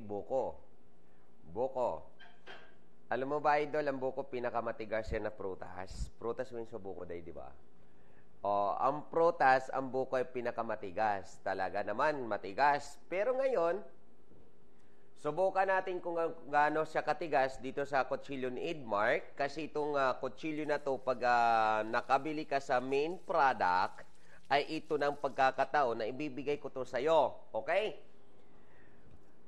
buko. Buko. Alam mo ba, idol, ang buko pinakamatigas yan na prutas. Prutas wins sa buko day, di ba? O, ang prutas, ang buko ay pinakamatigas. Talaga naman, matigas. Pero ngayon, subukan natin kung gaano siya katigas dito sa kutsilyo Edmark. Kasi itong uh, kutsilyo na to, pag uh, nakabili ka sa main product, ay ito ng pagkakataon na ibibigay ko to sa'yo. Okay?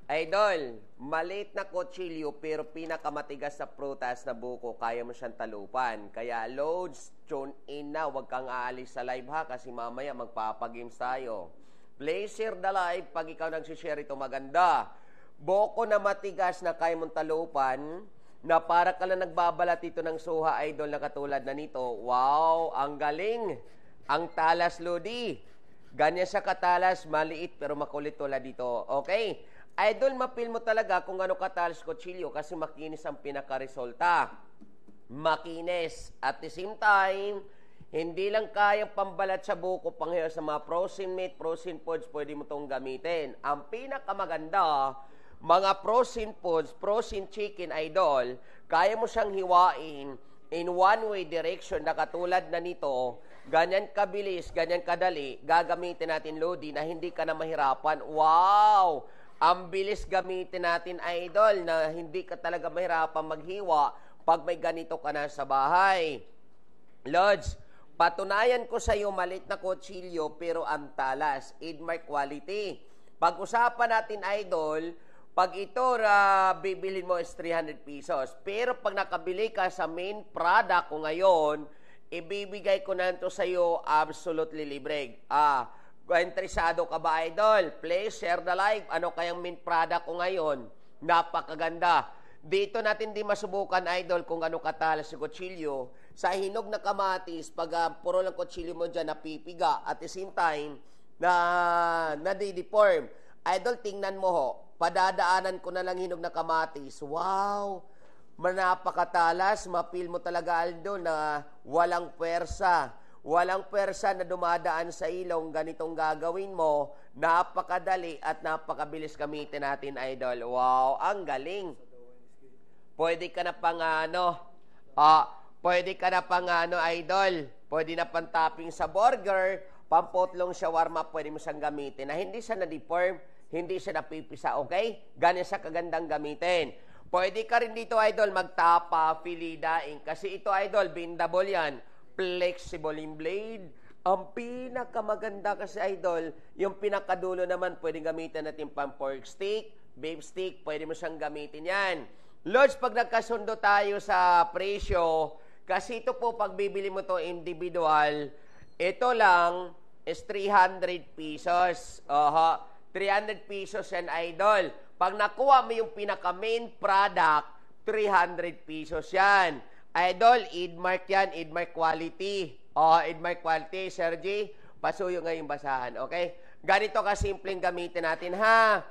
Idol, maliit na kutsilyo pero pinakamatigas sa prutas na buko, kaya mo siyang talupan. Kaya loads, tune in na, huwag kang aalis sa live ha kasi mamaya magpapagames tayo. Please share the live pag ikaw nagsishare ito maganda. Boko na matigas na kaya mong talupan, na para ka lang nagbabalat ito ng suha idol na katulad na nito. Wow, ang galing! Ang talas, Lodi! Ganyan sa katalas, maliit pero makulit tulad dito. Okay? Idol, mapil mo talaga kung ano katalis kutsilyo kasi makinis ang pinakaresulta. Makinis. At the same time, hindi lang kayang pambalat sa buko panghiyo sa mga prosin meat, prosin pods, pwede mo itong gamitin. Ang pinakamaganda, mga prosin pods, prosin chicken idol, kaya mo siyang hiwain in one-way direction na katulad na nito, ganyan kabilis, ganyan kadali, gagamitin natin, Lodi, na hindi ka na mahirapan. Wow! Ang bilis gamitin natin, idol, na hindi ka talaga mahirapan maghiwa pag may ganito ka na sa bahay. Lodge, patunayan ko sa iyo malit na kutsilyo pero ang talas. In my quality. Pag-usapan natin, idol, pag ito, uh, ah, bibilin mo is 300 pesos. Pero pag nakabili ka sa main product ko ngayon, ibibigay ko na ito sa iyo absolutely libre. Ah, Interesado ka ba, idol? Please share the like. Ano kayang mint product ko ngayon? Napakaganda. Dito natin di masubukan, idol, kung ano katalas yung kutsilyo. Sa hinog na kamatis, pag uh, puro lang kutsilyo mo dyan, napipiga. At the same time, na na deform Idol, tingnan mo ho. Padadaanan ko na lang hinog na kamatis. Wow! Manapakatalas. Mapil mo talaga, Aldo, na walang pwersa Walang persa na dumadaan sa ilong, ganitong gagawin mo. Napakadali at napakabilis gamitin natin, idol. Wow, ang galing. Pwede ka na pang ano, ah, pwede ka na pang ano, idol. Pwede na pang topping sa burger, pampotlong shawarma, pwede mo siyang gamitin. Na hindi siya na-deform, hindi siya napipisa, okay? Ganyan siya kagandang gamitin. Pwede ka rin dito, idol, magtapa, filidain. Kasi ito, idol, bindable yan flexible in blade. Ang pinakamaganda kasi, idol, yung pinakadulo naman, pwedeng gamitin natin pang pork stick, beef stick, pwede mo siyang gamitin yan. Lords, pag nagkasundo tayo sa presyo, kasi ito po, pag bibili mo to individual, ito lang is 300 pesos. Oho, 300 pesos yan, idol. Pag nakuha mo yung pinaka-main product, 300 pesos yan. Idol, Idmark yan. Idmark quality. O, oh, Idmark quality. Sergi, pasuyo nga yung basahan. Okay? Ganito ka simpleng gamitin natin ha.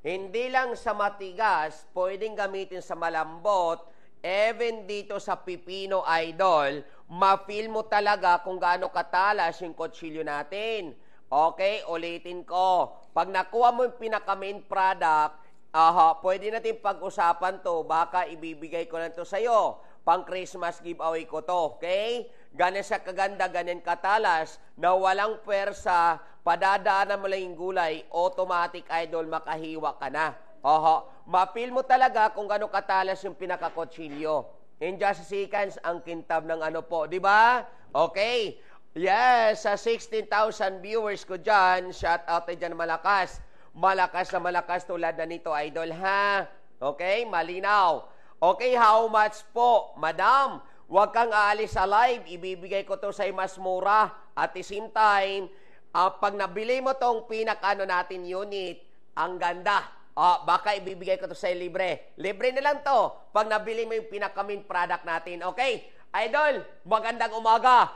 Hindi lang sa matigas, pwedeng gamitin sa malambot. Even dito sa pipino idol, ma-feel mo talaga kung gaano katalas yung kutsilyo natin. Okay, ulitin ko. Pag nakuha mo yung pinaka-main product, aha, pwede natin pag-usapan to. Baka ibibigay ko lang to sa'yo pang Christmas giveaway ko to, okay? Ganan sa kaganda, ganan katalas, na walang pwersa, padadaanan mo lang gulay, automatic idol, makahiwa ka na. Oho, mapil mo talaga kung gano'ng katalas yung pinakakotsilyo. In just seconds, ang kintab ng ano po, di ba? Okay. Yes, sa 16,000 viewers ko dyan, shout out tayo dyan malakas. Malakas na malakas tulad na nito, idol, ha? Okay, malinaw. Okay, how much po? Madam, huwag kang aalis sa live. Ibibigay ko to sa mas mura. At the same time, uh, pag nabili mo tong pinakano natin unit, ang ganda. Uh, baka ibibigay ko to sa libre. Libre na lang to pag nabili mo yung pinakamin product natin. Okay? Idol, magandang umaga.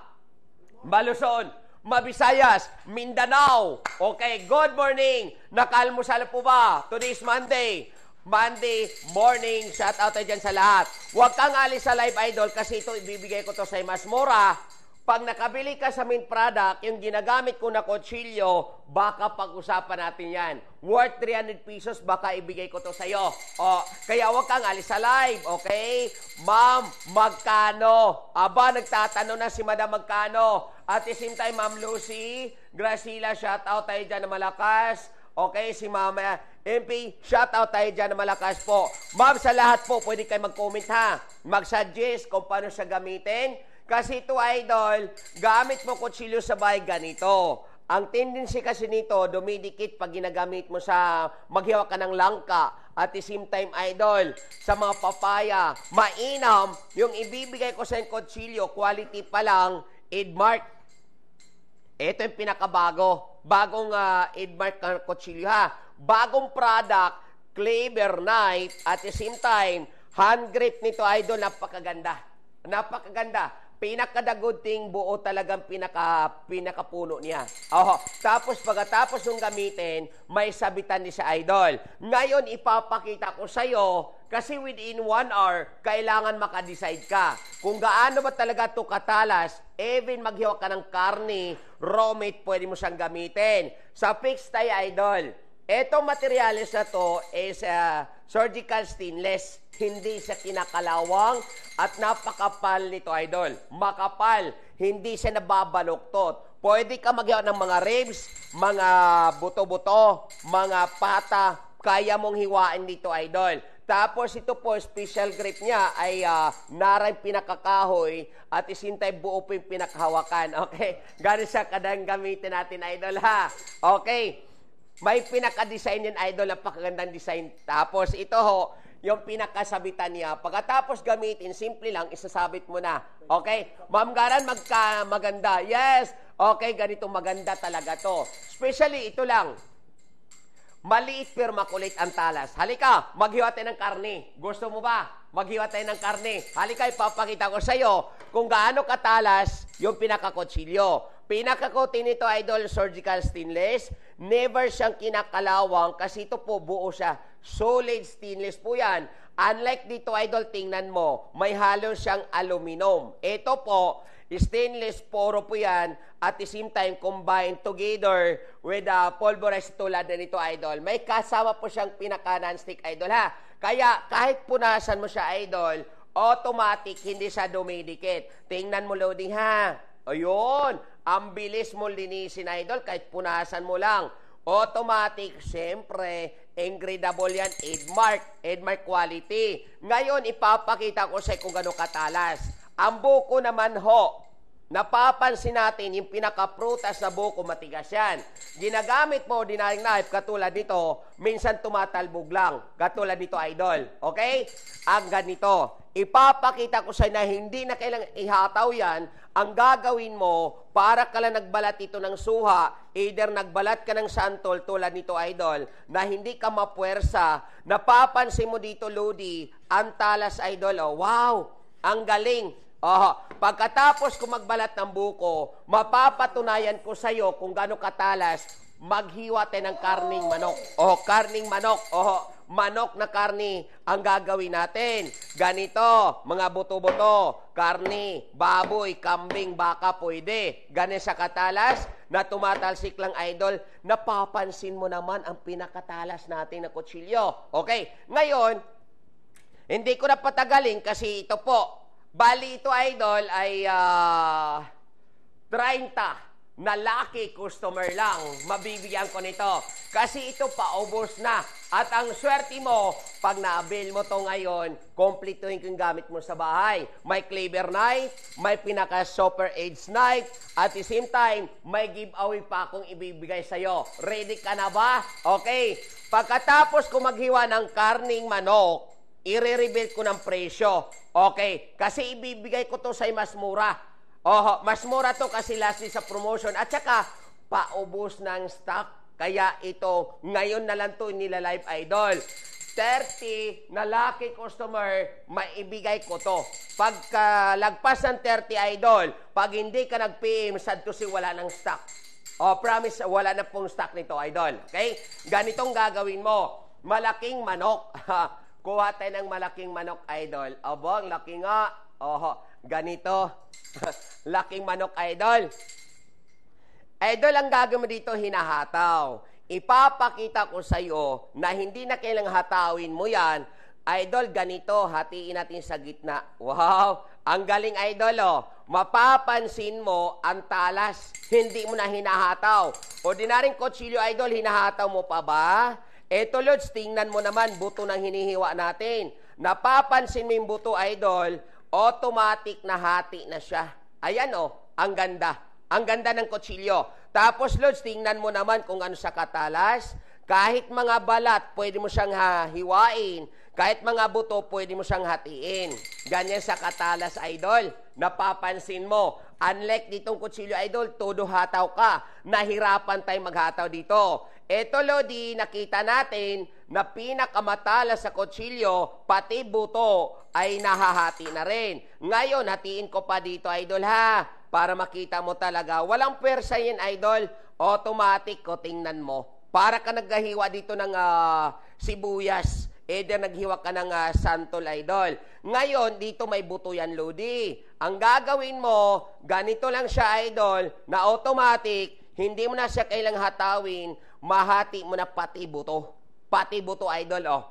Baluson, Mabisayas, Mindanao. Okay, good morning. Nakalmusal po ba? Today's Monday. Monday morning. Shout out tayo dyan sa lahat. Huwag kang alis sa live idol kasi ito ibibigay ko to sa mas mura. Pag nakabili ka sa main product, yung ginagamit ko na kutsilyo, baka pag-usapan natin yan. Worth 300 pesos, baka ibigay ko to sa'yo. O, kaya huwag kang alis sa live, okay? Ma'am, magkano? Aba, nagtatanong na si Madam magkano. At the same time, Ma'am Lucy, Gracila, shout out tayo dyan na malakas. Okay, si Mama, MP, shout out tayo dyan na malakas po. Ma'am, sa lahat po, pwede kayo mag-comment ha. Mag-suggest kung paano siya gamitin. Kasi ito, idol, gamit mo kutsilyo sa bahay ganito. Ang tendency kasi nito, dumidikit pag ginagamit mo sa maghiwa ka ng langka at the same time, idol, sa mga papaya, mainam, yung ibibigay ko sa kutsilyo, quality pa lang, Edmark. Ito yung pinakabago. Bagong uh, ah, Edmark na kutsilyo ha bagong product, Claver Knight, at the same time, hand grip nito, idol, napakaganda. Napakaganda. Pinaka good thing, buo talagang pinaka, pinakapuno niya. Oh, tapos pagkatapos ng gamitin, may sabitan ni sa idol. Ngayon, ipapakita ko sa'yo, kasi within one hour, kailangan makadecide ka. Kung gaano ba talaga ito katalas, even maghiwa ka ng karni, raw meat, pwede mo siyang gamitin. Sa fixed tie idol, Etong materyales na to is uh, surgical stainless, hindi sa kinakalawang at napakapal nito, idol. Makapal, hindi siya nababaluktot. Pwede ka magyaw ng mga ribs, mga buto-buto, mga pata. Kaya mong hiwain dito, idol. Tapos ito po, special grip niya ay uh, naray pinakakahoy at isintay buo po yung pinakahawakan. Okay? Ganun siya kadang gamitin natin, idol, ha? Okay. May pinaka-design yan, idol. Napakagandang design. Tapos ito ho, yung pinakasabitan niya. Pagkatapos gamitin, simple lang, isasabit mo na. Okay? Ma'am Garan, magka maganda. Yes! Okay, ganito maganda talaga to. Especially ito lang. Maliit pero makulit ang talas. Halika, maghiwatay ng karne. Gusto mo ba? Maghiwatay ng karne. Halika, ipapakita ko sa'yo kung gaano katalas yung pinakakutsilyo. Pinakakote nito, Idol, surgical stainless. Never siyang kinakalawang kasi ito po buo siya. Solid stainless po yan. Unlike dito, Idol, tingnan mo, may halo siyang aluminum. Ito po, stainless poro po yan at the same time combined together with uh, pulverized tulad na nito, Idol. May kasama po siyang pinaka stick Idol, ha? Kaya kahit punasan mo siya, Idol, automatic, hindi siya dumidikit. Tingnan mo loading, ha? Ayun! Ang bilis mo linisin, idol, kahit punasan mo lang. Automatic, siyempre, ingredable yan, Edmark, Edmark quality. Ngayon, ipapakita ko sa'yo kung gano'ng katalas. Ang buko naman ho, napapansin natin yung pinakaprutas na buko, matigas yan. Ginagamit mo, dinaling knife, katulad nito, minsan tumatalbog lang. Katulad nito, idol. Okay? Ang ganito ipapakita ko sa na hindi na kailang ihataw yan, ang gagawin mo para kala nagbalat ito ng suha, either nagbalat ka ng santol tulad nito idol, na hindi ka mapuwersa, napapansin mo dito Lodi, ang talas idol, oh, wow, ang galing, Oh, pagkatapos ko magbalat ng buko, mapapatunayan ko sa iyo kung gaano katalas maghiwate ng karning manok. Oh, karning manok. Oh, manok na karni ang gagawin natin. Ganito, mga buto-buto, karni, baboy, kambing, baka pwede. Gani sa katalas na tumatalsik lang idol, napapansin mo naman ang pinakatalas natin na kutsilyo. Okay, ngayon, hindi ko na patagalin kasi ito po, bali ito idol ay uh, ah, 30 na lucky customer lang mabibigyan ko nito. Kasi ito paubos na. At ang swerte mo, pag na-avail mo to ngayon, kompletuhin kong gamit mo sa bahay. May cleaver knife, may pinaka super edge knife, at the same time, may giveaway pa akong ibibigay sa'yo. Ready ka na ba? Okay. Pagkatapos ko maghiwa ng karning manok, i-reveal ko ng presyo. Okay. Kasi ibibigay ko to sa'yo mas mura. Oho, mas mura to kasi last sa promotion. At saka, paubos ng stock. Kaya ito, ngayon na lang to nila Live Idol. 30 na lucky customer, maibigay ko to. Pagkalagpas ng 30 idol, pag hindi ka nag-PM, sad to si wala ng stock. O, promise, wala na pong stock nito, idol. Okay? Ganitong gagawin mo. Malaking manok. Kuha tayo ng malaking manok, idol. Abo, ang laki nga. Oho, ganito. Laking manok, idol. Idol, ang gagawin mo dito, hinahataw. Ipapakita ko sa iyo na hindi na kailang hatawin mo yan. Idol, ganito, hatiin natin sa gitna. Wow! Ang galing, idol, oh. Mapapansin mo ang talas. Hindi mo na hinahataw. Ordinaryong kutsilyo, idol, hinahataw mo pa ba? Eto, Lods, tingnan mo naman, buto ng hinihiwa natin. Napapansin mo yung buto, idol, automatic na hati na siya. Ayan oh, ang ganda. Ang ganda ng kutsilyo. Tapos, Lods, tingnan mo naman kung ano sa katalas. Kahit mga balat, pwede mo siyang hiwain. Kahit mga buto, pwede mo siyang hatiin. Ganyan sa katalas, idol. Napapansin mo, unlike ditong kutsilyo, idol, todo hataw ka. Nahirapan tayong maghataw dito. Ito, Lodi, nakita natin, na pinakamatalas sa kutsilyo, pati buto, ay nahahati na rin. Ngayon, hatiin ko pa dito, idol ha, para makita mo talaga. Walang pwersa yan, idol. Automatic ko, tingnan mo. Para ka naghahiwa dito ng uh, sibuyas. Either eh, naghiwa ka ng uh, santol, idol. Ngayon, dito may buto yan, Lodi. Ang gagawin mo, ganito lang siya, idol, na automatic, hindi mo na siya kailang hatawin, mahati mo na pati buto. Pati buto idol, oh.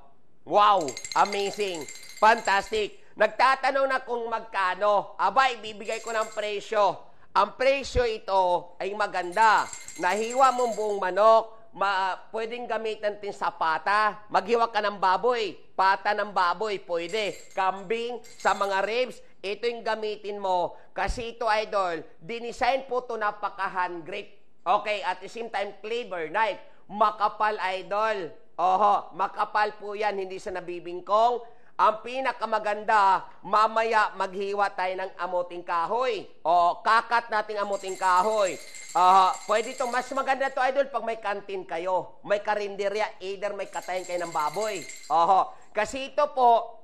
Wow! Amazing! Fantastic! Nagtatanong na kung magkano. Aba, ibibigay ko ng presyo. Ang presyo ito ay maganda. Nahiwa mong buong manok, ma pwedeng gamitan din sa pata. Maghiwa ka ng baboy, pata ng baboy, pwede. Kambing, sa mga ribs, ito yung gamitin mo. Kasi ito, idol, dinisign po ito napaka-hand grip. Okay, at the same time, cleaver knife. Makapal, idol. Oho, makapal po yan, hindi sa nabibingkong. Ang pinakamaganda, mamaya maghiwa tayo ng amuting kahoy. O, kakat nating amuting kahoy. Uh, pwede to mas maganda to idol pag may kantin kayo. May karinderya, either may katayin kayo ng baboy. Oho. Kasi ito po,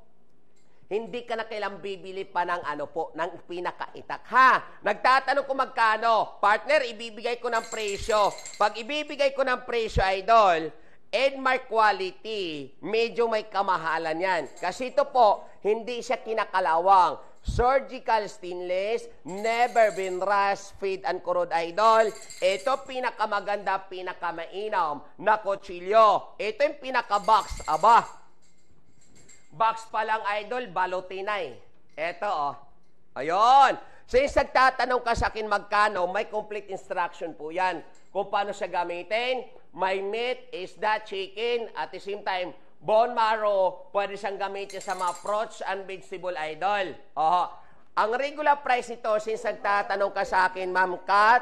hindi ka na kailang bibili pa ng ano po, ng pinakaitak. Ha? Nagtatanong ko magkano. Partner, ibibigay ko ng presyo. Pag ibibigay ko ng presyo, idol, and my quality, medyo may kamahalan yan. Kasi ito po, hindi siya kinakalawang. Surgical stainless, never been rust, feed and corrode idol. Ito pinakamaganda, pinakamainam na kutsilyo. Ito yung pinaka-box, aba. Box pa lang idol, balutinay. Ito eh. oh. Ayun. Since nagtatanong ka sa akin magkano, may complete instruction po yan. Kung paano siya gamitin, my meat is that chicken. At the same time, bone marrow, pwede siyang gamitin sa mga fruits and vegetable idol. Oho. Ang regular price nito, since nagtatanong ka sa akin, Ma'am Kat,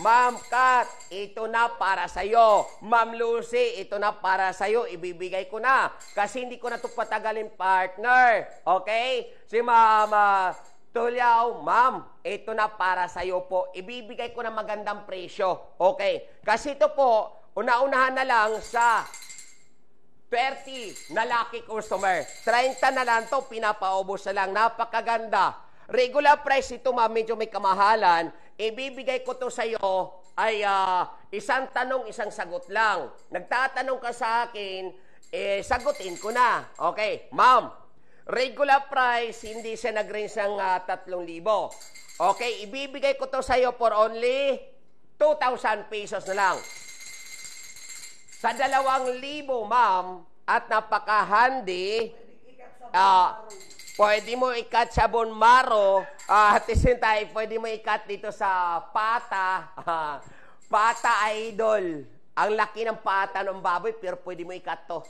Ma'am Kat, ito na para sa'yo. Ma'am Lucy, ito na para sa'yo. Ibibigay ko na. Kasi hindi ko na ito patagalin, partner. Okay? Si Ma'am uh, Tulyaw, ma'am, ito na para sa iyo po. Ibibigay ko na magandang presyo. Okay. Kasi ito po, una-unahan na lang sa 30 na lucky customer. 30 na lang to, pinapaubos na lang. Napakaganda. Regular price ito, ma'am, medyo may kamahalan. Ibibigay ko to sa iyo ay uh, isang tanong, isang sagot lang. Nagtatanong ka sa akin, eh, sagutin ko na. Okay, ma'am, Regular price, hindi siya nag-range ng uh, ah, 3,000. Okay, ibibigay ko to sa iyo for only 2,000 pesos na lang. Sa 2,000, ma'am, at napaka-handy, uh, pwede mo ikat sa bonmaro, uh, ah, tisintay, pwede mo ikat dito sa pata. Uh, pata idol. Ang laki ng pata ng baboy, pero pwede mo ikat to.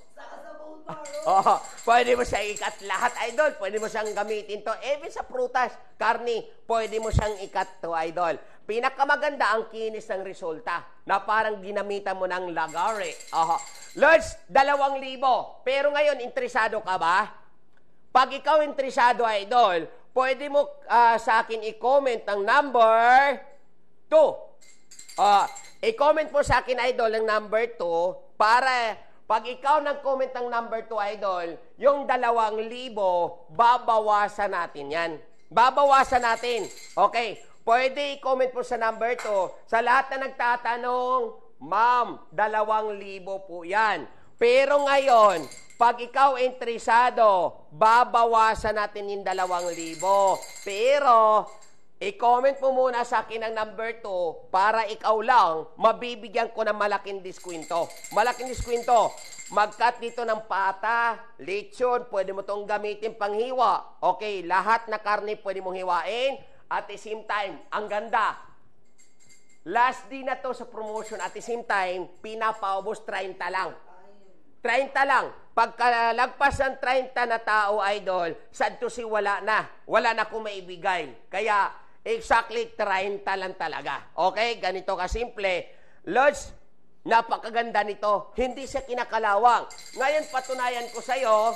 Oo, pwede mo siyang ikat lahat, idol. Pwede mo siyang gamitin to. Even sa prutas, karni, pwede mo siyang ikat to, idol. Pinakamaganda ang kinis ng resulta na parang ginamitan mo ng lagare. Aha. Lords, dalawang libo. Pero ngayon, interesado ka ba? Pag ikaw interesado, idol, pwede mo uh, sa akin i-comment ang number 2. Uh, ah, i-comment po sa akin, idol, ang number 2 para pag ikaw nag-comment ng number 2, idol, yung dalawang libo, babawasan natin yan. Babawasan natin. Okay, pwede i-comment po sa number 2. Sa lahat na nagtatanong, Ma'am, dalawang libo po yan. Pero ngayon, pag ikaw interesado, babawasan natin yung dalawang libo. Pero I-comment mo muna sa akin ang number 2 para ikaw lang mabibigyan ko ng malaking diskwento. Malaking diskwento. Magkat dito ng pata, lechon, pwede mo tong gamitin panghiwa. Okay, lahat na karne pwede mong hiwain. At the same time, ang ganda. Last day na to sa promotion at the same time, pinapaubos 30 lang. 30 lang. Pagkalagpas ng 30 na tao, idol, sad to si wala na. Wala na kung maibigay. Kaya, Exactly 30 lang talaga. Okay? Ganito ka simple. Lords, napakaganda nito. Hindi siya kinakalawang. Ngayon, patunayan ko sa iyo,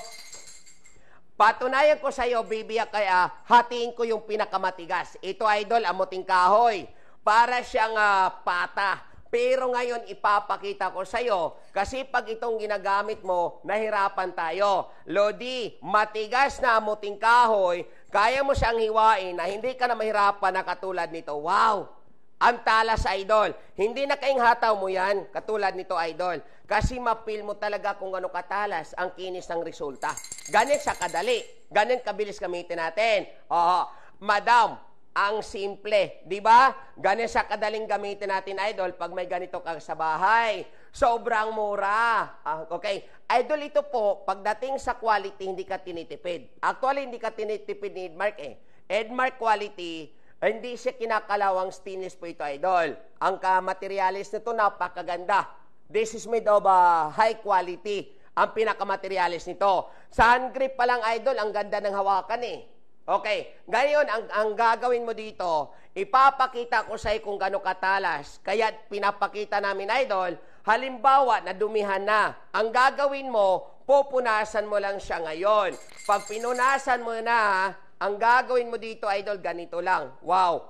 patunayan ko sa iyo, Bibi, kaya hatiin ko yung pinakamatigas. Ito, idol, amuting kahoy. Para siyang uh, pata. Pero ngayon, ipapakita ko sa iyo, kasi pag itong ginagamit mo, nahirapan tayo. Lodi, matigas na amuting kahoy, kaya mo siyang hiwain na hindi ka na mahirapan na katulad nito. Wow! Ang talas, sa idol. Hindi na kaing hataw mo yan, katulad nito, idol. Kasi mapil mo talaga kung ano katalas ang kinis ng resulta. Ganin sa kadali. Ganin kabilis gamitin natin. Oo. Madam, ang simple, di ba? Ganin sa kadaling gamitin natin, idol, pag may ganito ka sa bahay Sobrang mura. Ah, okay? Idol, ito po, pagdating sa quality, hindi ka tinitipid. Actually, hindi ka tinitipid ni Edmark eh. Edmark quality, hindi siya kinakalawang stainless po ito, Idol. Ang kamaterialis nito napakaganda. This is made of uh, high quality. Ang pinakamaterialis nito. Sa hand grip pa lang, Idol, ang ganda ng hawakan eh. Okay, ngayon ang, ang gagawin mo dito, ipapakita ko sa'yo kung gano'ng katalas. Kaya pinapakita namin, Idol, Halimbawa, nadumihan na. Ang gagawin mo, pupunasan mo lang siya ngayon. Pag pinunasan mo na, ang gagawin mo dito, idol, ganito lang. Wow.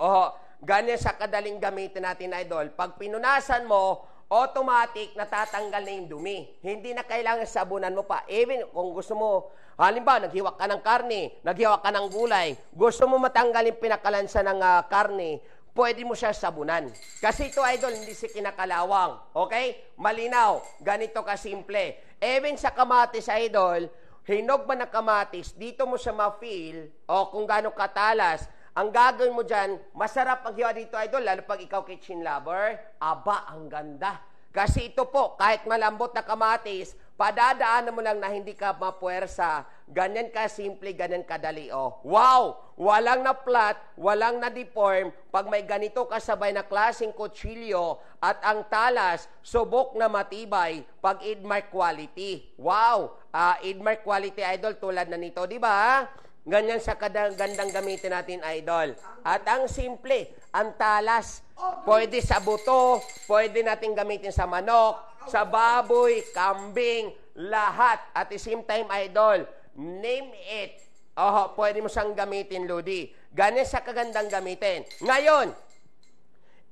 Oh, ganyan sa kadaling gamitin natin, idol. Pag pinunasan mo, automatic natatanggal na yung dumi. Hindi na kailangan sabunan mo pa. Even kung gusto mo, halimbawa, naghiwak ka ng karne, naghiwak ka ng gulay, gusto mo matanggal yung pinakalansa ng uh, karne, pwede mo siya sabunan. Kasi ito, idol, hindi si kinakalawang. Okay? Malinaw. Ganito kasimple. Even sa kamatis, idol, hinog man ng kamatis, dito mo siya ma-feel, o kung gaano katalas, ang gagawin mo dyan, masarap ang hiwa dito, idol, lalo pag ikaw kitchen lover, aba, ang ganda. Kasi ito po, kahit malambot na kamatis, Padadaanan mo lang na hindi ka mapuwersa. Ganyan ka simple, ganyan kadali. Oh. Wow! Walang na flat, walang na deform. Pag may ganito kasabay na klaseng kutsilyo at ang talas, subok na matibay pag idmark quality. Wow! Uh, idmark quality, idol, tulad na nito, di ba? Ganyan sa kadang, gandang gamitin natin, idol. At ang simple, ang talas, pwede sa buto, pwede natin gamitin sa manok, sa baboy, kambing, lahat. At the same time, idol, name it. Oho, pwede mo siyang gamitin, Ludi. Ganyan sa kagandang gamitin. Ngayon,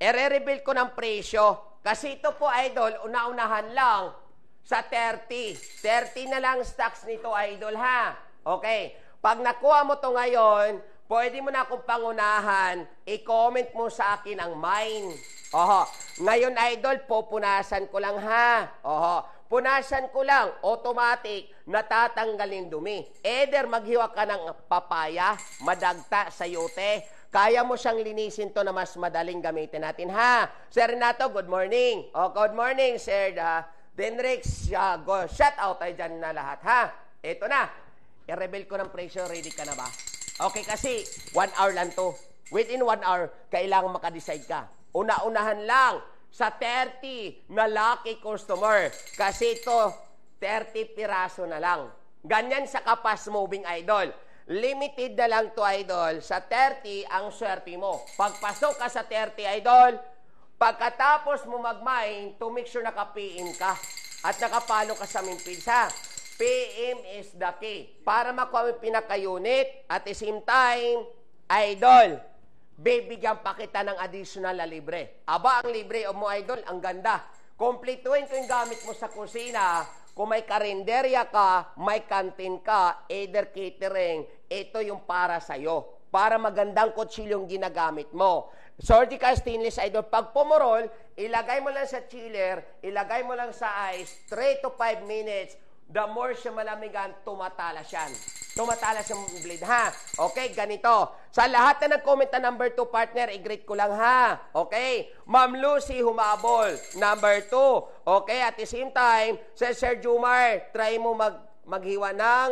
ere-reveal ko ng presyo. Kasi ito po, idol, una-unahan lang sa 30. 30 na lang stocks nito, idol, ha? Okay. Pag nakuha mo to ngayon, Pwede mo na akong pangunahan, i-comment mo sa akin ang mine. Oho. Ngayon, idol, pupunasan ko lang ha. Oho. Punasan ko lang, automatic, natatanggalin dumi. Either maghiwa ka ng papaya, madagta, sayote, kaya mo siyang linisin to na mas madaling gamitin natin, ha? Sir Renato, good morning. Oh, good morning, Sir uh, Denrix. Uh, go, shout out tayo dyan na lahat, ha? Ito na. I-reveal ko ng pressure. Ready ka na ba? Okay, kasi one hour lang to. Within one hour, kailangan makadecide ka. Una-unahan lang sa 30 na lucky customer. Kasi ito, 30 piraso na lang. Ganyan sa kapas moving idol. Limited na lang to idol. Sa 30 ang swerte mo. Pagpasok ka sa 30 idol, pagkatapos mo magmain, to make sure nakapiin ka at nakapalo ka sa mimpinsa. PM is the key. Para makuha mo pinaka-unit, at the same time, idol, bibigyan pa kita ng additional na libre. Aba, ang libre o mo, idol, ang ganda. Kompletuin ko yung gamit mo sa kusina. Kung may karinderya ka, may kantin ka, either catering, ito yung para sa'yo. Para magandang yung ginagamit mo. Sorty ka stainless idol. Pag pumurol, ilagay mo lang sa chiller, ilagay mo lang sa ice, 3 to 5 minutes, the more siya malamigan, tumatala siya. Tumatala siya blade, ha? Okay, ganito. Sa lahat na nag-comment na number 2 partner, i-greet ko lang, ha? Okay? Ma'am Lucy humabol, number 2. Okay, at the same time, si Sir Jumar, try mo mag maghiwa ng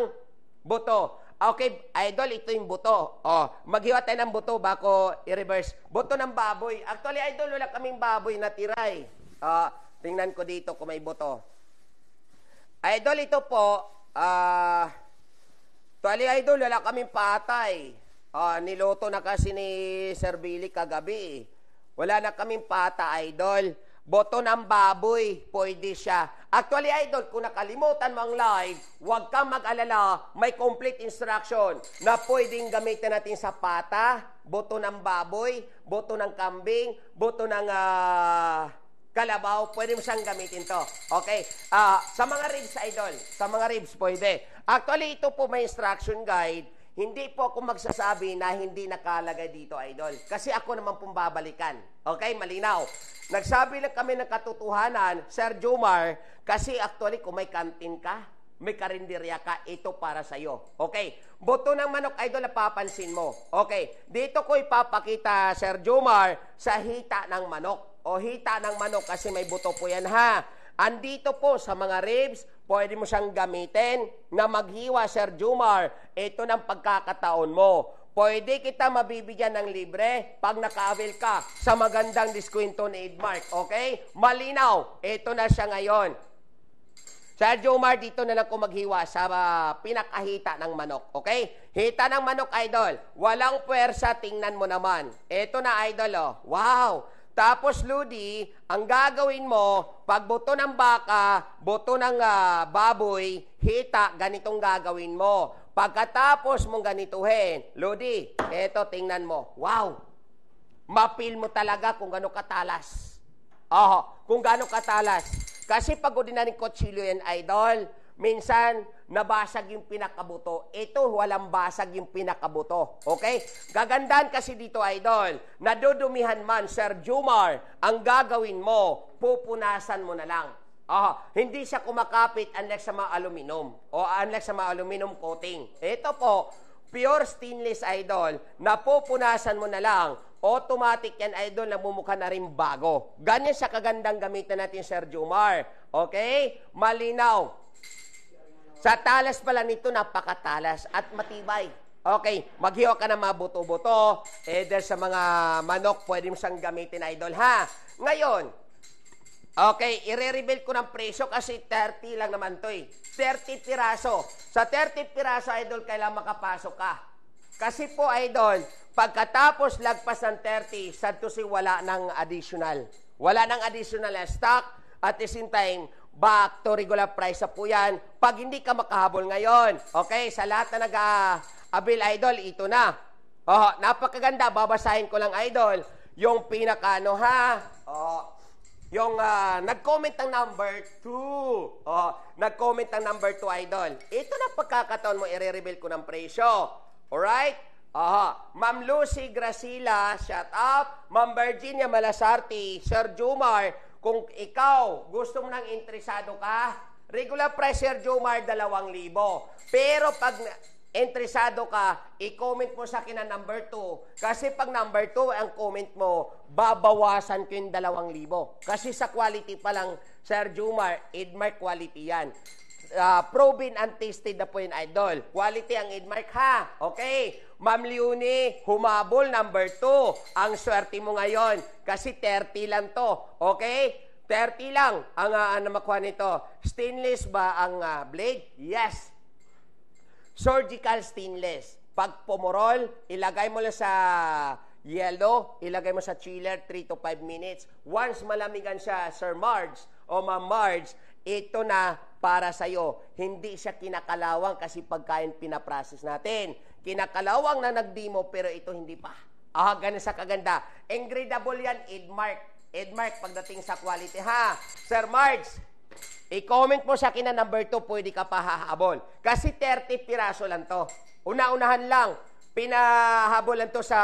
buto. Okay, idol, ito yung buto. Oh, maghiwa tayo ng buto bako i-reverse. Buto ng baboy. Actually, idol, wala kaming baboy na tiray. Eh. Uh, tingnan ko dito kung may buto. Idol, ito po, ah, uh, tuwali idol, wala kaming patay. Uh, ah, niloto na kasi ni Sir Billy kagabi. Wala na kaming pata, idol. Boto ng baboy, pwede siya. Actually, idol, kung nakalimutan mo ang live, huwag kang mag-alala, may complete instruction na pwedeng gamitin natin sa pata, boto ng baboy, boto ng kambing, boto ng... Uh, kalabaw, pwede mo siyang gamitin to. Okay? Uh, sa mga ribs, idol, sa mga ribs, pwede. Actually, ito po may instruction guide. Hindi po ako magsasabi na hindi nakalagay dito, idol. Kasi ako naman pong babalikan. Okay, malinaw. Nagsabi lang kami ng katotohanan, Sir Jomar, kasi actually kung may kantin ka, may karinderya ka, ito para sa'yo. Okay, Boto ng manok, idol, napapansin mo. Okay, dito ko ipapakita, Sir Jomar, sa hita ng manok o hita ng manok kasi may buto po yan ha. Andito po sa mga ribs, pwede mo siyang gamitin na maghiwa, Sir Jumar. Ito ng pagkakataon mo. Pwede kita mabibigyan ng libre pag naka-avail ka sa magandang diskwento ni Edmark. Okay? Malinaw. Ito na siya ngayon. Sir Jumar, dito na lang ko maghiwa sa uh, pinakahita ng manok. Okay? Hita ng manok, idol. Walang puwersa, tingnan mo naman. Ito na, idol. Oh. Wow! Tapos, Ludi, ang gagawin mo, pag buto ng baka, buto ng uh, baboy, hita, ganitong gagawin mo. Pagkatapos mong ganituhin, Ludi, eto, tingnan mo. Wow! Mapil mo talaga kung gano'ng katalas. Oo, kung gano'ng katalas. Kasi pag ordinaryong kutsilyo yan, idol, Minsan, nabasag yung pinakabuto. Ito, walang basag yung pinakabuto. Okay? Gagandaan kasi dito, idol. Nadudumihan man, Sir Jumar, ang gagawin mo, pupunasan mo na lang. Ah, hindi siya kumakapit unless sa mga aluminum o unless sa mga aluminum coating. Ito po, pure stainless idol, napupunasan mo na lang, automatic yan idol, namumukha na rin bago. Ganyan siya kagandang gamitan natin, Sir Jumar. Okay? Malinaw. Sa talas pala nito, napakatalas at matibay. Okay, maghiwa ka na mabuto-buto. Either eh, sa mga manok, pwede mo siyang gamitin, idol, ha? Ngayon, okay, i-reveal ko ng presyo kasi 30 lang naman to eh. 30 piraso. Sa 30 piraso, idol, kailangan makapasok ka. Kasi po, idol, pagkatapos lagpas ng 30, sad to si wala ng additional. Wala ng additional stock. At the same time, Back to regular price na po yan. Pag hindi ka makahabol ngayon, okay, sa lahat na nag avail idol, ito na. Oh, napakaganda, babasahin ko lang idol. Yung pinakaano ha, oh, yung uh, nag-comment ang number 2. Oh, nag-comment ang number 2 idol. Ito na pagkakataon mo, i-reveal ko ng presyo. Alright? Aha. Oh, Ma'am Lucy Gracila, shut up. Ma'am Virginia Malasarte, Sir Jumar, kung ikaw, gusto mo nang interesado ka, regular pressure Jomar, 2,000. Pero pag interesado ka, i-comment mo sa akin na number 2. Kasi pag number 2 ang comment mo, babawasan ko yung dalawang Kasi sa quality pa lang, Sir Jumar, Edmar quality yan uh, ah, proven and tested na po yung idol. Quality ang Edmark ha. Okay. Ma'am Leonie, humabol number 2. Ang swerte mo ngayon kasi 30 lang to. Okay? 30 lang ang uh, ano makuha nito. Stainless ba ang uh, blade? Yes. Surgical stainless. Pag pumorol, ilagay mo lang sa yellow, ilagay mo sa chiller 3 to 5 minutes. Once malamigan siya, Sir Marge o Ma'am Marge, ito na para sa iyo. Hindi siya kinakalawang kasi pagkain pinaprocess natin. Kinakalawang na nagdimo pero ito hindi pa. Ah, ganun sa kaganda. Engradable yan, Edmark. Edmark, pagdating sa quality ha. Sir Marge, i-comment mo sa akin na number 2, pwede ka pa hahabol. Kasi 30 piraso lang to. Una-unahan lang, pinahabol lang to sa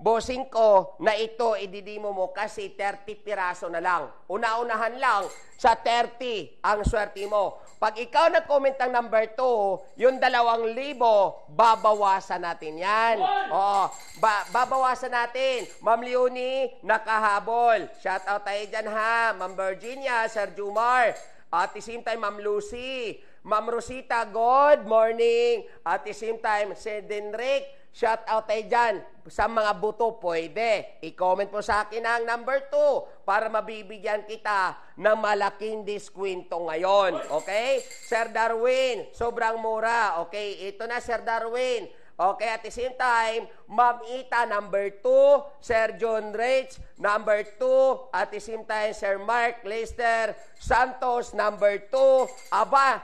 Bosing ko na ito ididimo mo kasi 30 piraso na lang. Una-unahan lang sa 30 ang swerte mo. Pag ikaw nag-comment ang number 2, yung dalawang libo, babawasan natin yan. Oo, ba babawasan natin. Ma'am Leonie, nakahabol. Shout out tayo dyan ha. Ma'am Virginia, Sir Jumar. At the same time, Ma'am Lucy. Ma'am Rosita, good morning. At the same time, Sir Denrick, Shout out tayo dyan. Sa mga buto, pwede. I-comment mo sa akin ang number 2 para mabibigyan kita ng malaking diskwento ngayon. Okay? Sir Darwin, sobrang mura. Okay, ito na Sir Darwin. Okay, at the same time, Ma'am Ita, number 2, Sir John Rich, number 2, at the same time, Sir Mark Lester Santos, number 2. Aba,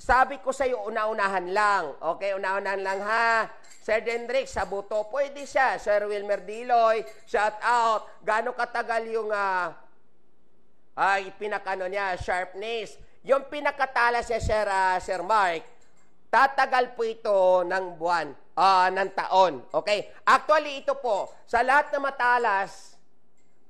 sabi ko sa iyo, una-unahan lang. Okay, una-unahan lang ha. Sir Dendrick, sa buto pwede siya. Sir Wilmer Diloy, shout out. Gano'ng katagal yung uh, ay, pinakano niya, sharpness. Yung pinakatala siya, Sir, uh, Sir Mark, tatagal po ito ng buwan, uh, ng taon. Okay? Actually, ito po, sa lahat na matalas,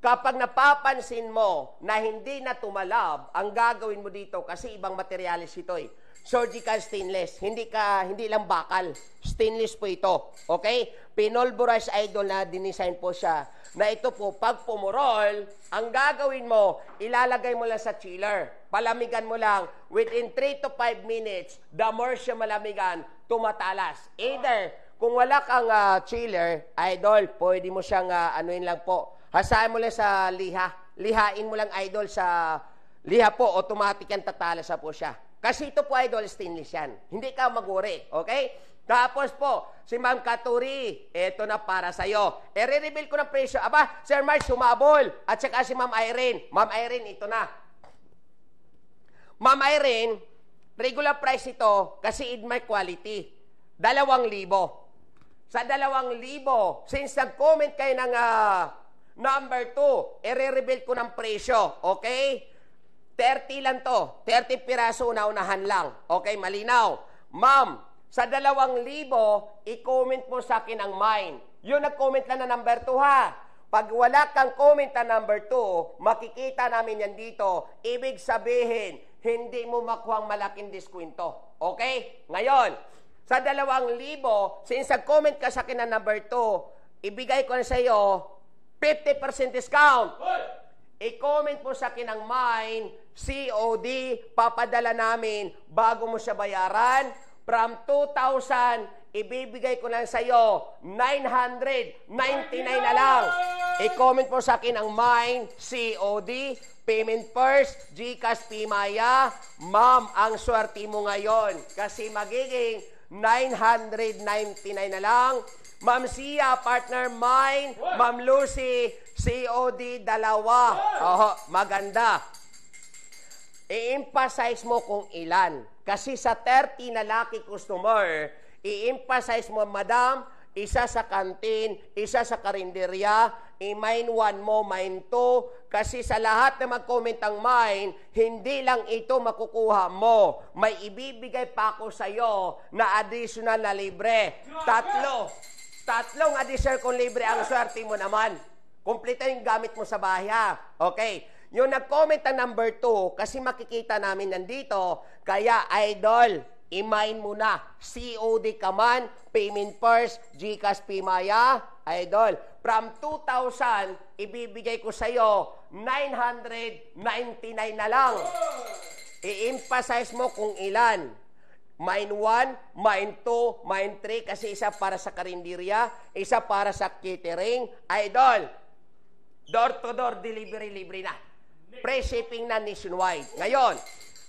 kapag napapansin mo na hindi na tumalab, ang gagawin mo dito, kasi ibang materialis ito eh surgical stainless. Hindi ka hindi lang bakal. Stainless po ito. Okay? Pinolvorize idol na dinesign po siya na ito po, pag pumurol, ang gagawin mo, ilalagay mo lang sa chiller. Palamigan mo lang. Within 3 to 5 minutes, the more siya malamigan, tumatalas. Either, kung wala kang uh, chiller, idol, pwede mo siyang uh, anuin lang po. Hasain mo lang sa liha. Lihain mo lang, idol, sa liha po. Automatic yan, tatalas na po siya. Kasi ito po, Idol, stainless yan. Hindi ka maguri, okay? Tapos po, si Ma'am Katuri, ito na para sa'yo. E, re-reveal ko ng presyo. Aba, Sir Mars, sumabol. At saka si Ma'am Irene. Ma'am Irene, ito na. Ma'am Irene, regular price ito kasi in my quality. Dalawang libo. Sa dalawang libo, since nag-comment kayo ng uh, number two, e, re-reveal ko ng presyo. Okay? 30 lang to. 30 piraso na unahan lang. Okay, malinaw. Ma'am, sa dalawang libo, i-comment mo sa akin ang mine. Yun, nag-comment lang na number 2 ha. Pag wala kang comment na number 2, makikita namin yan dito. Ibig sabihin, hindi mo makuha ang malaking diskwento. Okay? Ngayon, sa dalawang libo, since nag-comment ka sa akin na number 2, ibigay ko na sa iyo 50% discount. I-comment mo sa akin ang mine, COD, papadala namin bago mo siya bayaran. From 2,000, ibibigay ko lang sa iyo 999 na lang. I-comment po sa akin ang mine, COD, payment first, GCash Pimaya. Ma'am, ang swerte mo ngayon kasi magiging 999 na lang. Ma'am Sia, partner mine. Ma'am Lucy, COD, dalawa. Oho, maganda i-emphasize mo kung ilan. Kasi sa 30 na lucky customer, i-emphasize mo, Madam, isa sa kantin, isa sa karinderya, i-mine one mo, mine two, kasi sa lahat na mag-comment ang mine, hindi lang ito makukuha mo. May ibibigay pa ako sa iyo na additional na libre. Tatlo. Tatlong additional kung libre ang swerte mo naman. Kumpleto yung gamit mo sa bahay ha. Okay. Yung nag-comment na number 2, kasi makikita namin nandito, kaya idol, imain mo na. COD ka man, payment first, Gcash Pimaya, idol. From 2,000, ibibigay ko sa'yo 999 na lang. I-emphasize mo kung ilan. Mine 1, mine 2, mine 3, kasi isa para sa karinderya, isa para sa catering. Idol, door to -door delivery libre na free shipping na nationwide. Ngayon,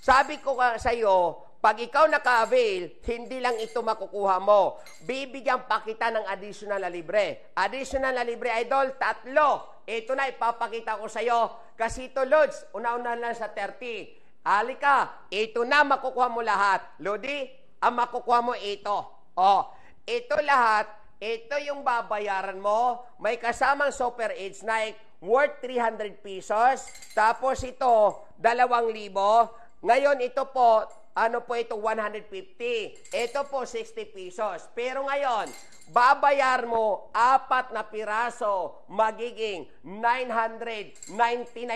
sabi ko sa iyo, pag ikaw naka-avail, hindi lang ito makukuha mo. Bibigyan pa kita ng additional na libre. Additional na libre, idol, tatlo. Ito na ipapakita ko sa iyo. Kasi ito, Lods, una-una lang sa 30. Alika, ito na makukuha mo lahat. Lodi, ang makukuha mo ito. Oh, ito lahat, ito yung babayaran mo. May kasamang Super Age Nike worth 300 pesos. Tapos ito, 2,000. Ngayon ito po, ano po ito, 150. Ito po, 60 pesos. Pero ngayon, babayar mo apat na piraso, magiging 999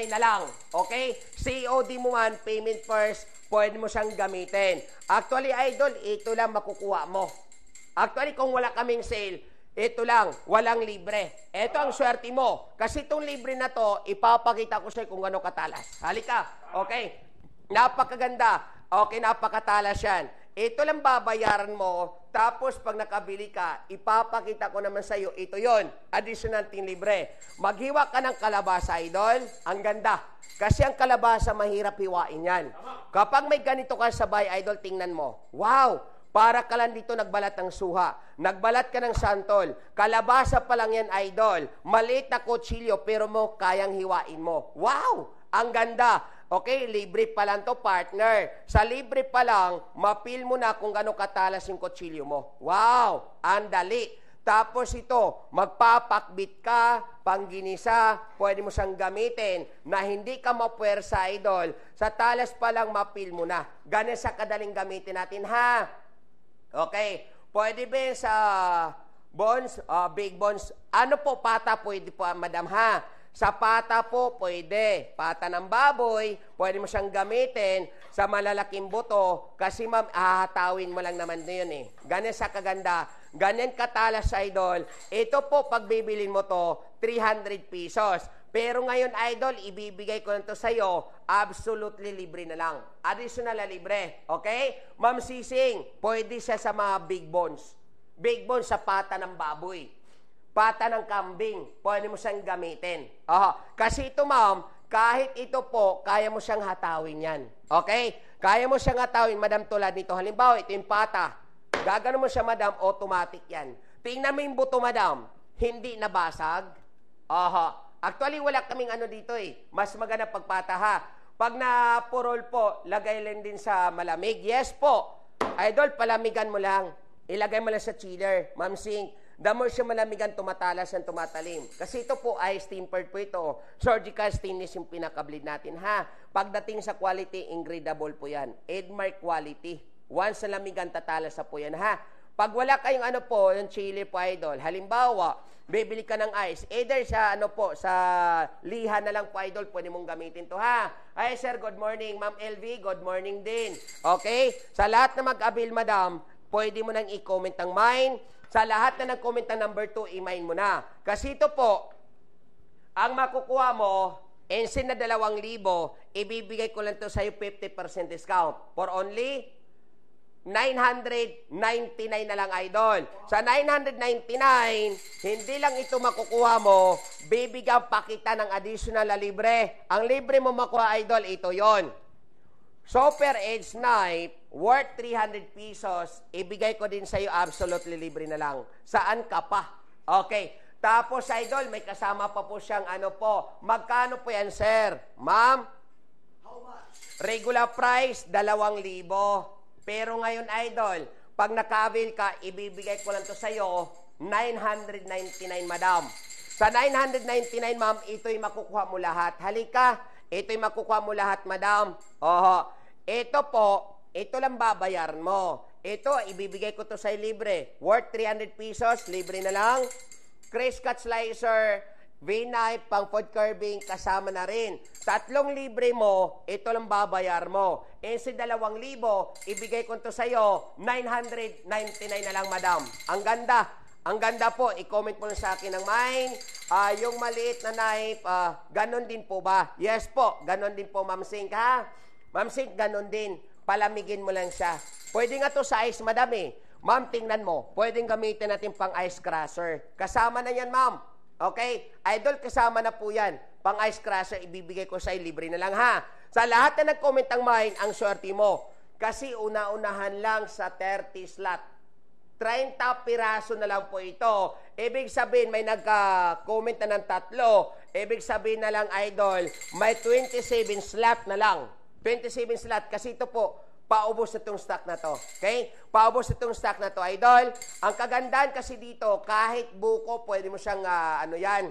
na lang. Okay? COD mo man, payment first, pwede mo siyang gamitin. Actually, idol, ito lang makukuha mo. Actually, kung wala kaming sale, ito lang, walang libre. Ito ang swerte mo. Kasi itong libre na to, ipapakita ko sa'yo kung ano katalas. Halika. Okay. Napakaganda. Okay, napakatalas yan. Ito lang babayaran mo. Tapos pag nakabili ka, ipapakita ko naman sa'yo, ito yon Additional ting libre. Maghiwa ka ng kalabasa, idol. Ang ganda. Kasi ang kalabasa, mahirap hiwain yan. Kapag may ganito ka sa bay, idol, tingnan mo. Wow! Para ka lang dito nagbalat ng suha. Nagbalat ka ng santol. Kalabasa pa lang yan, idol. Maliit na kutsilyo, pero mo kayang hiwain mo. Wow! Ang ganda. Okay, libre pa lang to, partner. Sa libre pa lang, mapil mo na kung gano'ng katalas yung kutsilyo mo. Wow! Ang dali! Tapos ito, magpapakbit ka, pangginisa, pwede mo siyang gamitin na hindi ka mapuwersa, idol. Sa talas pa lang, mapil mo na. Ganyan sa kadaling gamitin natin, ha? Okay, pwede ba sa bones, uh, ah, big bones, ano po pata pwede po, ah, madam ha? Sa pata po pwede, pata ng baboy, pwede mo siyang gamitin sa malalaking buto kasi ma'am, mo lang naman na yun eh. Ganyan sa kaganda, ganyan katalas idol. Ito po, pagbibilin mo to, 300 pesos. Pero ngayon, idol, ibibigay ko nito sa iyo, absolutely libre na lang. Additional na libre. Okay? Ma'am Sising, pwede siya sa mga big bones. Big bones sa pata ng baboy. Pata ng kambing. Pwede mo siyang gamitin. Aha. Kasi ito, ma'am, kahit ito po, kaya mo siyang hatawin yan. Okay? Kaya mo siyang hatawin, madam, tulad nito. Halimbawa, ito yung pata. Gagano mo siya, madam, automatic yan. Tingnan mo yung buto, madam. Hindi nabasag. Aha. Actually, wala kaming ano dito eh. Mas maganda pagpataha. Pag na purol po, lagay lang din sa malamig. Yes po. Idol, palamigan mo lang. Ilagay mo lang sa chiller. Ma'am Singh, the more siya malamigan, tumatalas ang tumatalim. Kasi ito po ay tempered po ito. Surgical stainless yung pinakablid natin ha. Pagdating sa quality, ingredable po yan. Edmark quality. Once na lamigan, tatalas na po yan ha. Pag wala kayong ano po, yung chili po idol, halimbawa, bibili ka ng ice. Either sa, ano po, sa liha na lang po, idol, pwede mong gamitin to ha. Ay, sir, good morning. Ma'am LV, good morning din. Okay? Sa lahat na mag-avail, madam, pwede mo nang i-comment ang mine. Sa lahat na nag-comment ang number 2, i-mine mo na. Kasi ito po, ang makukuha mo, instead na 2,000, ibibigay ko lang to sa'yo 50% discount for only 999 na lang, Idol. Sa 999, hindi lang ito makukuha mo, bibigyan pa kita ng additional na libre. Ang libre mo makuha, Idol, ito yon. Super Edge Knife, worth 300 pesos, ibigay ko din sa iyo absolutely libre na lang. Saan ka pa? Okay. Tapos, Idol, may kasama pa po siyang ano po. Magkano po yan, sir? Ma'am? How much? Regular price, 2,000. Pero ngayon, idol, pag naka-avail ka, ibibigay ko lang to sa iyo, 999, madam. Sa 999, ma'am, ito'y makukuha mo lahat. Halika, ito'y makukuha mo lahat, madam. Oho, ito po, ito lang babayaran mo. Ito, ibibigay ko to sa'yo libre. Worth 300 pesos, libre na lang. Cut Slicer, V-knife, pang food carving, kasama na rin. Tatlong libre mo, ito lang babayar mo. And eh, si dalawang libo, ibigay ko to sa'yo, 999 na lang, madam. Ang ganda. Ang ganda po, i-comment po mo sa akin ng mine. Uh, yung maliit na knife, uh, ganon din po ba? Yes po, ganon din po, Ma'am Sink, ha? Ma'am Sink, ganon din. Palamigin mo lang siya. Pwede nga to sa ice, madam, eh. Ma'am, tingnan mo, pwedeng gamitin natin pang ice crusher. Kasama na yan, ma'am. Okay? Idol, kasama na po yan. Pang ice crusher, ibibigay ko sa'yo, libre na lang ha. Sa lahat na nag-comment ang mahin, ang swerte mo. Kasi una-unahan lang sa 30 slot. 30 piraso na lang po ito. Ibig sabihin, may nag comment na ng tatlo. Ibig sabihin na lang, idol, may 27 slot na lang. 27 slot. Kasi ito po, paubos itong stock na to. Okay? Paubos itong stock na to, idol. Ang kagandahan kasi dito, kahit buko, pwede mo siyang, uh, ano yan,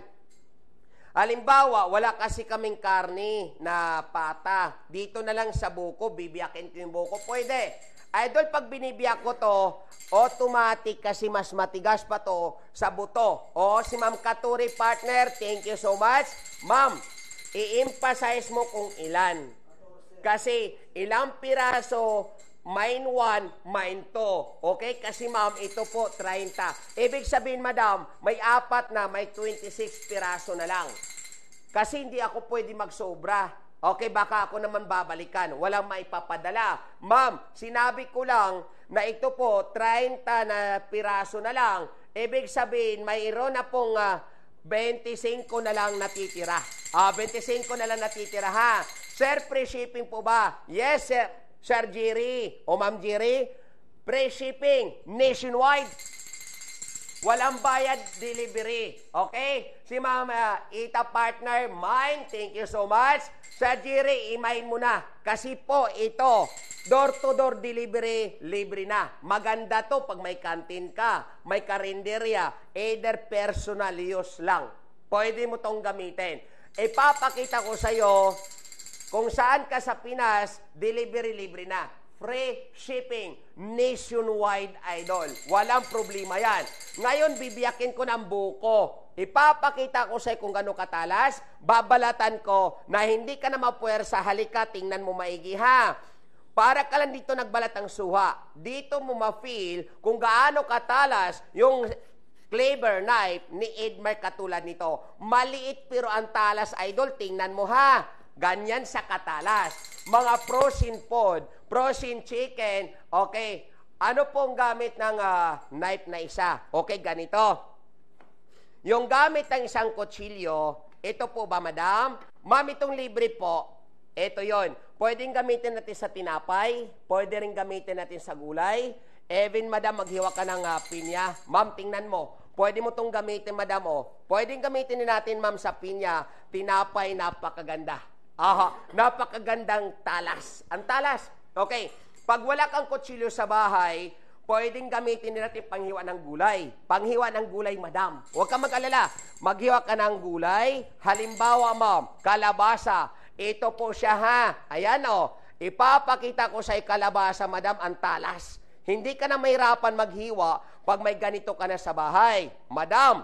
Halimbawa, wala kasi kaming karne na pata. Dito na lang sa buko, bibiyakin ko yung buko. Pwede. Idol, pag binibiyak ko to, automatic kasi mas matigas pa to sa buto. O, si Ma'am Katuri, partner, thank you so much. Ma'am, i-emphasize mo kung ilan. Kasi ilang piraso, mine 1, mine 2. Okay? Kasi ma'am, ito po 30. Ibig sabihin madam, may apat na, may 26 piraso na lang. Kasi hindi ako pwede magsobra. Okay, baka ako naman babalikan. Walang maipapadala. Ma'am, sinabi ko lang na ito po, 30 na piraso na lang. Ibig sabihin, mayroon na pong uh, ah, 25 na lang natitira. Ah, 25 na lang natitira ha. Sir, free shipping po ba? Yes, Sir, Sir Jerry o Ma'am Jerry. Free shipping nationwide. Walang bayad delivery. Okay? Si Ma'am uh, Ita Partner, mine, thank you so much. Sir Jerry, imain mo na. Kasi po, ito, door-to-door delivery, libre na. Maganda to pag may kantin ka, may karinderya, either personal use lang. Pwede mo tong gamitin. Ipapakita ko sa iyo kung saan ka sa Pinas, delivery libre na. Free shipping. Nationwide, idol. Walang problema yan. Ngayon, bibiyakin ko ng buko. Ipapakita ko sa'yo kung gano'ng katalas. Babalatan ko na hindi ka na mapuwersa. Halika, tingnan mo maigi ha. Para ka lang dito nagbalat ang suha. Dito mo ma-feel kung gaano katalas yung cleaver knife ni Edmar katulad nito. Maliit pero ang talas, idol. Tingnan mo ha. Ganyan sa katalas. Mga frozen pod, frozen chicken, okay. Ano pong gamit ng uh, knife na isa? Okay, ganito. Yung gamit ng isang kutsilyo, ito po ba, madam? Ma'am, itong libre po. Ito yon. Pwedeng gamitin natin sa tinapay, pwede rin gamitin natin sa gulay. Even, madam, maghiwa ka ng uh, pinya. Ma'am, tingnan mo. Pwede mo itong gamitin, madam, oh. Pwedeng gamitin natin, ma'am, sa pinya. Tinapay, napakaganda. Aha, napakagandang talas. Ang talas, okay, pag wala kang kutsilyo sa bahay, pwedeng gamitin natin panghiwa ng gulay. Panghiwa ng gulay, madam. Huwag kang mag-alala. Maghiwa ka ng gulay. Halimbawa, ma'am, kalabasa. Ito po siya, ha? Ayan, o. Oh. Ipapakita ko sa'yo kalabasa, madam, ang talas. Hindi ka na mahirapan maghiwa pag may ganito ka na sa bahay. Madam,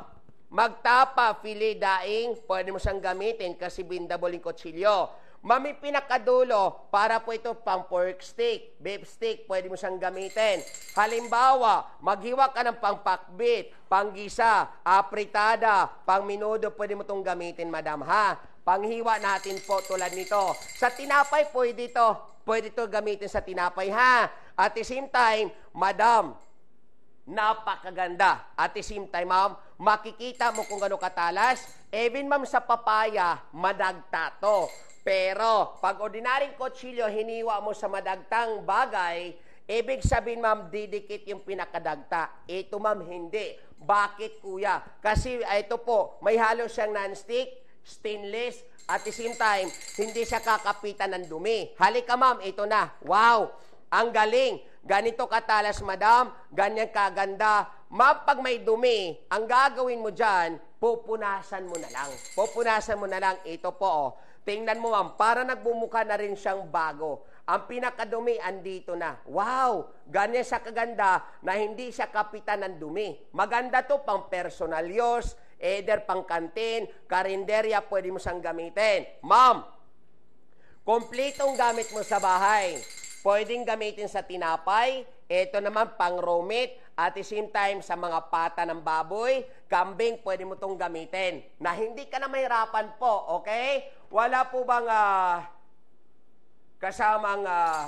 Magtapa, fili, daing, pwede mo siyang gamitin kasi bindaboling kutsilyo. Mami pinakadulo, para po ito pang pork steak, beef steak, pwede mo siyang gamitin. Halimbawa, maghiwa ka ng pangpakbit, panggisa, apritada, pangminudo, pwede mo itong gamitin, madam, ha? Panghiwa natin po tulad nito. Sa tinapay, pwede ito. Pwede ito gamitin sa tinapay, ha? At the same time, madam, napakaganda. At the same time, ma'am, makikita mo kung gano'ng katalas. Even, ma'am, sa papaya, madagtato. Pero, pag ordinaryong kutsilyo, hiniwa mo sa madagtang bagay, ibig sabihin, ma'am, didikit yung pinakadagta. Ito, ma'am, hindi. Bakit, kuya? Kasi, ito po, may halo siyang non-stick, stainless, at the same time, hindi siya kakapitan ng dumi. Halika, ma'am, ito na. Wow! Ang galing. Ganito katalas, madam. Ganyan kaganda. Mapag may dumi, ang gagawin mo dyan, pupunasan mo na lang. Pupunasan mo na lang. Ito po, oh. Tingnan mo, ma'am. Para nagbumuka na rin siyang bago. Ang pinakadumi, andito na. Wow! Ganyan siya kaganda na hindi siya kapitan ng dumi. Maganda to pang personal use, either pang kantin, karinderya, pwede mo siyang gamitin. Ma'am, kompletong gamit mo sa bahay. Pwedeng gamitin sa tinapay, ito naman pang raw meat, at the same time sa mga pata ng baboy, kambing, pwede mo itong gamitin. Na hindi ka na mahirapan po, okay? Wala po bang uh, kasamang uh,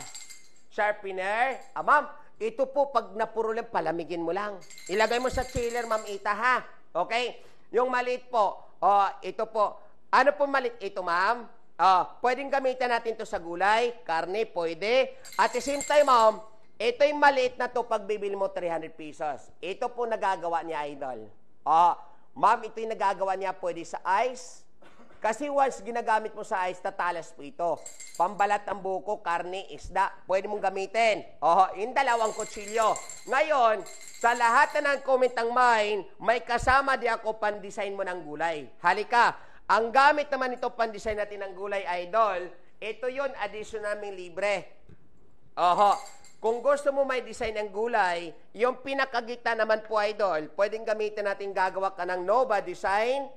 sharpener? Ah, ma'am, ito po pag napurulim, palamigin mo lang. Ilagay mo sa chiller, ma'am Ita, ha? Okay? Yung maliit po, oh, ito po. Ano po maliit ito, ma'am? Uh, pwedeng gamitan natin to sa gulay, karne, pwede. At the same time, ma'am, ito yung maliit na to pag bibili mo 300 pesos. Ito po nagagawa niya, idol. Uh, ma'am, ito yung nagagawa niya pwede sa ice. Kasi once ginagamit mo sa ice, tatalas po ito. Pambalat ang buko, karne, isda. Pwede mong gamitin. Oho, yung dalawang kutsilyo. Ngayon, sa lahat na ng comment ng mine, may kasama di ako pan-design mo ng gulay. Halika, ang gamit naman ito pang-design natin ng gulay idol, ito yon addition namin libre. Oho. Kung gusto mo may design ng gulay, yung pinakagita naman po idol, pwedeng gamitin natin gagawa ka ng Nova design,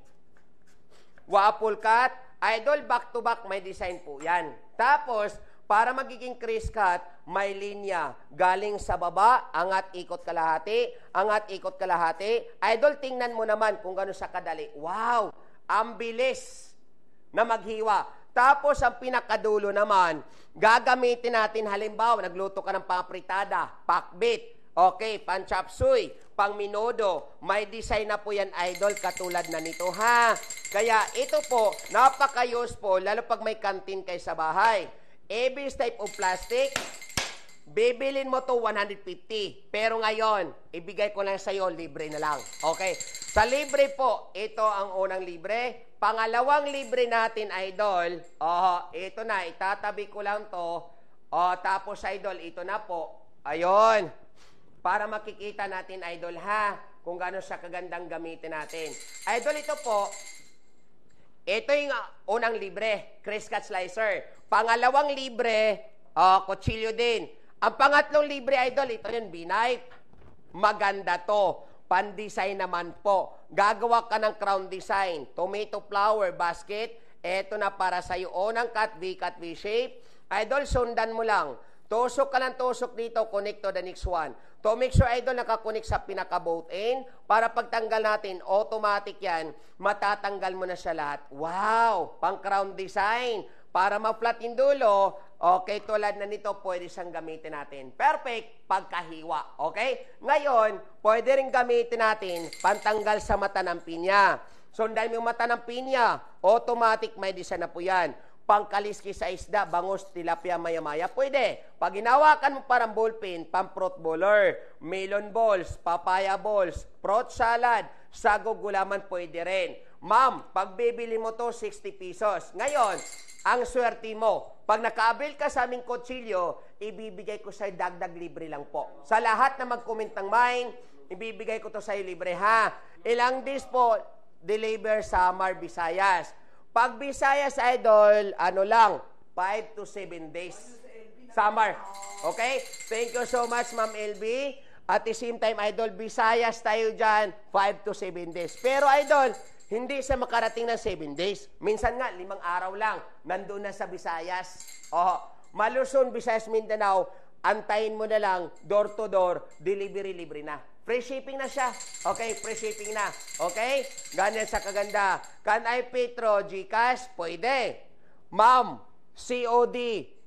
waffle cut, idol back to back may design po yan. Tapos, para magiging crease cut, may linya galing sa baba, angat ikot kalahati, angat ikot kalahati. Idol, tingnan mo naman kung gano'n sa kadali. Wow! Ang bilis na maghiwa. Tapos ang pinakadulo naman, gagamitin natin halimbawa, nagluto ka ng papritada, pakbit, okay, panchapsuy, pangminodo, may design na po yan idol katulad na nito ha. Kaya ito po, napaka-useful, lalo pag may kantin kayo sa bahay. ABS type of plastic, bibilin mo to 150. Pero ngayon, ibigay ko lang sa iyo, libre na lang. Okay? Sa libre po, ito ang unang libre. Pangalawang libre natin, idol. Oh, ito na, itatabi ko lang to. Oh, tapos, idol, ito na po. Ayun. Para makikita natin, idol, ha? Kung gaano siya kagandang gamitin natin. Idol, ito po, ito yung unang libre, Cut Slicer. Pangalawang libre, oh, kutsilyo din. Ang pangatlong libre idol, ito yun, B-Night. Maganda to. Pan-design naman po. Gagawa ka ng crown design. Tomato flower basket. Ito na para sa iyo. Unang cut V, cut V shape. Idol, sundan mo lang. Tusok ka ng tusok dito, connect to the next one. To make sure idol nakakunik sa pinaka both end, para pagtanggal natin, automatic yan, matatanggal mo na siya lahat. Wow! Pang crown design. Para ma-flat yung dulo, Okay, tulad na nito, pwede siyang gamitin natin. Perfect, pagkahiwa. Okay? Ngayon, pwede rin gamitin natin pantanggal sa mata ng pinya. So, dahil yung mata ng pinya, automatic may disa na po yan. Pangkaliski sa isda, bangus, tilapia, mayamaya, pwede. Pag hinawakan mo parang ballpen, pamprot bowler, melon balls, papaya balls, prot salad, sagog gulaman, pwede rin. Ma'am, pagbibili mo to, 60 pesos. Ngayon, ang swerte mo, pag nakabil ka sa aming kutsilyo, ibibigay ko sa'yo dagdag libre lang po. Sa lahat na mag-comment ng mine, ibibigay ko to sa'yo libre ha. Ilang days po, deliver sa Mar Visayas. Pag Visayas Idol, ano lang, 5 to 7 days. Summer. Okay? Thank you so much, Ma'am LB. At the same time, Idol, Visayas tayo dyan, 5 to 7 days. Pero Idol, hindi siya makarating ng seven days. Minsan nga, limang araw lang, nandoon na sa Visayas. Oh, Maluson, Visayas, Mindanao, antayin mo na lang, door to door, delivery libre na. Free shipping na siya. Okay, free shipping na. Okay? Ganyan sa kaganda. Can I pay through GCash? Pwede. Ma'am, COD,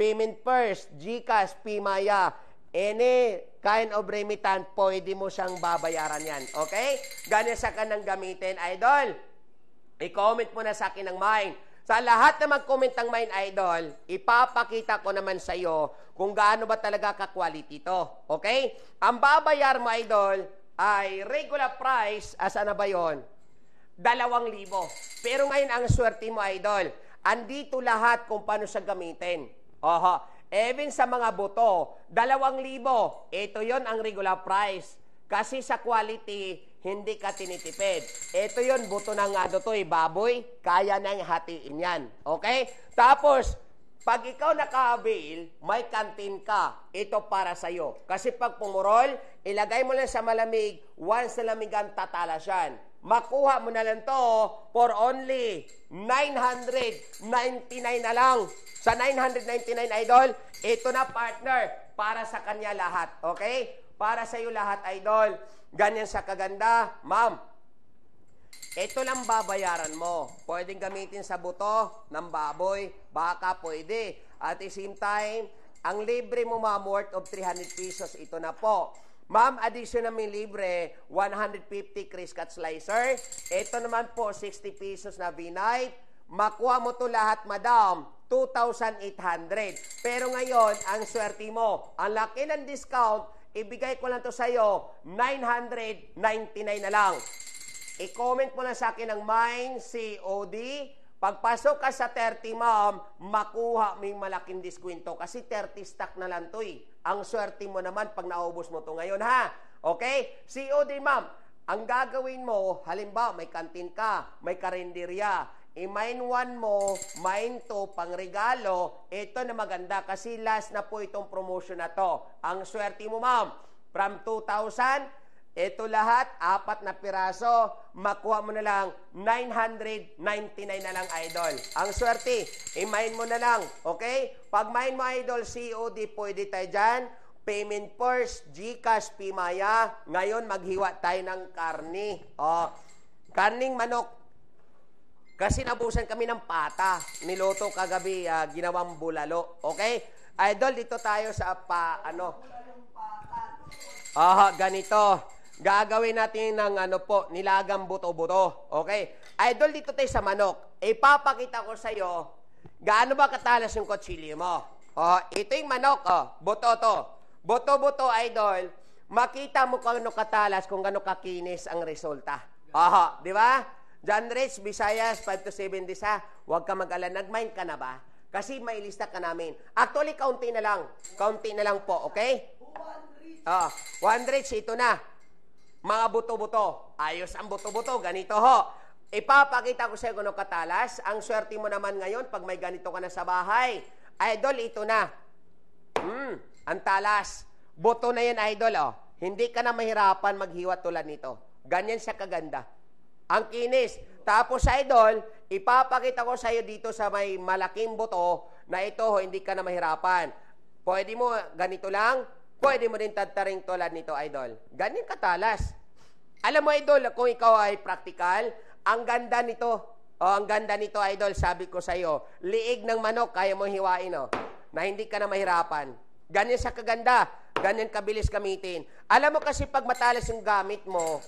payment first, GCash, PMaya, any kind of remittance, pwede mo siyang babayaran yan. Okay? Ganyan sa kanang gamitin, idol. I-comment mo na sa akin ng mine. Sa lahat na mag-comment ng mine idol, ipapakita ko naman sa iyo kung gaano ba talaga ka-quality to. Okay? Ang babayar mo idol ay regular price, asa na ba yon? Dalawang libo. Pero ngayon ang swerte mo idol, andito lahat kung paano siya gamitin. Oho. Even sa mga buto, dalawang libo, ito yon ang regular price. Kasi sa quality, hindi ka tinitipid. Ito yon buto ng ano to, eh, baboy, kaya nang hatiin yan. Okay? Tapos, pag ikaw nakahabil, may kantin ka. Ito para sa'yo. Kasi pag pumurol, ilagay mo lang sa malamig, once na lamigan, tatala siyan. Makuha mo na lang to for only 999 na lang. Sa 999, Idol, ito na partner para sa kanya lahat. Okay? Para sa'yo lahat, Idol. Ganyan siya kaganda. Ma'am, ito lang babayaran mo. Pwedeng gamitin sa buto ng baboy. Baka pwede. At the same time, ang libre mo ma'am worth of 300 pesos, ito na po. Ma'am, addition may libre, 150 crisp cut Slicer. Ito naman po, 60 pesos na v Makuha mo to lahat, madam, 2,800. Pero ngayon, ang swerte mo, ang laki ng discount, ibigay ko lang to sa iyo, 999 na lang. I-comment mo lang sa akin ang mine, COD. Pagpasok ka sa 30, ma'am, makuha mo yung malaking diskwento. Kasi 30 stock na lang to eh. Ang swerte mo naman pag naubos mo to ngayon, ha? Okay? COD, ma'am. Ang gagawin mo, halimbawa, may kantin ka, may karinderya, i-mine one mo, mine two, pang regalo, ito na maganda kasi last na po itong promotion na to. Ang swerte mo ma'am, from 2,000, ito lahat, apat na piraso, makuha mo na lang 999 na lang idol. Ang swerte, i-mine mo na lang, okay? Pag mine mo idol, COD pwede tayo dyan. Payment first, Gcash, Pimaya. Ngayon, maghiwa tayo ng karni. Oh, karning manok, kasi nabusan kami ng pata. Niluto kagabi, uh, ginawang bulalo. Okay? Idol, dito tayo sa pa, ano? Aha, uh, ganito. Gagawin natin ng ano po, nilagang buto-buto. Okay? Idol, dito tayo sa manok. Ipapakita ko sa iyo, gaano ba katalas yung kutsilyo mo? Oh, uh, ito yung manok, oh, buto to. Buto-buto, idol. Makita mo kung ano katalas, kung ano kakinis ang resulta. Aha, uh, di ba? John Rich, Visayas 5 to 7 disa, huwag ka mag-ala, nag-mind ka na ba? Kasi may lista ka namin. Actually, kaunti na lang. Kaunti na lang po, okay? Oh, one rich, ito na. Mga buto-buto. Ayos ang buto-buto. Ganito ho. Ipapakita ko sa iyo kung katalas. Ang swerte mo naman ngayon pag may ganito ka na sa bahay. Idol, ito na. Hmm, ang talas. Buto na yan, idol. Oh. Hindi ka na mahirapan maghiwa tulad nito. Ganyan siya kaganda. Ang kinis. Tapos sa idol, ipapakita ko sa iyo dito sa may malaking buto na ito ho, hindi ka na mahirapan. Pwede mo ganito lang, pwede mo din tataring tulad nito, idol. Ganyan katalas. Alam mo, idol, kung ikaw ay practical, ang ganda nito. O, ang ganda nito, idol, sabi ko sa iyo. Liig ng manok, kaya mo hiwain, o. Oh, na hindi ka na mahirapan. Ganyan sa kaganda. Ganyan kabilis gamitin. Alam mo kasi pag matalas yung gamit mo,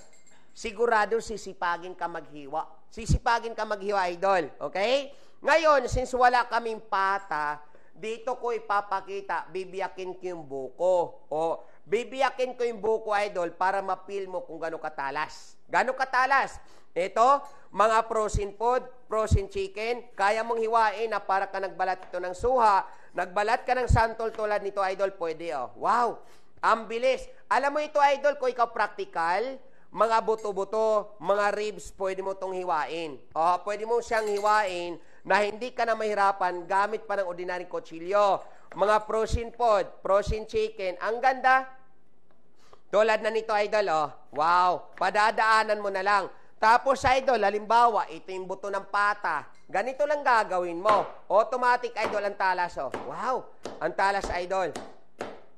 sigurado sisipagin ka maghiwa. Sisipagin ka maghiwa, idol. Okay? Ngayon, since wala kaming pata, dito ko ipapakita, bibiyakin ko yung buko. O, bibiyakin ko yung buko, idol, para mapil mo kung gano'ng katalas. Gano'ng katalas? Ito, mga frozen food, frozen chicken, kaya mong hiwain na para ka nagbalat ito ng suha, nagbalat ka ng santol tulad nito, idol, pwede, oh. Wow! Ang bilis. Alam mo ito, idol, ko ikaw practical, mga buto-buto, mga ribs, pwede mo itong hiwain. O, pwede mo siyang hiwain na hindi ka na mahirapan gamit pa ng ordinary kutsilyo. Mga frozen pod, frozen chicken, ang ganda. Tulad na nito, idol, oh. Wow, padadaanan mo na lang. Tapos, idol, halimbawa, ito yung buto ng pata. Ganito lang gagawin mo. Automatic, idol, ang talas, oh. Wow, ang talas, idol.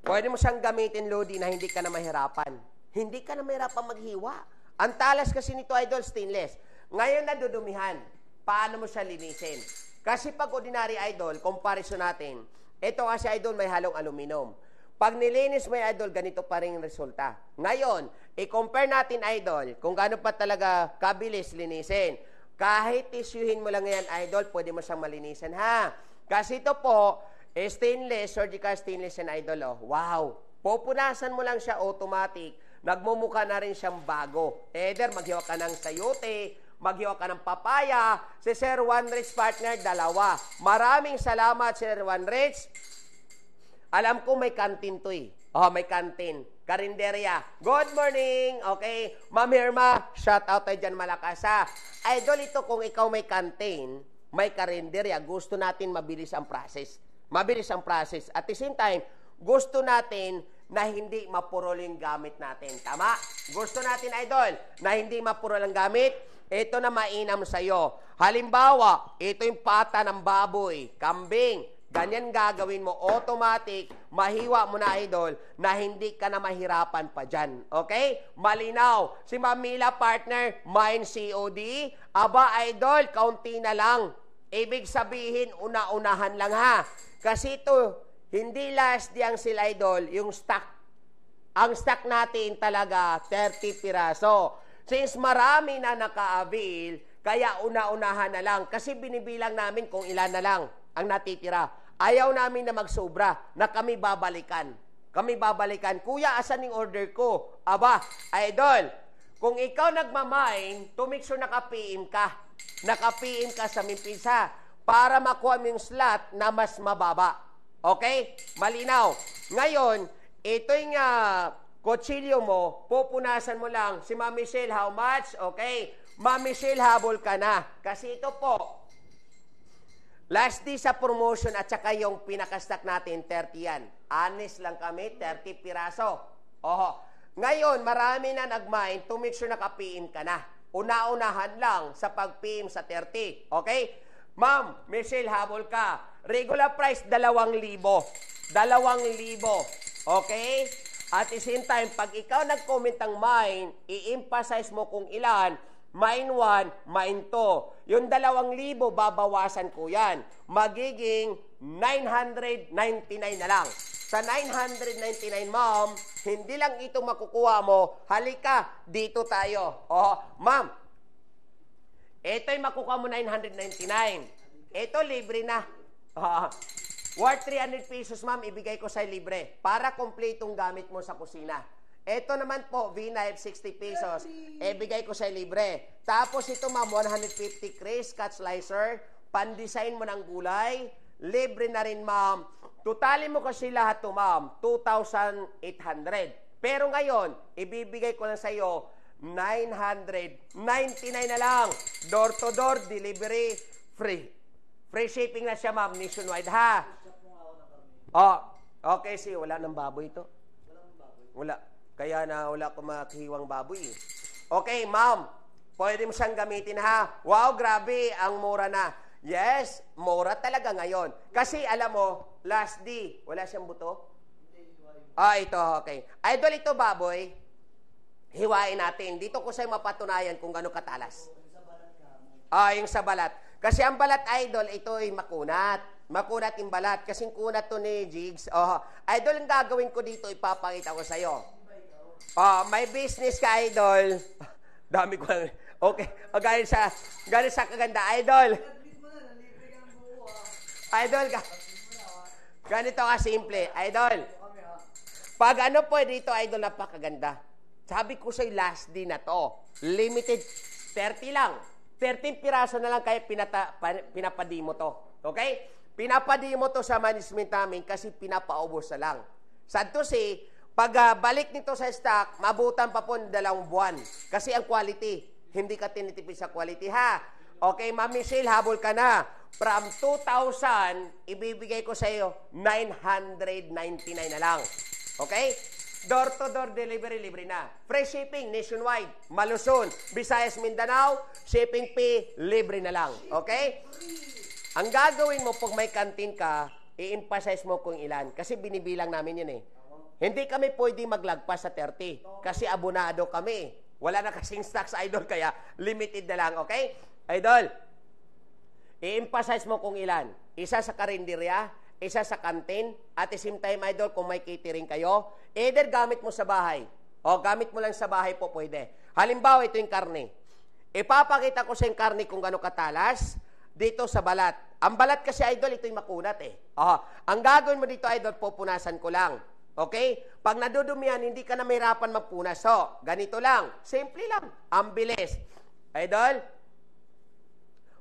Pwede mo siyang gamitin, Lodi, na hindi ka na mahirapan. Hindi ka na mahirapang maghiwa. Ang talas kasi nito, idol, stainless. Ngayon na dudumihan. Paano mo siya linisin? Kasi pag ordinary idol, comparison natin, ito kasi idol may halong aluminum. Pag nilinis mo yung idol, ganito pa rin resulta. Ngayon, i-compare natin idol kung gaano pa talaga kabilis linisin. Kahit isyuhin mo lang yan idol, pwede mo siyang malinisin, ha. Kasi ito po, eh, stainless, surgical stainless and idol. Oh. Wow! Pupunasan mo lang siya automatic nagmumukha na rin siyang bago. Either maghiwa ka ng sayote, maghiwa ka ng papaya. Si Sir Juan Rich partner, dalawa. Maraming salamat, Sir Juan Rich. Alam ko may kantin to eh. Oh, may kantin. Karinderia. Good morning! Okay. Ma'am Irma, shout out tayo dyan malakas ha. Idol ito kung ikaw may kantin, may karinderya, gusto natin mabilis ang process. Mabilis ang process. At the same time, gusto natin na hindi mapurol yung gamit natin. Tama? Gusto natin, idol, na hindi mapurol ang gamit? Ito na mainam sa'yo. Halimbawa, ito yung pata ng baboy, kambing. Ganyan gagawin mo, automatic, mahiwa mo na, idol, na hindi ka na mahirapan pa dyan. Okay? Malinaw. Si Mamila partner, mine COD. Aba, idol, kaunti na lang. Ibig sabihin, una-unahan lang ha. Kasi ito, hindi last day ang sale idol, yung stock. Ang stock natin talaga 30 piraso. Since marami na naka-avail, kaya una-unahan na lang kasi binibilang namin kung ilan na lang ang natitira. Ayaw namin na magsobra na kami babalikan. Kami babalikan. Kuya, asan yung order ko? Aba, idol, kung ikaw nagmamine, to make sure naka-PM ka. Naka-PM ka sa mimpisa para makuha mo yung slot na mas mababa. Okay? Malinaw. Ngayon, ito'y nga uh, kutsilyo mo, pupunasan mo lang. Si Ma'am Shell, how much? Okay. Ma'am Shell, habol ka na. Kasi ito po, last day sa promotion at saka yung pinakastack natin, 30 yan. Honest lang kami, 30 piraso. Oho. Ngayon, marami na nagmain to make sure nakapiin ka na. Una-unahan lang sa pag-PM sa 30. Okay? Ma'am, may sale habol ka. Regular price, dalawang libo. Dalawang libo. Okay? At the same time, pag ikaw nag-comment ng mine, i-emphasize mo kung ilan, mine 1, mine 2. Yung dalawang libo, babawasan ko yan. Magiging 999 na lang. Sa 999, ma'am, hindi lang ito makukuha mo. Halika, dito tayo. Oh, ma'am, Ito'y makukuha mo 999. Ito, libre na. Uh, worth 300 pesos, ma'am, ibigay ko sa'yo libre para kumpletong gamit mo sa kusina. Ito naman po, V-knife, 60 pesos. Ibigay eh, ko sa'yo libre. Tapos ito, ma'am, 150 crisp cut slicer. Pan-design mo ng gulay. Libre na rin, ma'am. Tutali mo kasi lahat to, ma'am. 2,800. Pero ngayon, ibibigay ko lang sa'yo 999 na lang. Door-to-door, -door, delivery, free. Free shipping na siya, ma'am, nationwide, ha? Oh, okay, si wala nang baboy ito. Wala. Kaya na wala kumakiwang baboy. Eh. Okay, ma'am, pwede mo siyang gamitin, ha? Wow, grabe, ang mura na. Yes, mura talaga ngayon. Kasi alam mo, last D, wala siyang buto? Ah, ito, okay. Idol ito, baboy. Hiwain natin. Dito ko sa'yo mapatunayan kung gano'ng katalas. Ah, yung sa balat. Kasi ang balat, idol, ito ay makunat. Makunat yung balat. Kasi kunat to ni Jigs. Oh, idol, ang gagawin ko dito, ipapakita ko sa'yo. Oh, may business ka, idol. Dami ko lang. Okay. Oh, galing sa, galing sa kaganda, idol. Idol, ka. ganito ka simple. Idol. Pag ano po dito, idol, napakaganda. Sabi ko sa'yo last day na to. Limited 30 lang. 13 piraso na lang kaya pinata, pinapadimo to. Okay? Pinapadimo to sa management namin kasi pinapaubos na lang. Sad to say, pagbalik ah, uh, nito sa stock, mabutan pa po ng dalawang buwan. Kasi ang quality, hindi ka tinitipid sa quality ha. Okay, Ma'am Michelle, habol ka na. From 2,000, ibibigay ko sa iyo 999 na lang. Okay? Door-to-door delivery, libre na. Free shipping nationwide, Maluson, Visayas, Mindanao, shipping fee, libre na lang. Okay? Ang gagawin mo pag may kantin ka, i-emphasize mo kung ilan. Kasi binibilang namin yun eh. Hindi kami pwede maglagpas sa 30 kasi abonado kami. Wala na kasing stocks, idol, kaya limited na lang, okay? Idol, i-emphasize mo kung ilan. Isa sa karinderya, isa sa canteen. At the same time, idol, kung may catering kayo, either gamit mo sa bahay, o gamit mo lang sa bahay po pwede. Halimbawa, ito yung karne. Ipapakita ko sa yung karne kung gano'ng katalas dito sa balat. Ang balat kasi, idol, ito yung makunat eh. Oh, Ang gagawin mo dito, idol, pupunasan ko lang. Okay? Pag nadudumihan, hindi ka na mahirapan magpunas. So, ganito lang. Simple lang. Ang bilis. Idol,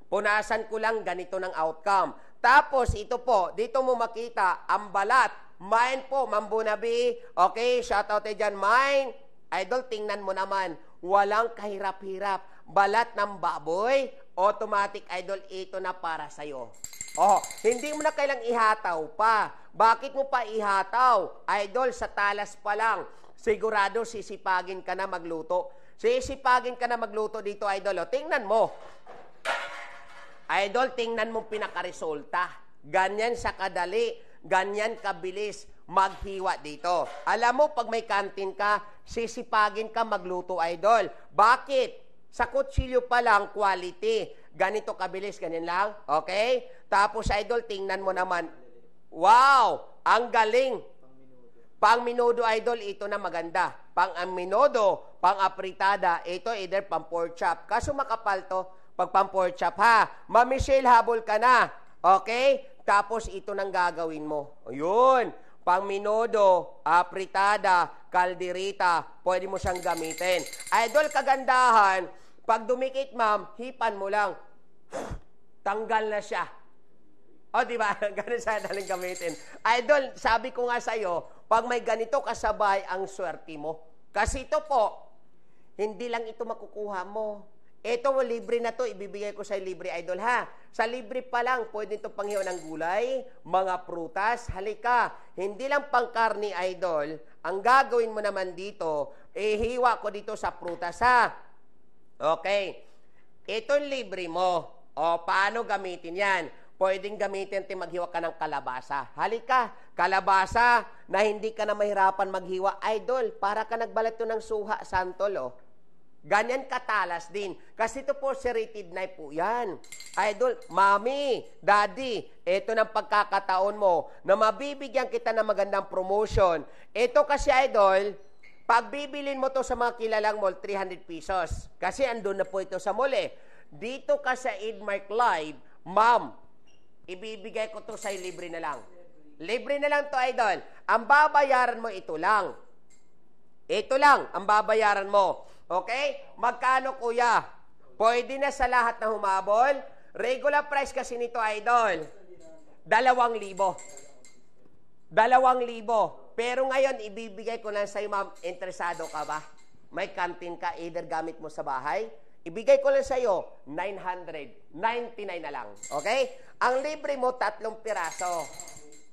punasan ko lang ganito ng outcome. Tapos ito po, dito mo makita ang balat. Mine po, Mambunabi. Okay, shout out eh dyan, mine. Idol, tingnan mo naman. Walang kahirap-hirap. Balat ng baboy, automatic idol, ito na para sa'yo. Oh, hindi mo na kailang ihataw pa. Bakit mo pa ihataw? Idol, sa talas pa lang. Sigurado sisipagin ka na magluto. Sisipagin ka na magluto dito, idol. O, oh, tingnan mo. Idol, tingnan mo pinakaresulta. Ganyan sa kadali, ganyan kabilis maghiwa dito. Alam mo, pag may kantin ka, sisipagin ka magluto, idol. Bakit? Sa kutsilyo pa lang, quality. Ganito kabilis, ganyan lang. Okay? Tapos, idol, tingnan mo naman. Wow! Ang galing! Pang minudo, idol, ito na maganda. Pang aminodo, pang apritada, ito either pang pork chop. Kaso makapal to, pagpamport shop ha. Ma Michelle, habol ka na. Okay? Tapos ito nang gagawin mo. Ayun. Pang minodo, apritada, kalderita, pwede mo siyang gamitin. Idol kagandahan, pag dumikit ma'am, hipan mo lang. Tanggal na siya. O, di ba? Ganun siya nalang gamitin. Idol, sabi ko nga sa'yo, pag may ganito kasabay ang swerte mo. Kasi ito po, hindi lang ito makukuha mo ito, libre na to. Ibibigay ko sa libre, idol, ha? Sa libre pa lang, pwede itong panghiwa ng gulay, mga prutas. Halika, hindi lang pangkarni, idol. Ang gagawin mo naman dito, ihiwa eh, ko dito sa prutas, ha? Okay. Itong libre mo. O, paano gamitin yan? Pwedeng gamitin ti maghiwa ka ng kalabasa. Halika, kalabasa na hindi ka na mahirapan maghiwa. Idol, para ka nagbalat ng suha, santol, oh. Ganyan katalas din. Kasi ito po, serrated knife po yan. Idol, mami, daddy, ito ng pagkakataon mo na mabibigyan kita ng magandang promotion. Ito kasi, idol, pag bibilin mo to sa mga kilalang mall, 300 pesos. Kasi andun na po ito sa mall eh. Dito ka sa Edmark Live, ma'am, ibibigay ko to sa'yo libre na lang. Libre na lang to, idol. Ang babayaran mo, ito lang. Ito lang ang babayaran mo. Okay? Magkano kuya? Pwede na sa lahat na humabol. Regular price kasi nito, idol. Dalawang libo. Dalawang libo. Pero ngayon, ibibigay ko na sa'yo, ma'am. Interesado ka ba? May canteen ka, either gamit mo sa bahay. Ibigay ko lang sa'yo, 999 na lang. Okay? Ang libre mo, tatlong piraso.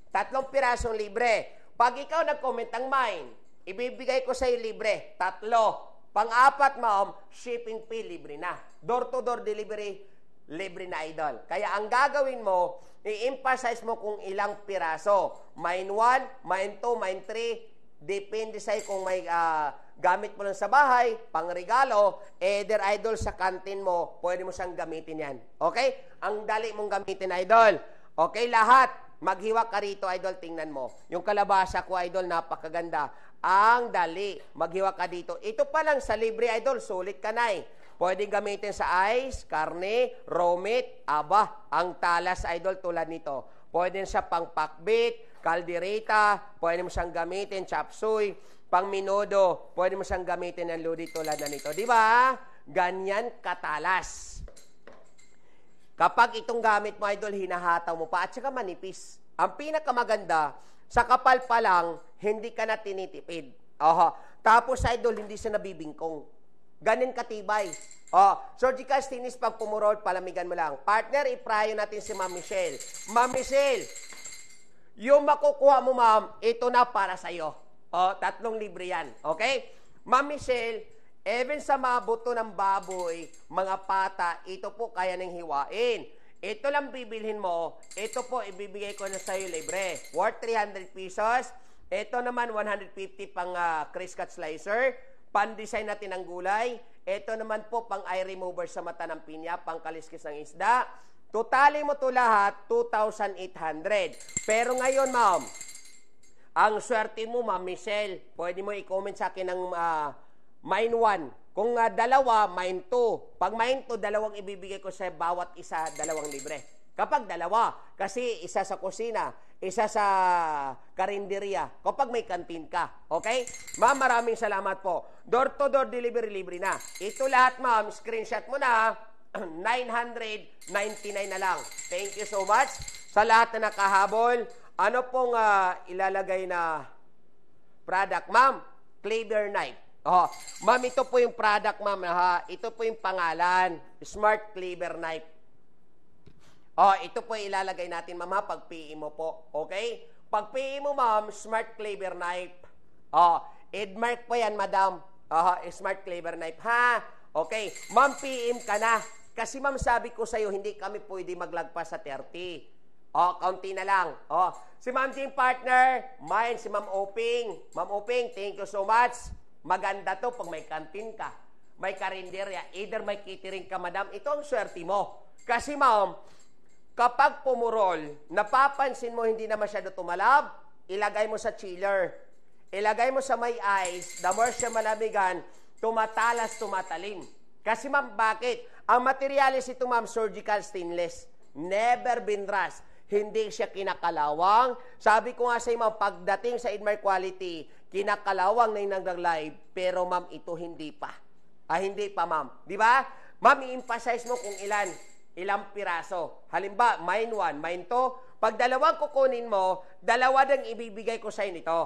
Tatlong pirasong libre. Pag ikaw nag-comment ang mine, ibibigay ko sa'yo libre. Tatlo. Pang-apat, ma'am, shipping fee libre na. Door-to-door delivery, libre na idol. Kaya ang gagawin mo, i-emphasize mo kung ilang piraso. Mine 1, mine 2, mine 3. Depende sa'yo kung may uh, gamit mo lang sa bahay, pang regalo, either idol sa kantin mo, pwede mo siyang gamitin yan. Okay? Ang dali mong gamitin, idol. Okay, lahat. Maghiwa ka rito, idol, tingnan mo. Yung kalabasa ko, idol, napakaganda ang dali. Maghiwa ka dito. Ito pa lang sa libre idol, sulit ka na eh. Pwede gamitin sa ice, karne, raw aba, ang talas idol tulad nito. Pwede sa pangpakbit, kaldereta, pwede mo siyang gamitin, chapsuy, pangminodo, pwede mo siyang gamitin ng ludi tulad na nito. Di ba? Ganyan katalas. Kapag itong gamit mo, idol, hinahataw mo pa at saka manipis. Ang pinakamaganda, sa kapal pa lang, hindi ka na tinitipid. Oho. Tapos, idol, hindi siya nabibingkong. Ganin katibay. Oh, surgical stinis pag pumurot, palamigan mo lang. Partner, iprayo natin si Ma'am Michelle. Ma'am Michelle, yung makukuha mo, ma'am, ito na para sa'yo. Oh, tatlong libre yan. Okay? Ma'am Michelle, even sa mabuto ng baboy, mga pata, ito po kaya nang hiwain ito lang bibilhin mo, ito po ibibigay ko na sa'yo libre. Worth 300 pesos. Ito naman 150 pang uh, ah, Criscut slicer, pan-design natin ng gulay. Ito naman po pang eye remover sa mata ng pinya, pang kaliskis ng isda. Totally mo to lahat, 2,800. Pero ngayon, ma'am, ang swerte mo, ma'am Michelle, pwede mo i-comment sa akin ng uh, mine one. Kung uh, dalawa, mine 2. Pag mine 2, dalawang ibibigay ko sa bawat isa, dalawang libre. Kapag dalawa, kasi isa sa kusina, isa sa karinderya, kapag may kantin ka. Okay? Ma'am, maraming salamat po. Door-to-door -door delivery libre na. Ito lahat, ma'am. Screenshot mo na. 999 na lang. Thank you so much sa lahat na nakahabol. Ano pong uh, ilalagay na product? Ma'am, cleaver knife. Oh, ma'am, ito po yung product, ma'am. Eh, ha? Ito po yung pangalan. Smart Cleaver Knife. Oh, ito po ilalagay natin, ma'am, ha? Pag PE mo po. Okay? Pag PE mo, ma'am, Smart Cleaver Knife. Oh, Edmark po yan, madam. Oh, Smart Cleaver Knife, ha? Okay. Ma'am, PM e ka na. Kasi, ma'am, sabi ko sa'yo, hindi kami pwede maglagpas sa 30. Oh, kaunti na lang. Oh, si Ma'am Jane Partner, mine si Ma'am Oping. Ma'am Oping, thank you so much. Maganda to pag may kantin ka, may karinderya, either may catering ka, madam, ito ang swerte mo. Kasi ma'am, kapag pumurol, napapansin mo hindi na masyado tumalab, ilagay mo sa chiller. Ilagay mo sa may ice, the more siya malamigan, tumatalas, tumatalim. Kasi ma'am, bakit? Ang materialis ito ma'am, surgical stainless. Never been rust hindi siya kinakalawang. Sabi ko nga sa iyo, ma'am, pagdating sa Inmar Quality, kinakalawang na yung live, pero ma'am, ito hindi pa. Ah, hindi pa, ma'am. Di ba? Ma'am, i-emphasize mo kung ilan, ilang piraso. Halimbawa, mine 1, mine 2. Pag dalawang kukunin mo, dalawa dang ibibigay ko sa inyo nito.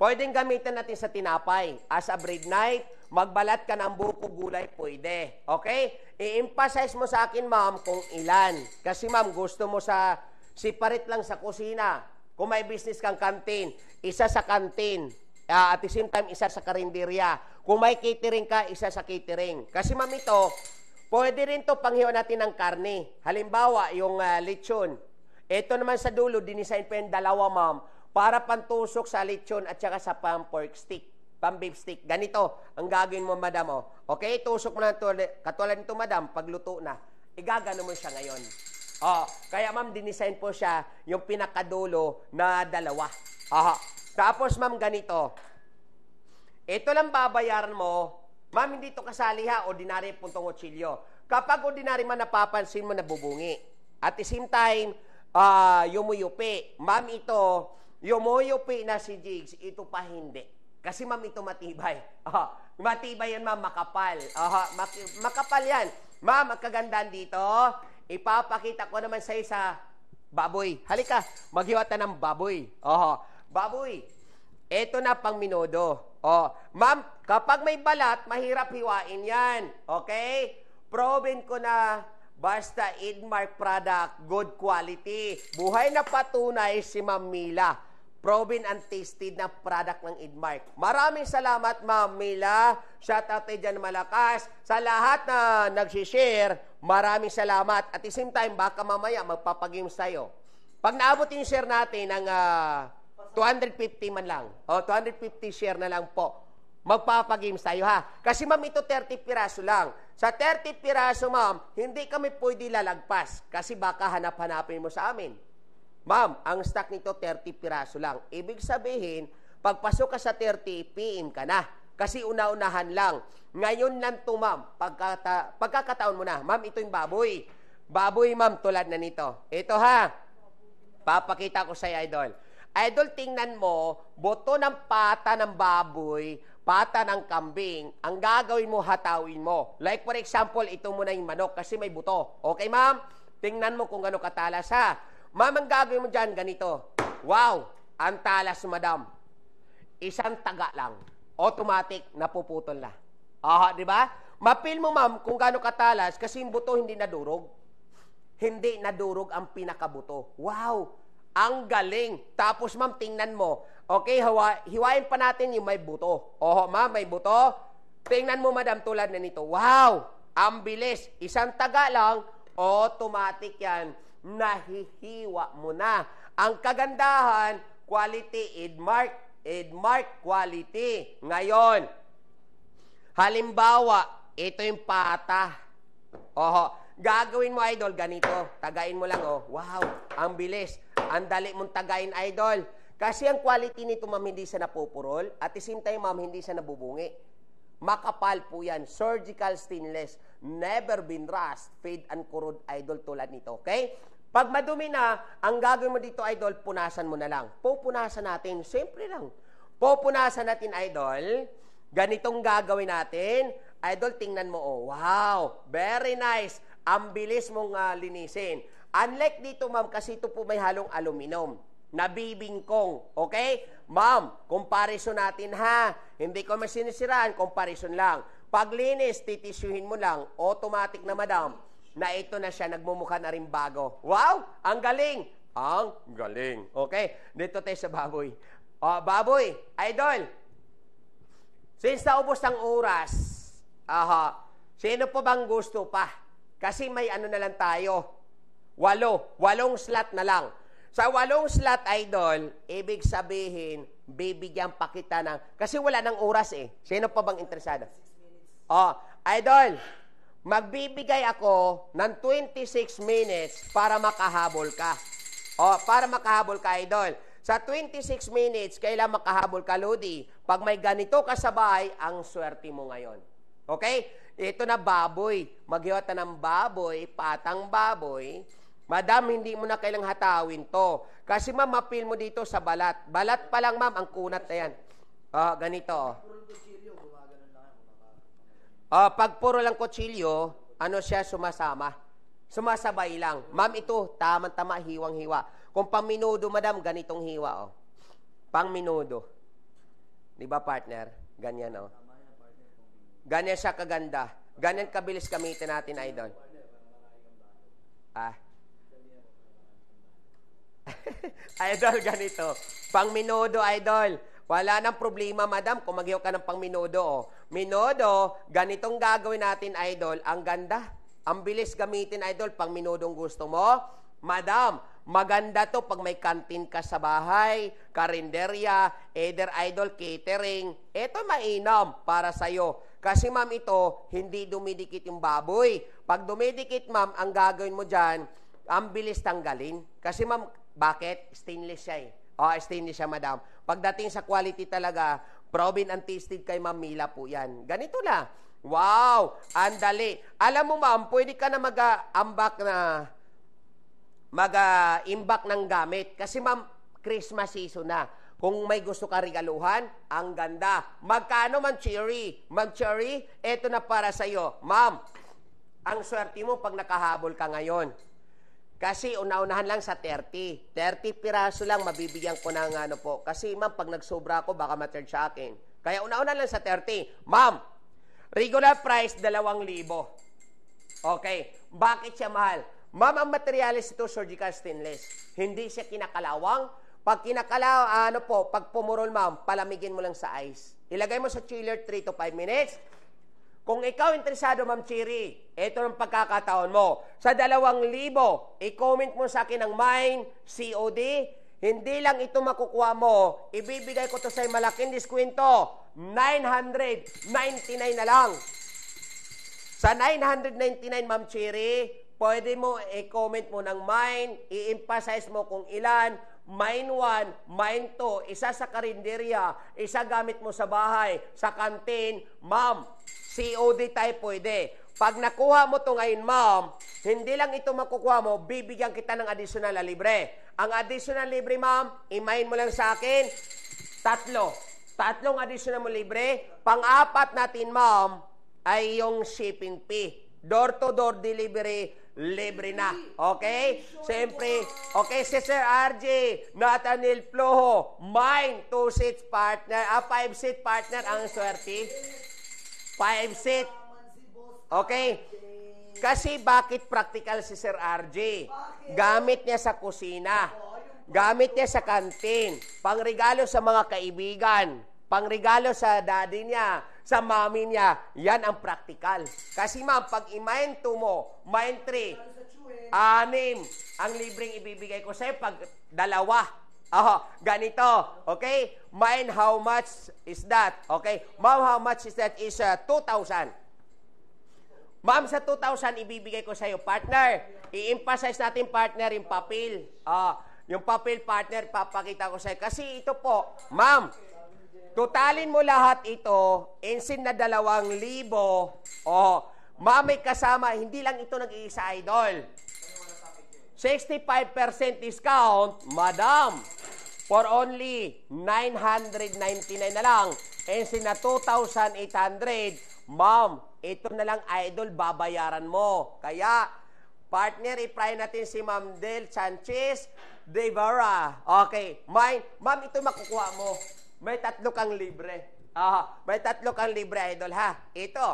Pwedeng gamitin natin sa tinapay. As a bread night, magbalat ka ng buko gulay, pwede. Okay? I-emphasize mo sa akin, ma'am, kung ilan. Kasi, ma'am, gusto mo sa separate lang sa kusina. Kung may business kang kantin, isa sa kantin. Uh, ah, at the same time, isa sa karinderya. Kung may catering ka, isa sa catering. Kasi, ma'am, ito, pwede rin to panghiwa natin ng karne. Halimbawa, yung uh, lechon. Ito naman sa dulo, dinisign pa yung dalawa, ma'am para pantusok sa lechon at saka sa pork stick, pam beef stick. Ganito ang gagawin mo, madam. Oh. Okay, tusok mo na ito. Katulad nito, madam, pagluto na. Igagano mo siya ngayon. Oh, kaya ma'am, dinisign po siya yung pinakadulo na dalawa. Aha. Oh, tapos ma'am, ganito. Ito lang babayaran mo. Ma'am, hindi ito kasali ha, ordinary puntong otsilyo. Kapag ordinary man, napapansin mo nabubungi. bubungi. At the same time, uh, yumuyupi. Ma'am, ito, yomoyopi na si Jigs, ito pa hindi. Kasi ma'am, ito matibay. Aha. Matibay yan ma'am, makapal. Aha. Mak- makapal yan. Ma'am, magkagandaan dito. Ipapakita ko naman sa sa baboy. Halika, maghiwata ng baboy. Aha. Baboy, ito na pang minodo. Oh, ma'am, kapag may balat, mahirap hiwain yan. Okay? Proven ko na basta Edmark product, good quality. Buhay na patunay si Ma'am Mila proven and tasted na product ng Edmark. Maraming salamat, Ma'am Mila. Shout out kay Jan Malakas. Sa lahat na nagsishare, maraming salamat. At the same time, baka mamaya magpapagames tayo. Pag naabot yung share natin ng uh, ah, 250 man lang, o 250 share na lang po, magpapagames tayo ha. Kasi ma'am, ito 30 piraso lang. Sa 30 piraso, ma'am, hindi kami pwede lalagpas kasi baka hanap-hanapin mo sa amin. Ma'am, ang stock nito 30 piraso lang. Ibig sabihin, pagpasok ka sa 30, PM ka na. Kasi una-unahan lang. Ngayon lang to, ma'am. Pagkata pagkakataon mo na. Ma'am, ito yung baboy. Baboy, ma'am, tulad na nito. Ito ha. Papakita ko sa idol. Idol, tingnan mo, boto ng pata ng baboy, pata ng kambing, ang gagawin mo, hatawin mo. Like for example, ito muna yung manok kasi may buto. Okay, ma'am? Tingnan mo kung gano'ng katalas ha. Mamang gagawin mo dyan, ganito. Wow, ang talas, madam. Isang taga lang. Automatic, napuputol na. Aha, di ba? Mapil mo, ma'am, kung gaano katalas kasi yung buto hindi nadurog. Hindi nadurog ang pinakabuto. Wow, ang galing. Tapos, ma'am, tingnan mo. Okay, hawa, hiwain pa natin yung may buto. Oho, ma'am, may buto. Tingnan mo, madam, tulad na nito. Wow, ang bilis. Isang taga lang, automatic yan nahihiwa mo na. Ang kagandahan, quality Edmark, Edmark quality. Ngayon, halimbawa, ito yung pata. Oho, gagawin mo idol, ganito. Tagain mo lang, oh. Wow, ang bilis. Ang dali mong tagain, idol. Kasi ang quality nito, ma'am, hindi siya napupurol. At the same time, ma'am, hindi siya nabubungi. Makapal po yan. Surgical stainless never been rust, fade and corrode idol tulad nito. Okay? Pag madumi na, ang gagawin mo dito idol, punasan mo na lang. Pupunasan natin, simple lang. Pupunasan natin idol, ganitong gagawin natin. Idol, tingnan mo, oh, wow, very nice. Ang bilis mong uh, linisin. Unlike dito, ma'am, kasi ito po may halong aluminum nabibingkong. Okay? Ma'am, comparison natin ha. Hindi ko masinisiraan, comparison lang. Paglinis, titisuhin mo lang, automatic na madam, na ito na siya, nagmumukha na rin bago. Wow! Ang galing! Ang galing. Okay, dito tayo sa baboy. Uh, baboy, idol, since naubos ang oras, aha, sino po bang gusto pa? Kasi may ano na lang tayo, Walo. Walong slot na lang. Sa walong slot, idol, ibig sabihin, bibigyan pa kita ng... Kasi wala ng oras eh. Sino pa bang interesado? Oh, idol, magbibigay ako ng 26 minutes para makahabol ka. O, oh, para makahabol ka, idol. Sa 26 minutes, kailangan makahabol ka, Lodi. Pag may ganito ka sa bahay, ang swerte mo ngayon. Okay? Ito na baboy. Maghiwata ng baboy, patang baboy. Madam, hindi mo na kailang hatawin to. Kasi ma'am, mapil mo dito sa balat. Balat pa lang, ma'am, ang kunat na yan. O, oh, ganito. Oh. Uh, pag puro lang kutsilyo, ano siya sumasama? Sumasabay lang. Ma'am, ito, tamang-tama, hiwang-hiwa. Kung paminudo, madam, ganitong hiwa, oh. Pangminudo. Di ba, partner? Ganyan, oh. Ganyan siya kaganda. Ganyan kabilis kamitin natin, idol. Ah. idol, ganito. Pangminudo, idol. Wala nang problema, madam, kung maghiyaw ka ng pangminodo. Oh. Minodo, ganitong gagawin natin, idol. Ang ganda. Ang bilis gamitin, idol, pang minodong gusto mo. Madam, maganda to pag may kantin ka sa bahay, karinderya, either idol, catering. Ito mainam para sa'yo. Kasi ma'am ito, hindi dumidikit yung baboy. Pag dumidikit, ma'am, ang gagawin mo dyan, ang bilis tanggalin. Kasi ma'am, bakit? Stainless siya eh. Oh, stainless siya, madam. Pagdating sa quality talaga, proven and tested kay Ma'am Mila po yan. Ganito na. Wow! Andali. Alam mo ma'am, pwede ka na mag-ambak na mag-imbak ng gamit. Kasi ma'am, Christmas season na. Kung may gusto ka regaluhan, ang ganda. Magkano man, Cherry? Mag Cherry, Ito na para sa'yo. Ma'am, ang swerte mo pag nakahabol ka ngayon kasi una-unahan lang sa 30. 30 piraso lang mabibigyan ko ng ano po. Kasi ma'am, pag nagsobra ako, baka ma-turn sa akin. Kaya una-una lang sa 30. Ma'am, regular price, 2,000. Okay. Bakit siya mahal? Ma'am, ang materialis ito, surgical stainless. Hindi siya kinakalawang. Pag kinakalaw, ano po, pag pumurol ma'am, palamigin mo lang sa ice. Ilagay mo sa chiller 3 to 5 minutes. Kung ikaw interesado, Ma'am Chiri, ito ang pagkakataon mo. Sa dalawang libo, i-comment mo sa akin ang mine, COD. Hindi lang ito makukuha mo, ibibigay ko to sa malaking diskwento. 999 na lang. Sa 999, Ma'am Chiri, pwede mo i-comment mo ng mine, i-emphasize mo kung ilan, mine 1, mine 2, isa sa karinderya, isa gamit mo sa bahay, sa kantin, ma'am, COD tayo pwede. Pag nakuha mo to ngayon, ma'am, hindi lang ito makukuha mo, bibigyan kita ng additional na libre. Ang additional libre, ma'am, imahin mo lang sa akin, tatlo. Tatlong additional mo libre. Pang-apat natin, ma'am, ay yung shipping fee. door to -door delivery libre na. Okay? Siyempre, okay, si Sir RJ, Nathaniel Floho, mine, two-seat partner, ah, five-seat partner ang swerte. Five-seat. Okay? Kasi bakit practical si Sir RJ? Gamit niya sa kusina. Gamit niya sa kantin. Pangregalo sa mga kaibigan. Pangregalo sa daddy niya sa mami niya. Yan ang practical. Kasi ma'am, pag imaento mo, mind 3, anim, ang libreng ibibigay ko sa'yo pag dalawa. Oh, ganito. Okay? Mine, how much is that? Okay? Ma'am, how much is that? Is uh, 2,000. Ma'am, sa 2,000 ibibigay ko sa'yo, partner. I-emphasize natin, partner, yung papel. Ah, yung papel, partner, papakita ko sa'yo. Kasi ito po, ma'am, Tutalin mo lahat ito, insin na dalawang libo, o oh, mamay kasama, hindi lang ito nag-iisa idol. 65% discount, madam, for only 999 na lang. Insin na 2,800, ma'am, ito na lang idol, babayaran mo. Kaya, partner, i-pry natin si Ma'am Del Sanchez De Okay, mine, ma'am, ito makukuha mo. May tatlo kang libre. Ah, may tatlo kang libre, idol, ha? Ito.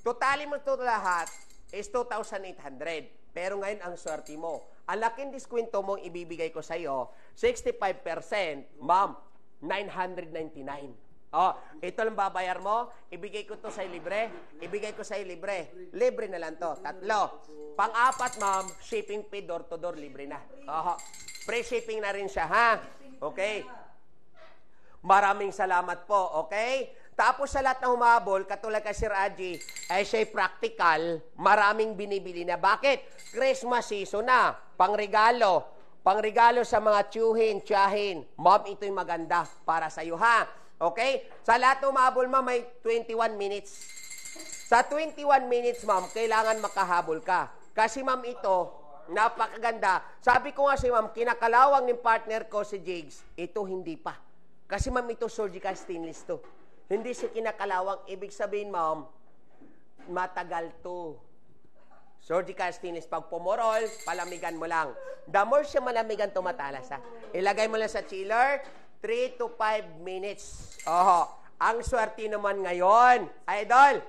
Totally mo ito lahat is 2,800. Pero ngayon, ang swerte mo. Ang laking diskwento mong ibibigay ko sa iyo, 65%, ma'am, 999. Oh, ito lang babayar mo. Ibigay ko to sa libre. Ibigay ko sa libre. Libre na lang to. Tatlo. Pang-apat, ma'am, shipping fee door to door libre na. Oh, free shipping na rin siya, ha? Okay. Maraming salamat po, okay? Tapos sa lahat na humabol, katulad kay Sir Aji, ay siya'y practical, maraming binibili na. Bakit? Christmas season na, pangregalo, pangregalo sa mga tiyuhin, tiyahin. Mom, ito'y maganda para sa iyo, ha? Okay? Sa lahat na humabol, ma'am, may 21 minutes. Sa 21 minutes, ma'am, kailangan makahabol ka. Kasi, ma'am, ito, napakaganda. Sabi ko nga si ma'am, kinakalawang ng partner ko si Jigs, ito hindi pa. Kasi ma'am, ito surgical stainless to. Hindi siya kinakalawang. Ibig sabihin, ma'am, matagal to. Surgical stainless. Pag pumorol, palamigan mo lang. The more siya malamigan, tumatalas. Ha? Ilagay mo lang sa chiller, 3 to 5 minutes. Oho. Ang swerte naman ngayon, idol,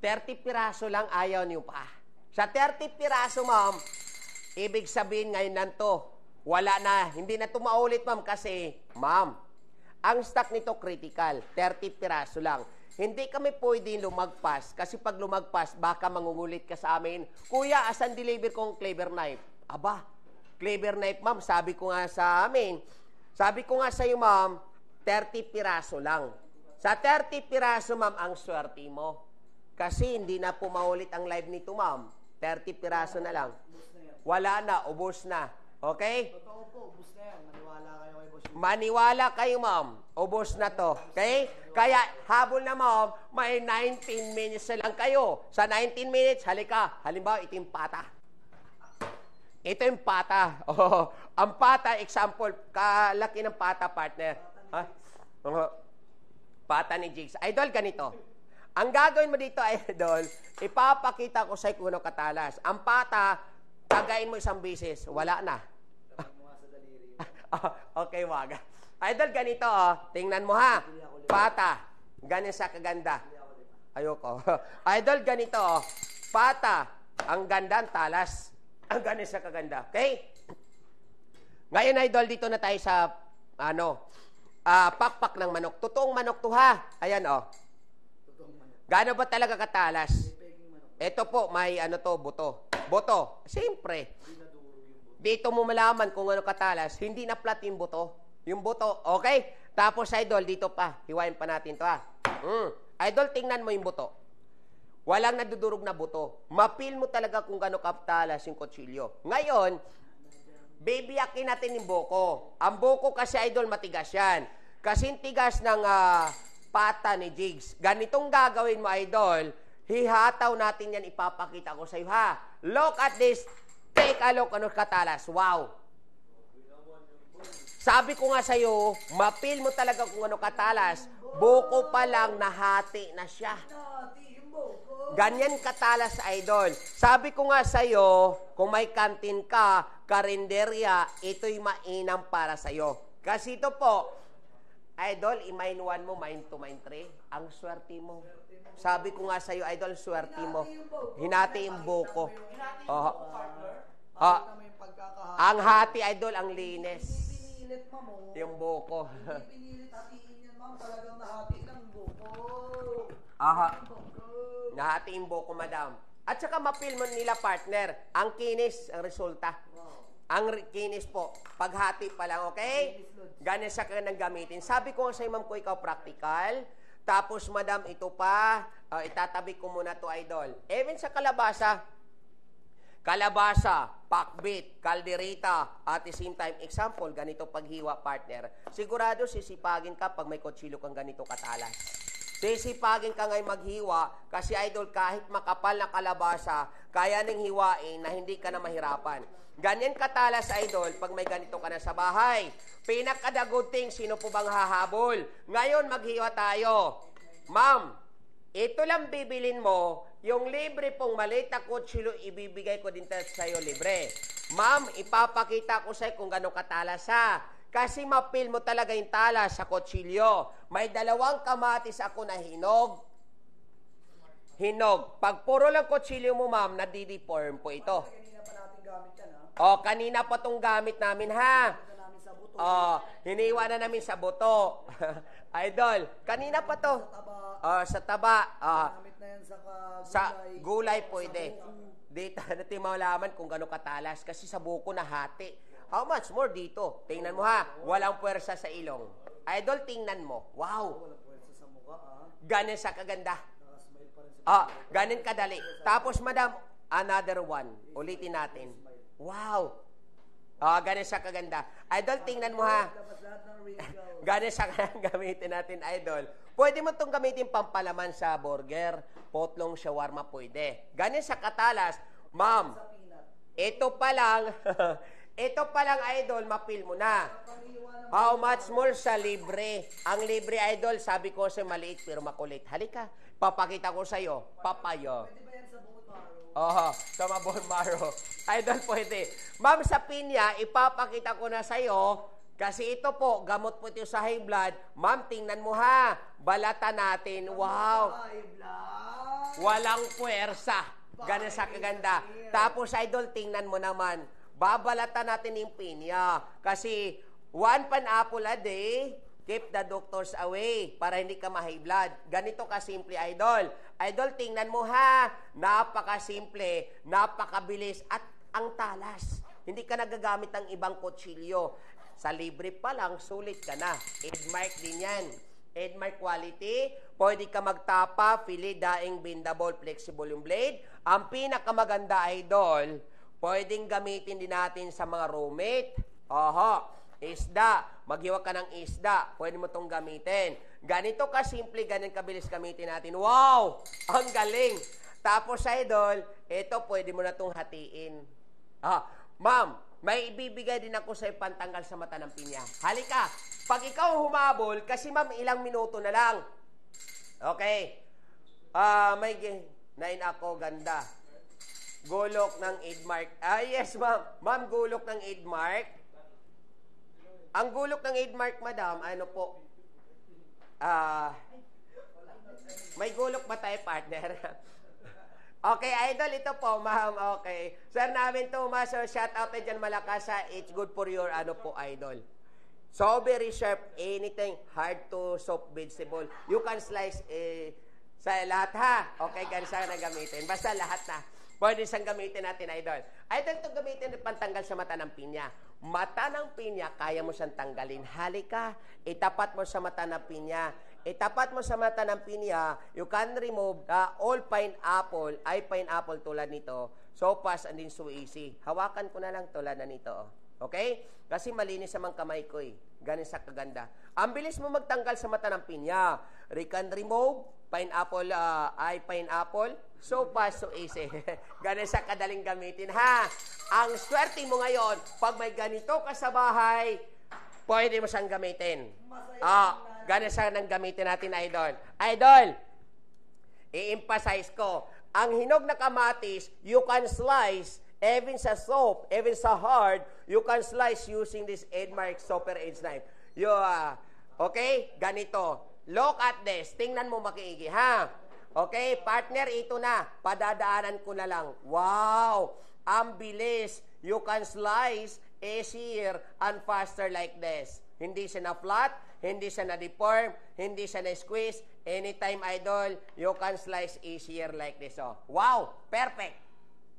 30 piraso lang ayaw niyo pa. Sa 30 piraso, ma'am, ibig sabihin ngayon nanto, wala na, hindi na tumaulit ma'am kasi, ma'am, ang stock nito critical, 30 piraso lang. Hindi kami pwedeng lumagpas kasi pag lumagpas, baka mangungulit ka sa amin. Kuya, asan deliver kong clever knife? Aba, clever knife, ma'am, sabi ko nga sa amin. Sabi ko nga sa iyo, ma'am, 30 piraso lang. Sa 30 piraso, ma'am, ang swerte mo. Kasi hindi na pumaulit ang live nito, ma'am. 30 piraso na lang. Wala na, ubos na. Okay? Totoo po, ubos na yan. Maniwala kayo kay Boss Yuki. Maniwala kayo, ma'am. Ubos na to. Okay? Kaya habol na, ma'am, may 19 minutes na lang kayo. Sa 19 minutes, halika. Halimbawa, ito yung pata. Ito yung pata. Oh, ang pata, example, kalaki ng pata, partner. Ha? Huh? Pata ni Jigs. Idol, ganito. Ang gagawin mo dito, idol, ipapakita ko sa ikuno katalas. Ang pata, Tagain mo isang beses, wala na. okay, wag. Idol, ganito, oh. tingnan mo ha. Pata. Ganyan sa kaganda. Ayoko. Idol, ganito, oh. Pata. Ang ganda, ang talas. Ang ganyan sa kaganda. Okay? Ngayon, idol, dito na tayo sa, ano, uh, pakpak ng manok. Totoong manok to ha. Ayan, oh. Gano'n ba talaga katalas? Ito po, may ano to, buto boto. Siyempre. Dito mo malaman kung ano katalas. Hindi na flat yung boto. Yung boto, okay? Tapos, idol, dito pa. Hiwain pa natin to ha. Mm. Idol, tingnan mo yung boto. Walang nadudurog na buto. Mapil mo talaga kung gano'ng kaptalas yung kutsilyo. Ngayon, babyakin natin yung buko. Ang buko kasi, idol, matigas yan. Kasing tigas ng uh, pata ni Jigs. Ganitong gagawin mo, idol, Hihataw natin yan, ipapakita ko sa iyo ha. Look at this. Take a look, ano katalas. Wow. Sabi ko nga sa iyo, mapil mo talaga kung ano katalas. Buko pa lang, nahati na siya. Ganyan katalas, idol. Sabi ko nga sa iyo, kung may kantin ka, karinderya, ito'y mainam para sa iyo. Kasi ito po, Idol, i-mine one mo, mine 2, mine three. Ang swerte mo. Sabi ko nga sa iyo, Idol, swerte mo. Hinati yung buko. Oh. Oh. Ang hati, Idol, ang linis. Yung buko. Aha. Nahati yung buko, madam. At saka mapil mo nila, partner. Ang kinis, ang resulta. Wow. Ang kinis po, paghati pa lang, okay? Ganyan siya ka gamitin. Sabi ko sa ma'am ko, ikaw practical. Tapos, madam, ito pa. Uh, itatabi ko muna to idol. Even sa kalabasa, kalabasa, pakbit, kalderita, at the same time, example, ganito paghiwa, partner. Sigurado sisipagin ka pag may kutsilo kang ganito katalas. Sisipagin ka ngayon maghiwa kasi idol kahit makapal na kalabasa, kaya ning hiwain na hindi ka na mahirapan. Ganyan katalas, idol, pag may ganito ka na sa bahay. Pinakadaguting, sino po bang hahabol? Ngayon, maghiwa tayo. Ma'am, ito lang bibilin mo, yung libre pong maliit na kutsilo, ibibigay ko din sa iyo libre. Ma'am, ipapakita ko sa'yo kung gano'ng katalas ha. Kasi mapil mo talaga yung talas sa kutsilyo. May dalawang kamatis ako na hinog. Hinog. Pag puro lang kutsilyo mo, ma'am, nadideform po ito. Kanina pa natin gamit yan. Oh, kanina pa tong gamit namin ha. Oh, hiniwa na namin sa buto. Idol, kanina pa to. Oh, sa taba. Oh. Sa oh. gulay pwede. Dito natin ano malaman kung gano'ng katalas kasi sa buko na hati. How much more dito? Tingnan mo ha. Walang puwersa sa ilong. Idol, tingnan mo. Wow. Ah. Ganun sa kaganda. Ah, oh, ganun kadali. Tapos, madam, another one. Ulitin natin. Wow! Oh, ah, ganun siya kaganda. Idol, tingnan mo ha. ganun siya gamitin natin, idol. Pwede mo itong gamitin pampalaman sa burger, potlong, shawarma, pwede. Ganun siya katalas. Ma'am, ito pa lang, ito pa lang, idol, mapil mo na. How much more sa libre? Ang libre, idol, sabi ko sa maliit pero makulit. Halika, papakita ko sa'yo, papayo. Oo, tama Bonmaro. Idol pwede. Ma'am, sa pinya, ipapakita ko na sa'yo kasi ito po, gamot po ito sa high blood. Ma'am, tingnan mo ha. Balata natin. Wow. Walang puwersa. Ganun sa kaganda. Tapos, idol, tingnan mo naman. Babalata natin yung pinya. Kasi, one pineapple a day, keep the doctors away para hindi ka ma-high blood. Ganito ka simple, idol. Idol, tingnan mo ha. Napakasimple, napakabilis, at ang talas. Hindi ka nagagamit ng ibang kutsilyo. Sa libre pa lang, sulit ka na. Edmark din yan. Edmark quality, pwede ka magtapa, fili, daing, bindable, flexible yung blade. Ang pinakamaganda, idol, pwedeng gamitin din natin sa mga roommate. Oho, Isda. Maghiwa ka ng isda. Pwede mo itong gamitin. Ganito kasimple, ganyan kabilis gamitin natin. Wow! Ang galing! Tapos, idol, ito pwede mo na itong hatiin. Ah, ma'am, may ibibigay din ako sa pantanggal sa mata ng pinya. Halika, pag ikaw humabol, kasi ma'am, ilang minuto na lang. Okay. Ah, uh, may nain ako, ganda. Gulok ng Edmark. Ah, yes, ma'am. Ma'am, gulok ng Edmark. Ang gulok ng Aidmark, madam, ano po? Ah, uh, may gulok ba tayo, partner? okay, idol, ito po, ma'am. Okay. Sir namin Tomas, so shout out na dyan malakas sa It's good for your, ano po, idol. So very sharp, anything, hard to soft vegetable. You can slice eh, sa lahat ha. Okay, gansa na gamitin. Basta lahat na. Pwede siyang gamitin natin, idol. Idol, ito gamitin pantanggal sa mata ng pinya mata ng pinya, kaya mo siyang tanggalin. Halika, itapat mo sa mata ng pinya. Itapat mo sa mata ng pinya, you can remove the all pineapple, ay pineapple tulad nito. So fast and then so easy. Hawakan ko na lang tulad na nito. Oh. Okay? Kasi malinis naman kamay ko eh. Ganun sa kaganda. Ang bilis mo magtanggal sa mata ng pinya. Rican remove, pineapple, uh, ay pineapple, So fast, so easy. Ganun sa kadaling gamitin, ha? Ang swerte mo ngayon, pag may ganito ka sa bahay, pwede mo siyang gamitin. Ah, oh, ganun sa nang gamitin natin, idol. Idol, i-emphasize ko, ang hinog na kamatis, you can slice even sa soap, even sa hard, you can slice using this Edmark Super Edge Knife. You, uh, ah, okay? Ganito. Look at this. Tingnan mo makiigi, ha? Okay, partner, ito na. Padadaanan ko na lang. Wow! Ang bilis. You can slice easier and faster like this. Hindi siya na-flat, hindi siya na-deform, hindi siya na-squeeze. Anytime, idol, you can slice easier like this. Oh. Wow! Perfect!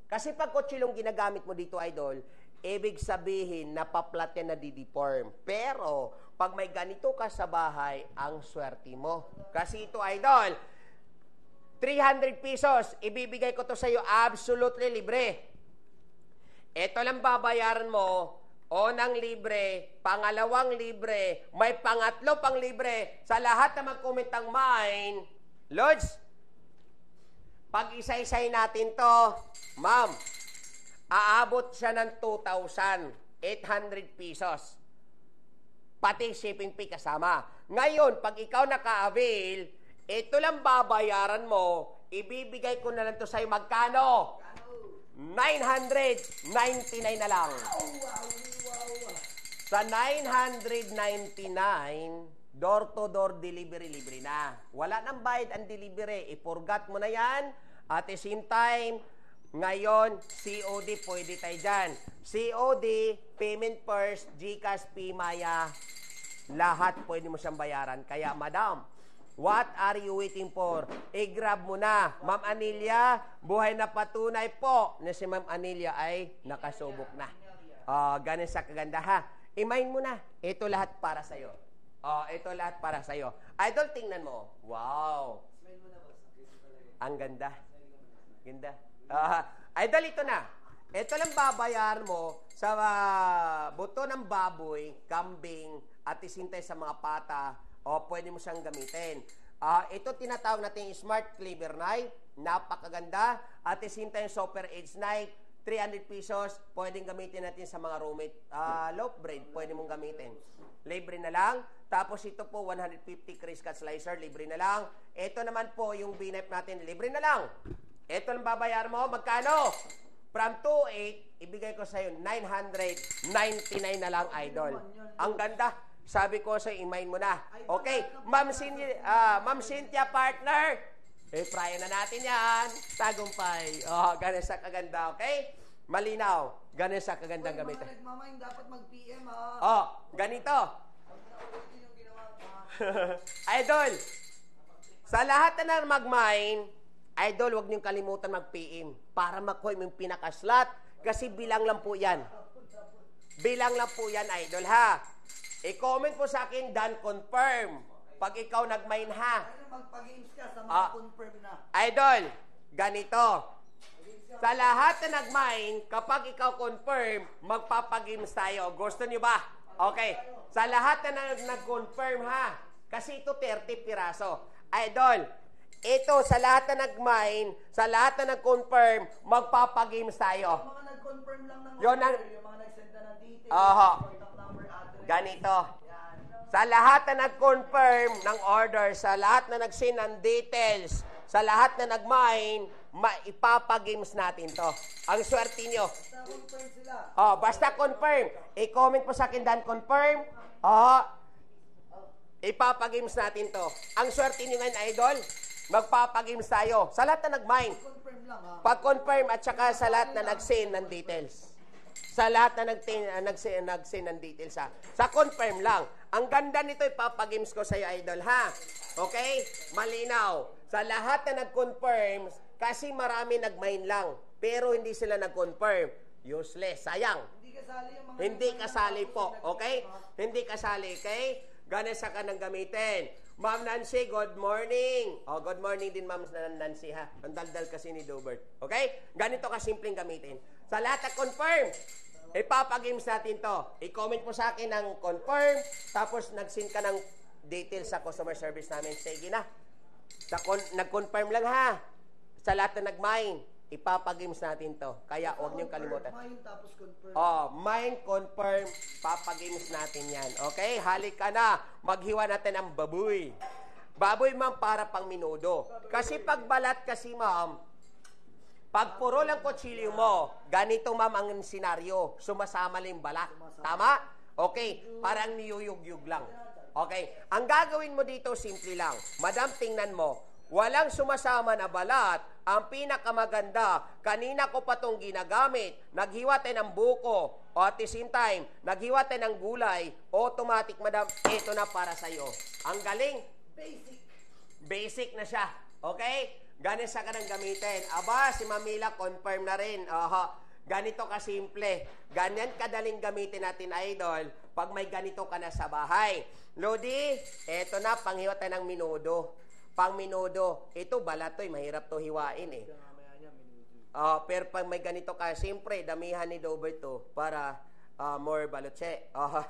Kasi pag kutsilong ginagamit mo dito, idol, ibig sabihin, na napaplat yan na dideform. Pero, pag may ganito ka sa bahay, ang swerte mo. Kasi ito, idol, 300 pesos, ibibigay ko to sa iyo absolutely libre. Ito lang babayaran mo, Onang libre, pangalawang libre, may pangatlo pang libre sa lahat na magkomentang mine. Lords, pag isa-isay natin to, ma'am, aabot siya ng 2,800 pesos. Pati shipping fee kasama. Ngayon, pag ikaw naka-avail, ito lang babayaran mo, ibibigay ko na lang to sa'yo. Magkano? 999 na lang. Wow, wow, Sa 999, door-to-door delivery libre na. Wala nang bayad ang delivery. I-forgot mo na yan. At the same time, ngayon, COD pwede tayo dyan. COD, payment first, GCash, PMaya, lahat pwede mo siyang bayaran. Kaya, madam, What are you waiting for? I-grab mo na. Ma'am Anilia, buhay na patunay po na si Ma'am Anilia ay nakasubok na. Uh, ganun sa kaganda ha. Imain mo na. Ito lahat para sa'yo. Uh, ito lahat para sa'yo. Idol, tingnan mo. Wow. Ang ganda. Ganda. Uh, idol, ito na. Ito lang babayaran mo sa uh, buto ng baboy, kambing, at isintay sa mga pata o, pwede mo siyang gamitin. Uh, ito tinatawag natin Smart Cleaver Knife. Napakaganda. At the same Super Edge Knife. 300 pesos, pwedeng gamitin natin sa mga roommate. Uh, loaf bread, pwede mong gamitin. Libre na lang. Tapos ito po, 150 crisp cut slicer, libre na lang. Ito naman po, yung b natin, libre na lang. Ito ang babayar mo, magkano? From 2.8, ibigay ko sa'yo 999 na lang, idol. Ang ganda. Sabi ko sa imain mo na. Okay, Ma'am Cynthia, uh, ah, Ma'am Cynthia partner. Eh, prayo na natin yan. Tagumpay. Oh, ganun sa kaganda, okay? Malinaw. Ganun sa kagandang gamit. Uy, mga nagmamain dapat mag-PM, ha? Oh, ganito. idol, sa lahat na magmain, idol, huwag niyong kalimutan mag-PM para makuha yung pinakaslat kasi bilang lang po yan. Bilang lang po yan, idol, ha? I-comment po sa akin, Dan, confirm. Pag ikaw nagmain ha. Magpag-games ka sa mga ah, confirm na. Idol, ganito. Sa lahat na nagmain, kapag ikaw confirm, magpapag-games tayo. Gusto niyo ba? Okay. Sa lahat na nag-confirm ha. Kasi ito 30 piraso. Idol, ito sa lahat na nagmain, sa lahat na nag-confirm, magpapag-games tayo. Yung mga nag-confirm lang ng order, yung, mga nag-send na ng details. Uh-huh. Ganito. Sa lahat na nag-confirm ng order, sa lahat na nag-send ng details, sa lahat na nag-mine, maipapagames natin to. Ang swerte nyo. Basta confirm sila. Oh, basta confirm. I-comment po sa akin dan confirm. Oh, ipapagames natin to. Ang swerte nyo ngayon, idol, magpapagames tayo. Sa lahat na nag-mine. Pag-confirm Pag-confirm at saka sa lahat na nag-send ng details sa lahat na nag uh, ah, nagsin, ng details ha. Sa confirm lang. Ang ganda nito ipapagims ko sa iyo, idol ha. Okay? Malinaw. Sa lahat na nag-confirm, kasi marami nag-mine lang, pero hindi sila nag-confirm. Useless. Sayang. Hindi kasali, yung mga hindi kasali po. Okay? Hindi kasali. Okay? Ganun sa kanang gamitin. Ma'am Nancy, good morning. Oh, good morning din, Ma'am Nancy, ha. Ang daldal kasi ni Dobert. Okay? Ganito kasimpleng gamitin. Sa lahat na confirm, ipapagames natin to. I-comment mo sa akin ng confirm, tapos nag-send ka ng details sa customer service namin. Sige na. Sa nag-confirm lang ha. Sa lahat na nag-mine, ipapagames natin to. Kaya huwag niyong kalimutan. Mine tapos confirm. Oh, mine confirm, papagames natin yan. Okay, halik ka na. Maghiwa natin ang baboy. Baboy ma'am para pang minudo. Kasi pag balat kasi ma'am, pag puro lang kutsilyo mo, ganito ma'am ang senaryo, sumasama lang balak. Tama? Okay, parang niyuyugyug lang. Okay, ang gagawin mo dito simple lang. Madam, tingnan mo, walang sumasama na balat, ang pinakamaganda, kanina ko pa itong ginagamit, naghiwate ng buko, o at the same time, naghiwate ng gulay, automatic, madam, ito na para sa'yo. Ang galing. Basic. Basic na siya. Okay? Ganyan sa kanang gamitin. Aba, si Mamila confirm na rin. Oho. Ganito ka simple. Ganyan kadaling gamitin natin, idol, pag may ganito ka na sa bahay. Lodi, eto na, panghiwatay ng minudo. Pang minudo. Ito, balatoy, eh, mahirap to hiwain eh. Oh, pero pag may ganito ka, siyempre, damihan ni Dover to para uh, more balotse. Uh, oh,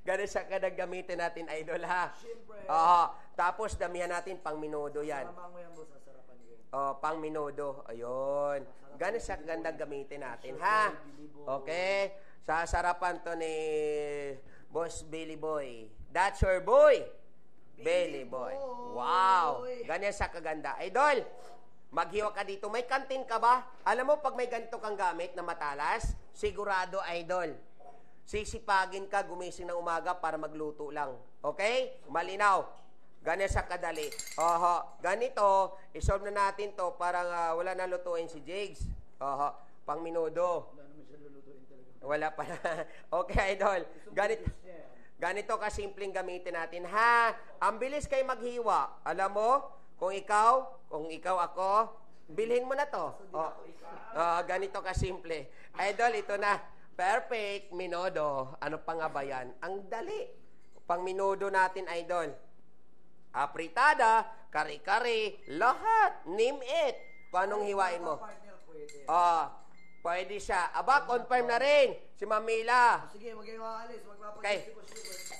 Ganun siya ka gamitin natin, idol, ha? Siyempre. Oo. Tapos, damihan natin pang minudo yan. Salamat mo yan, boss. Sasarapan ko Oh, pang minudo. Ayun. Ganun siya ganda gamitin natin, ha? Okay? Sa sarapan to ni Boss Billy Boy. That's your boy. Billy, Boy. Boy. Wow. Ganyan sa kaganda. Idol, maghiwa ka dito. May kantin ka ba? Alam mo, pag may ganito kang gamit na matalas, sigurado, idol, Sisipagin ka, gumising ng umaga para magluto lang. Okay? Malinaw. Ganyan sa kadali. Oho. Ganito, isolve na natin to para uh, wala na lutuin si Jigs. Oho. Pang minudo. Wala naman siya lulutuin talaga. Wala pala. okay, idol. Ganito. Ganito ka simpleng gamitin natin. Ha, ang bilis kayo maghiwa. Alam mo, kung ikaw, kung ikaw ako, bilhin mo na to. Oh, oh ganito ka simple. Idol, ito na. Perfect, minodo. Ano pa nga ba yan? Ang dali. Pang minodo natin, idol. Apritada, kare-kare, lahat. Name it. Paano hiwain mo? Ah, uh, pwede siya. Aba, confirm na rin. Si Mamila. Sige, huwag kayong aalis. Okay.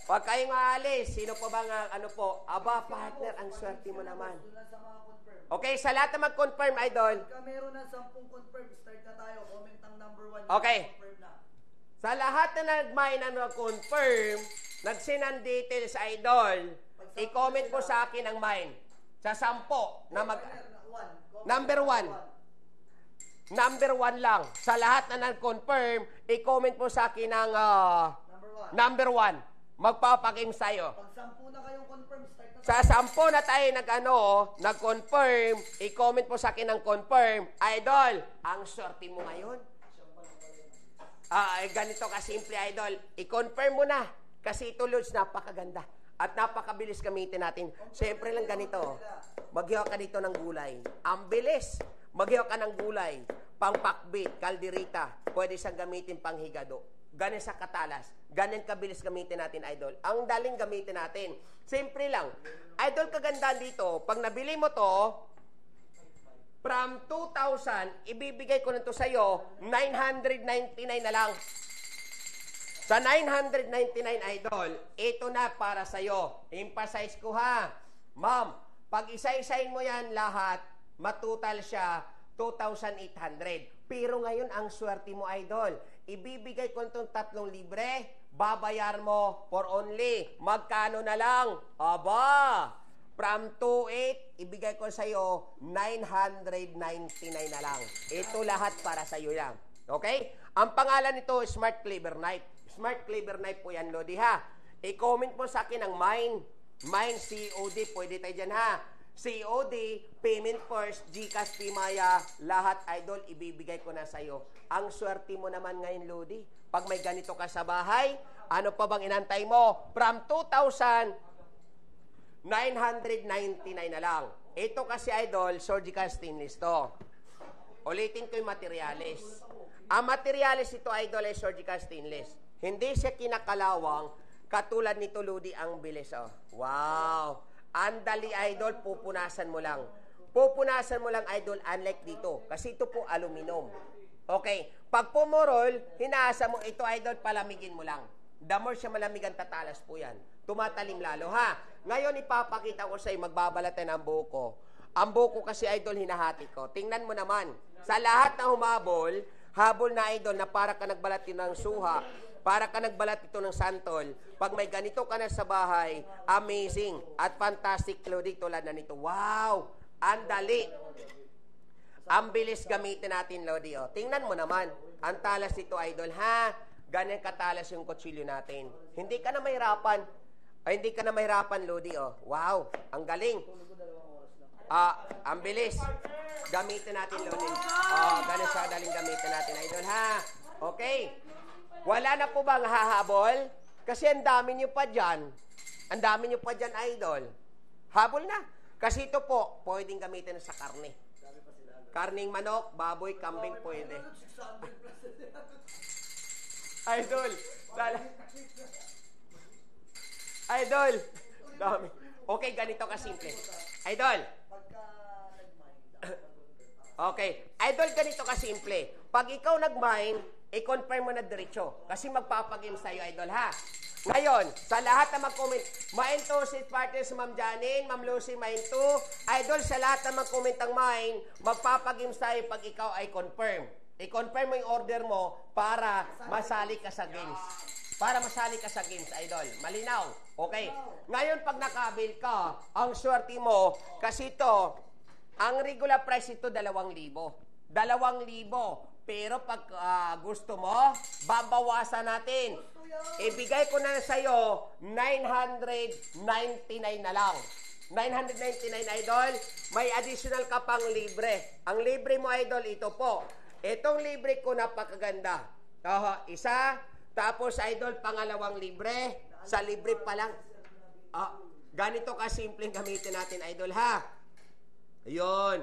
Huwag kayong aalis. Sino po bang, ano po? Aba, partner, ang swerte mo naman. Okay, sa lahat na mag-confirm, idol. Kung meron ng 10 confirm, start na tayo. Comment ang number 1. Okay. Sa lahat na nag-mine and confirm, nag-send details sa idol, i-comment mo sa akin ang mine. Sa sampo na mag... Number one. Number one lang. Sa lahat na nag-confirm, i-comment mo sa akin ang uh, number one. Magpapakim sa'yo. Pag sampu na kayong confirm, start na Sa sampu na tayo nag-ano, nag-confirm, i-comment mo sa akin ang confirm. Idol, ang sorte mo ngayon uh, ganito kasimple, idol. I-confirm mo na. Kasi ito, Lods, napakaganda. At napakabilis gamitin natin. Siyempre lang ganito. Maghiwa ka dito ng gulay. Ang bilis. Maghiwa ka ng gulay. Pangpakbit, kalderita. Pwede siyang gamitin pang higado. Ganun sa katalas. Ganun kabilis gamitin natin, idol. Ang daling gamitin natin. Siyempre lang. Idol, kaganda dito. Pag nabili mo to, From 2,000, ibibigay ko nito iyo, 999 na lang. Sa 999, Idol, ito na para sa iyo. Emphasize ko ha. Ma'am, pag isa-isayin mo yan lahat, matutal siya 2,800. Pero ngayon, ang swerte mo, Idol, ibibigay ko itong tatlong libre, babayar mo for only, magkano na lang? Aba, From 2,800, ibigay ko sa iyo 999 na lang. Ito lahat para sa iyo lang. Okay? Ang pangalan nito, Smart Cleaver Knife. Smart Cleaver Knife po yan, Lodi, ha? I-comment mo sa akin ang mine. Mine, COD. Pwede tayo dyan, ha? COD, payment first, Gcash, Pimaya, lahat, idol, ibibigay ko na sa'yo. Ang swerte mo naman ngayon, Lodi, pag may ganito ka sa bahay, ano pa bang inantay mo? From 2,000 999 na lang. Ito kasi, idol, surgical stainless to. Ulitin ko yung materialis. Ang materialis ito, idol, ay surgical stainless. Hindi siya kinakalawang, katulad nito, Ludi, ang bilis, oh. Wow! Andali, idol, pupunasan mo lang. Pupunasan mo lang, idol, unlike dito. Kasi ito po, aluminum. Okay. Pag pumorol, hinaasa mo, ito, idol, palamigin mo lang. The more siya malamigan, tatalas po yan. Tumatalim lalo, ha? Ngayon, ipapakita ko sa'yo, magbabalatan ang buko Ang buko kasi, idol, hinahati ko. Tingnan mo naman, sa lahat na humabol, habol na idol na para ka nagbalat ng suha, para ka nagbalat ito ng santol, pag may ganito ka na sa bahay, amazing at fantastic clothing tulad na nito. Wow! Ang dali! Ang bilis gamitin natin, Lodi. O. Oh. Tingnan mo naman. Ang talas nito, idol, ha? Ganyan katalas yung kutsilyo natin. Hindi ka na mahirapan. Ay, hindi ka na mahirapan, Lodi. Oh. Wow, ang galing. Ah, uh, ang bilis. Gamitin natin, Lodi. Oh, ganun siya daling gamitin natin, Idol, ha? Okay. Wala na po bang hahabol? Kasi ang dami niyo pa dyan. Ang dami niyo pa dyan, Idol. Habol na. Kasi ito po, pwedeng gamitin sa karne. Karning manok, baboy, kambing, pwede. Idol, dala. Idol! Dami. Okay, ganito ka simple. Idol! Okay. Idol, ganito ka simple. Pag ikaw nag-mine, i-confirm mo na diretso. Kasi magpapagame sa'yo, Idol, ha? Ngayon, sa lahat na mag-comment, mine to si Ma'am Janine, Ma'am Lucy, mine to. Idol, sa lahat na mag-comment ang mine, magpapagame sa'yo pag ikaw ay confirm. I-confirm mo yung order mo para masali ka sa games para masali ka sa games, idol. Malinaw. Okay. Ngayon, pag nakabil ka, ang swerte mo, kasi ito, ang regular price ito, 2,000. 2,000. Pero pag uh, gusto mo, babawasan natin. Ibigay ko na sa'yo 999 na lang. 999 idol, may additional ka pang libre. Ang libre mo idol, ito po. Itong libre ko napakaganda. Uh, isa, tapos, idol, pangalawang libre. Sa libre pa lang. Ah, ganito ka simple gamitin natin, idol, ha? Ayun.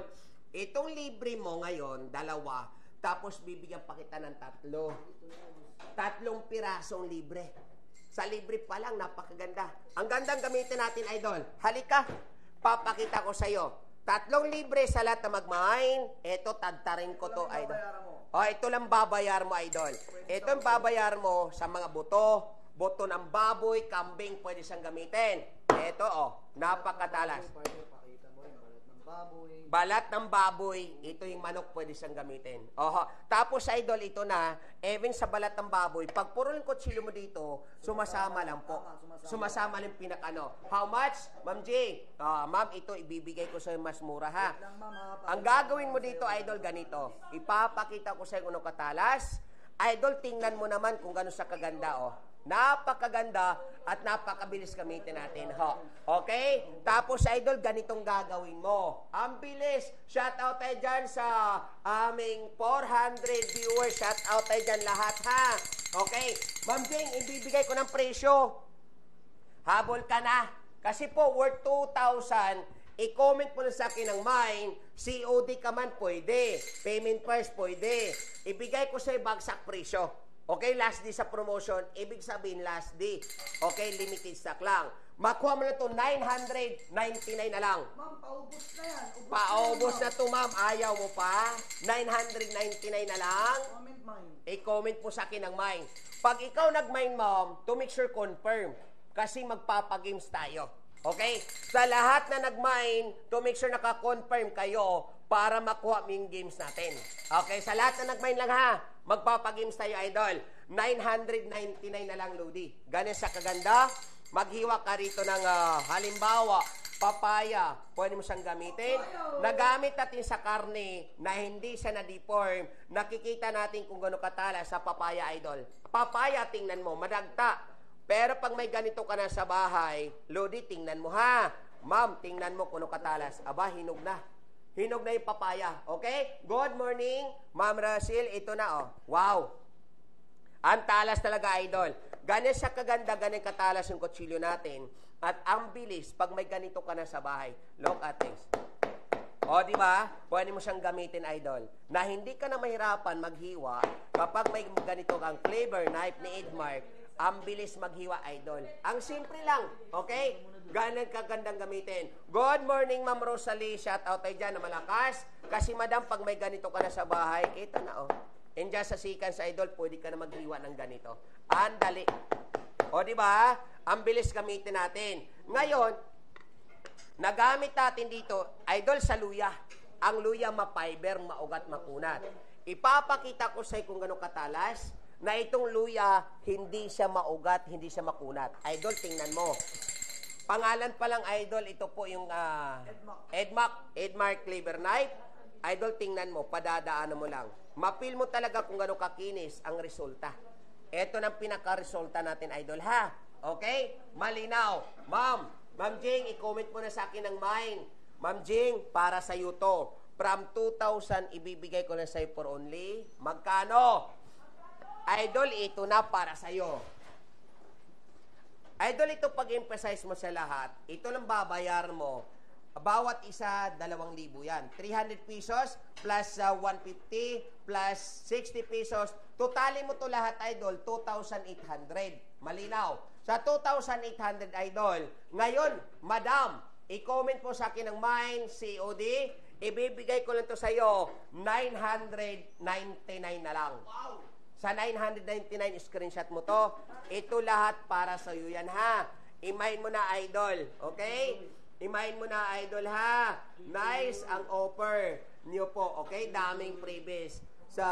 Itong libre mo ngayon, dalawa, tapos bibigyan pa kita ng tatlo. Tatlong pirasong libre. Sa libre pa lang, napakaganda. Ang gandang gamitin natin, idol. Halika, papakita ko sa'yo. Tatlong libre sa lahat na magmahain. Eto, tantarin ko to, idol. O, ah, ito lang babayar mo, idol. Ito ang babayar mo sa mga buto, buto ng baboy, kambing, pwede siyang gamitin. Ito, oh, napakatalas baboy. Balat ng baboy. Ito yung manok pwede siyang gamitin. Oho. Tapos, idol, ito na, even sa balat ng baboy, pag puro ng kutsilyo mo dito, sumasama, lang po. Sumasama, sumasama lang pinakano. How much? Ma'am J, uh, ma'am, ito ibibigay ko sa'yo mas mura ha. Ang gagawin mo dito, idol, ganito. Ipapakita ko sa'yo kung katalas. Idol, tingnan mo naman kung gano'n sa kaganda, oh. Napakaganda at napakabilis gamitin natin. Ho. Okay? Tapos, idol, ganitong gagawin mo. Ang bilis. Shoutout out tayo dyan sa aming 400 viewers. Shoutout out tayo dyan lahat, ha? Okay? Ma'am Jing, ibibigay ko ng presyo. Habol ka na. Kasi po, worth 2,000 i-comment po na sa akin ng mine, COD ka man pwede, payment price pwede. Ibigay ko sa'yo bagsak presyo. Okay, last day sa promotion. Ibig sabihin, last day. Okay, limited stock lang. Makuha mo na to 999 na lang. Ma'am, paubos na yan. Ubus paubos na, yan, to, ma'am. Ayaw mo pa. 999 na lang. Comment mine. I-comment po sa akin ang mine. Pag ikaw nag-mine, ma'am, to make sure confirm. Kasi magpapagames tayo. Okay? Sa lahat na nag-mine, to make sure naka-confirm kayo para makuha mo yung games natin. Okay? Sa lahat na nag-mine lang ha magpapagames tayo, idol. 999 na lang, Lodi. Ganun siya kaganda. Maghiwa ka rito ng uh, halimbawa, papaya, pwede mo siyang gamitin. Nagamit natin sa karne na hindi siya na-deform, nakikita natin kung gano'ng katala sa papaya idol. Papaya, tingnan mo, madagta. Pero pag may ganito ka na sa bahay, Lodi, tingnan mo ha. Ma'am, tingnan mo kung ano katalas. Aba, hinog na. Hinog na yung papaya. Okay? Good morning, Ma'am Rachel. Ito na, oh. Wow. Ang talas talaga, idol. Ganyan siya kaganda, ganyan katalas yung kutsilyo natin. At ang bilis, pag may ganito ka na sa bahay, look at this. O, oh, di ba? Pwede mo siyang gamitin, idol. Na hindi ka na mahirapan maghiwa kapag may ganito kang flavor knife ni Edmark, ang bilis maghiwa, idol. Ang simple lang, okay? ganang kagandang gamitin. Good morning, Ma'am Rosalie. Shout out tayo dyan na malakas. Kasi madam, pag may ganito ka na sa bahay, ito na oh. And just sa sequence, idol, pwede ka na maghiwa ng ganito. Ang dali. O, di ba? Ang bilis gamitin natin. Ngayon, nagamit natin dito, idol, sa luya. Ang luya ma-fiber, maugat, makunat. Ipapakita ko sa'yo kung gano'ng katalas na itong luya, hindi siya maugat, hindi siya makunat. Idol, tingnan mo. Pangalan pa lang, idol, ito po yung uh, ah, Edmac, Edmark Cleaver Knife. Idol, tingnan mo, padadaan mo lang. Mapil mo talaga kung gano'ng kakinis ang resulta. Ito ng pinaka-resulta natin, idol, ha? Okay? Malinaw. Ma'am, Ma'am Jing, i-comment mo na sa akin ng mine. Ma'am Jing, para sa iyo to. From 2,000, ibibigay ko na sa'yo for only. Magkano? Idol, ito na para sa'yo. Idol, ito pag-emphasize mo sa lahat, ito lang babayaran mo. Bawat isa, dalawang libo yan. 300 pesos plus uh, 150 plus 60 pesos. Totally mo to lahat, Idol, 2,800. Malinaw. Sa 2,800, Idol, ngayon, Madam, i-comment po sa akin ng mine, COD, ibibigay ko lang to sa iyo, 999 na lang. Wow! Sa 999, screenshot mo to. Ito lahat para sa iyo yan, ha? Imahin mo na, idol. Okay? Imahin mo na, idol, ha? Nice ang offer niyo po. Okay? Daming freebies sa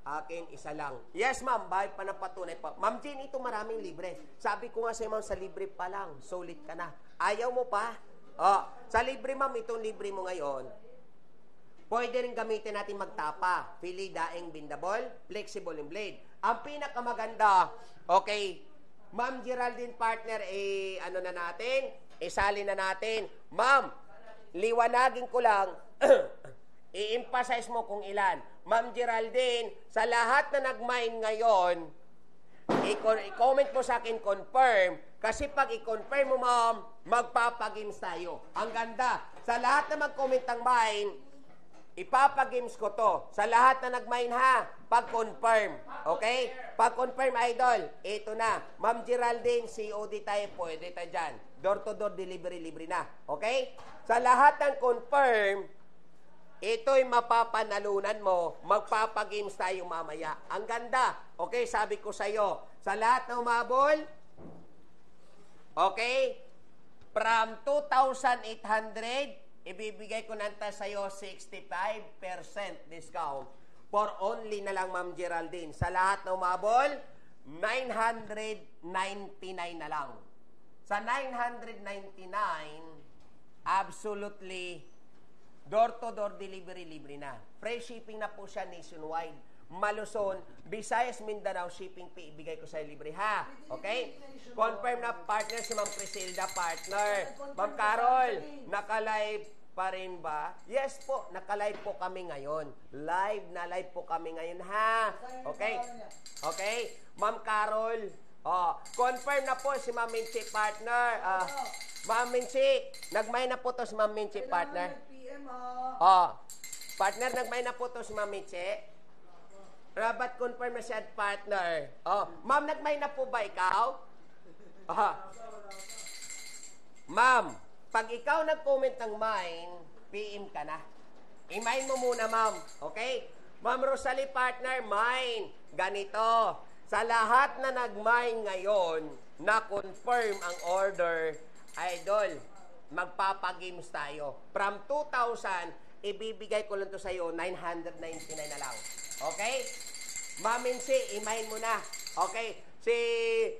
akin, isa lang. Yes, ma'am. Bakit pa napatunay pa? Ma'am Jean, ito maraming libre. Sabi ko nga sa ma'am, sa libre pa lang. Solid ka na. Ayaw mo pa? Oh, sa libre, ma'am, itong libre mo ngayon Pwede rin gamitin natin magtapa. Pili daing bindable, flexible in blade. Ang pinakamaganda, okay, Ma'am Geraldine partner, eh, ano na natin? Isali eh, na natin. Ma'am, liwanagin ko lang, i-emphasize mo kung ilan. Ma'am Geraldine, sa lahat na nag-mine ngayon, i-comment mo sa akin confirm kasi pag i-confirm mo ma'am, magpapagames tayo. Ang ganda. Sa lahat na mag-comment ng mine, Ipapagames ko to sa lahat na nagmain ha. Pag-confirm. Okay? Pag-confirm, idol. Ito na. Ma'am Geraldine, COD tayo. Pwede tayo dyan. Door-to-door delivery, libre na. Okay? Sa lahat ng confirm, ito'y mapapanalunan mo. Magpapagames tayo mamaya. Ang ganda. Okay, sabi ko sa iyo Sa lahat na umabol, okay, from 2,800 ibibigay ko nanta sa iyo 65% discount for only na lang, Ma'am Geraldine. Sa lahat na umabol, 999 na lang. Sa 999, absolutely door-to-door delivery libre na. Free shipping na po siya nationwide. Maluson, Visayas, Mindanao, shipping fee, ibigay ko sa libre ha. Okay? Confirm na partner si Ma'am Crisilda, partner. Ma'am Carol, naka-live pa rin ba? Yes po, naka-live po kami ngayon. Live na live po kami ngayon ha. Okay? Okay? Ma'am Carol, oh, confirm na po si Ma'am Minchi partner. Uh, Ma'am Minchi, nagmay na po to si Ma'am Minchi partner. Oh. oh, partner, nagmay na po to si Ma'am Minchi. Rabat confirm na siya partner. Oh, ma'am, nagmay na po ba ikaw? Ah. Ma'am, pag ikaw nag-comment ng mine, PM ka na. I-mine mo muna, ma'am. Okay? Ma'am Rosalie Partner, mine. Ganito. Sa lahat na nag-mine ngayon, na-confirm ang order, idol, magpapagames tayo. From 2,000, ibibigay ko lang to sa'yo, 999 na lang. Okay? Mamin si, imahin mo na. Okay? Si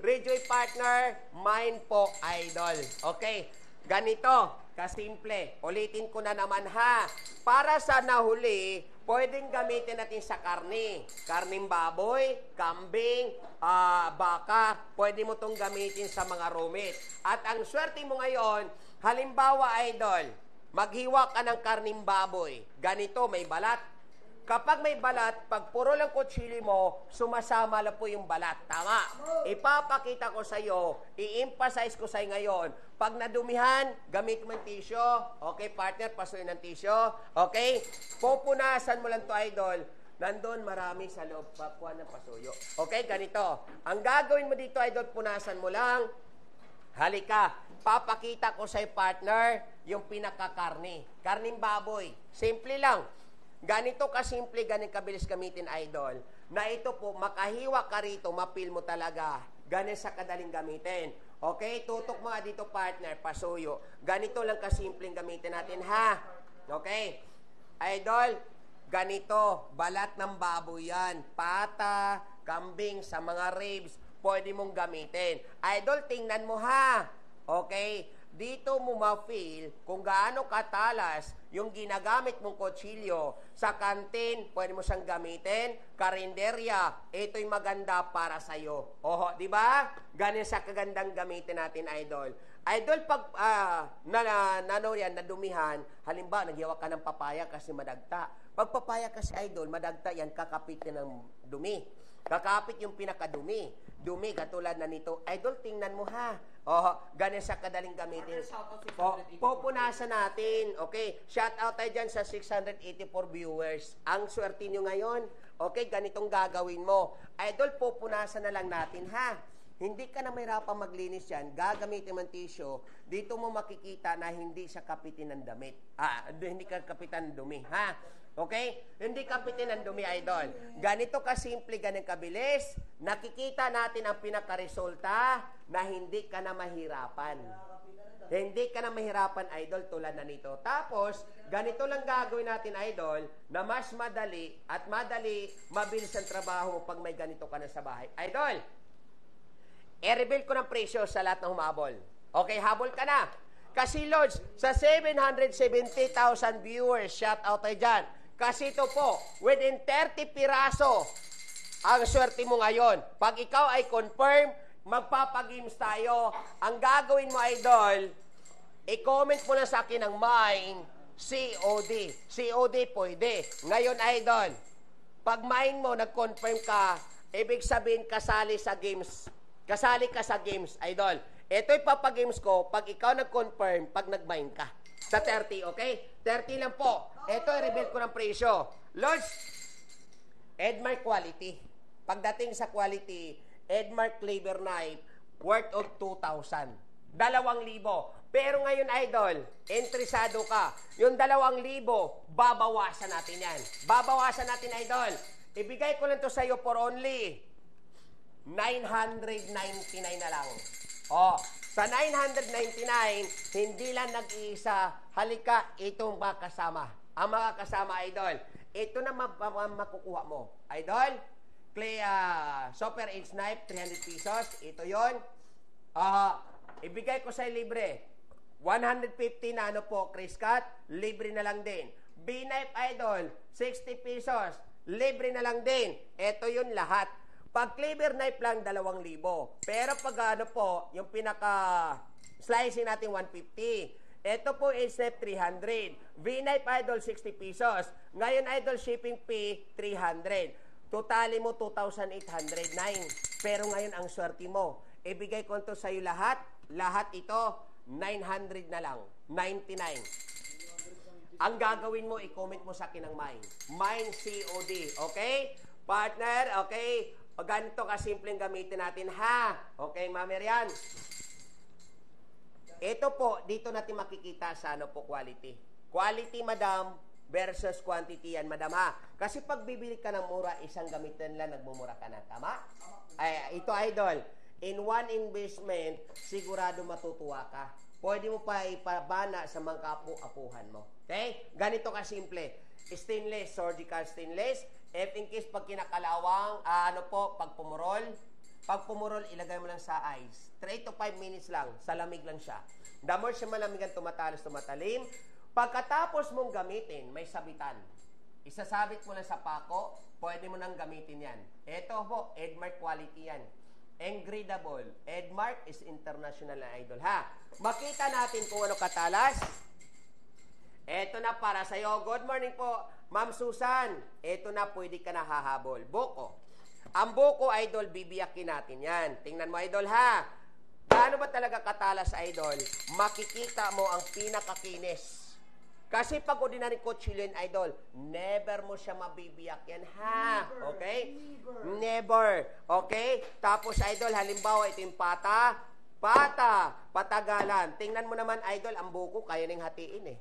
Rejoy Partner, mine po, idol. Okay? Ganito, kasimple. Ulitin ko na naman ha. Para sa nahuli, pwedeng gamitin natin sa karne. Karning baboy, kambing, uh, baka. Pwede mo itong gamitin sa mga rumit. At ang swerte mo ngayon, halimbawa, idol, maghiwa ka ng karning baboy. Ganito, may balat, Kapag may balat, pag puro lang kutsili mo, sumasama lang po yung balat. Tama. Ipapakita ko sa iyo, i-emphasize ko sa iyo ngayon. Pag nadumihan, gamit mo yung tisyo. Okay, partner, pasuin ng tisyo. Okay? Pupunasan mo lang to idol. Nandun marami sa loob, pakuha ng pasuyo. Okay, ganito. Ang gagawin mo dito, idol, punasan mo lang. Halika, papakita ko sa'yo, partner yung pinakakarni. Karning baboy. Simple lang. Ganito kasimple, ganito kabilis gamitin, idol. Na ito po, makahiwa ka rito, mapil mo talaga. Ganito sa kadaling gamitin. Okay, tutok mga dito partner, pasuyo. Ganito lang kasimpleng gamitin natin, ha? Okay. Idol, ganito, balat ng baboy yan. Pata, kambing, sa mga ribs, pwede mong gamitin. Idol, tingnan mo ha. Okay? Dito mo ma-feel kung gaano katalas yung ginagamit mong kutsilyo sa kantin, pwede mo siyang gamitin. Karinderya, ito'y maganda para sa'yo. Oho, di ba? Ganun sa kagandang gamitin natin, idol. Idol, pag uh, na, na, nano yan, nadumihan, halimbawa, naghiwa ka ng papaya kasi madagta. Pag papaya kasi, idol, madagta yan, kakapit ng dumi. Kakapit yung pinakadumi dumi katulad na nito. Idol, tingnan mo ha. Oh, ganyan siya kadaling gamitin. Po, ano, oh, popunasan natin. Okay, shout out tayo dyan sa 684 viewers. Ang swerte nyo ngayon, okay, ganitong gagawin mo. Idol, popunasan na lang natin ha. Hindi ka na mahirapang maglinis yan. Gagamitin mo ang tissue. Dito mo makikita na hindi sa kapitin ng damit. Ah, hindi ka kapitan dumi. Ha? Okay? Hindi kapitin ng dumi, idol. Ganito ka simple ganun kabilis. Nakikita natin ang pinakaresulta na hindi ka na mahirapan. Hindi ka na mahirapan, idol, tulad na nito. Tapos, ganito lang gagawin natin, idol, na mas madali at madali mabilis ang trabaho mo pag may ganito ka na sa bahay. Idol, i-reveal ko ng presyo sa lahat ng humabol. Okay, habol ka na. Kasi, Lodge, sa 770,000 viewers, shout out tayo dyan. Kasi ito po, within 30 piraso ang swerte mo ngayon. Pag ikaw ay confirm, magpapagames tayo. Ang gagawin mo, idol, i-comment mo na sa akin ang mine, COD. COD pwede. Ngayon, idol, pag mine mo, nag-confirm ka, ibig sabihin kasali sa games. Kasali ka sa games, idol. Ito ipapagames ko pag ikaw nag-confirm, pag nag-mine ka. Sa 30, okay? 30 lang po. Ito, i-reveal ko ng presyo. Lords, Edmark quality. Pagdating sa quality, Edmark Cleaver Knife, worth of 2,000. Dalawang libo. Pero ngayon, idol, entresado ka. Yung dalawang libo, babawasan natin yan. Babawasan natin, idol. Ibigay ko lang to iyo for only 999 na lang. Oh, sa 999, hindi lang nag-iisa. Halika, itong makasama ang mga kasama, idol. Ito na makukuha mo. Idol, clay, uh, super inch knife, 300 pesos. Ito yon. Uh, ibigay ko sa libre. 150 na ano po, Chris Cut, libre na lang din. B-knife idol, 60 pesos, libre na lang din. Ito yun lahat. Pag cleaver knife lang, 2,000. Pero pag ano po, yung pinaka slicing natin 150. Ito po ay step 300. VNIP Idol, 60 pesos. Ngayon, Idol, shipping fee, 300. Totally mo, 2,809. Pero ngayon, ang swerte mo. Ibigay ko ito sa'yo lahat. Lahat ito, 900 na lang. 99. Ang gagawin mo, i-comment mo sa akin ng mine. Mine COD, okay? Partner, okay? O ganito kasimpleng gamitin natin, ha? Okay, Ma'am Marian? Ito po, dito natin makikita sa ano po quality. Quality, madam, versus quantity yan, madam ha. Kasi pag bibili ka ng mura, isang gamitin lang, nagmumura ka na. Tama? Ay, ito, idol. In one investment, sigurado matutuwa ka. Pwede mo pa ipabana sa mga kapu-apuhan mo. Okay? Ganito ka simple. Stainless, surgical stainless. If in case pag kinakalawang, uh, ano po, pag pumurol, pag pumurol, ilagay mo lang sa ice. 3 to 5 minutes lang. Salamig lang siya. The more siya malamigan, tumatalos, tumatalim. Pagkatapos mong gamitin, may sabitan. Isasabit mo lang sa pako, pwede mo nang gamitin yan. Ito po, Edmark quality yan. Engridable. Edmark is international na idol, ha? Makita natin kung ano katalas. Ito na para sa'yo. Good morning po, Ma'am Susan. Ito na, pwede ka na hahabol. Buko. Ang buko, idol, bibiyakin natin yan. Tingnan mo, idol, ha? Paano ba talaga katalas, idol? Makikita mo ang pinakakinis. Kasi pag ordinary kutsilyo yun, idol, never mo siya mabibiyak yan, ha? okay? Never. Okay? Tapos, idol, halimbawa, ito yung pata. Pata, patagalan. Tingnan mo naman, idol, ang buko, kaya ning hatiin eh.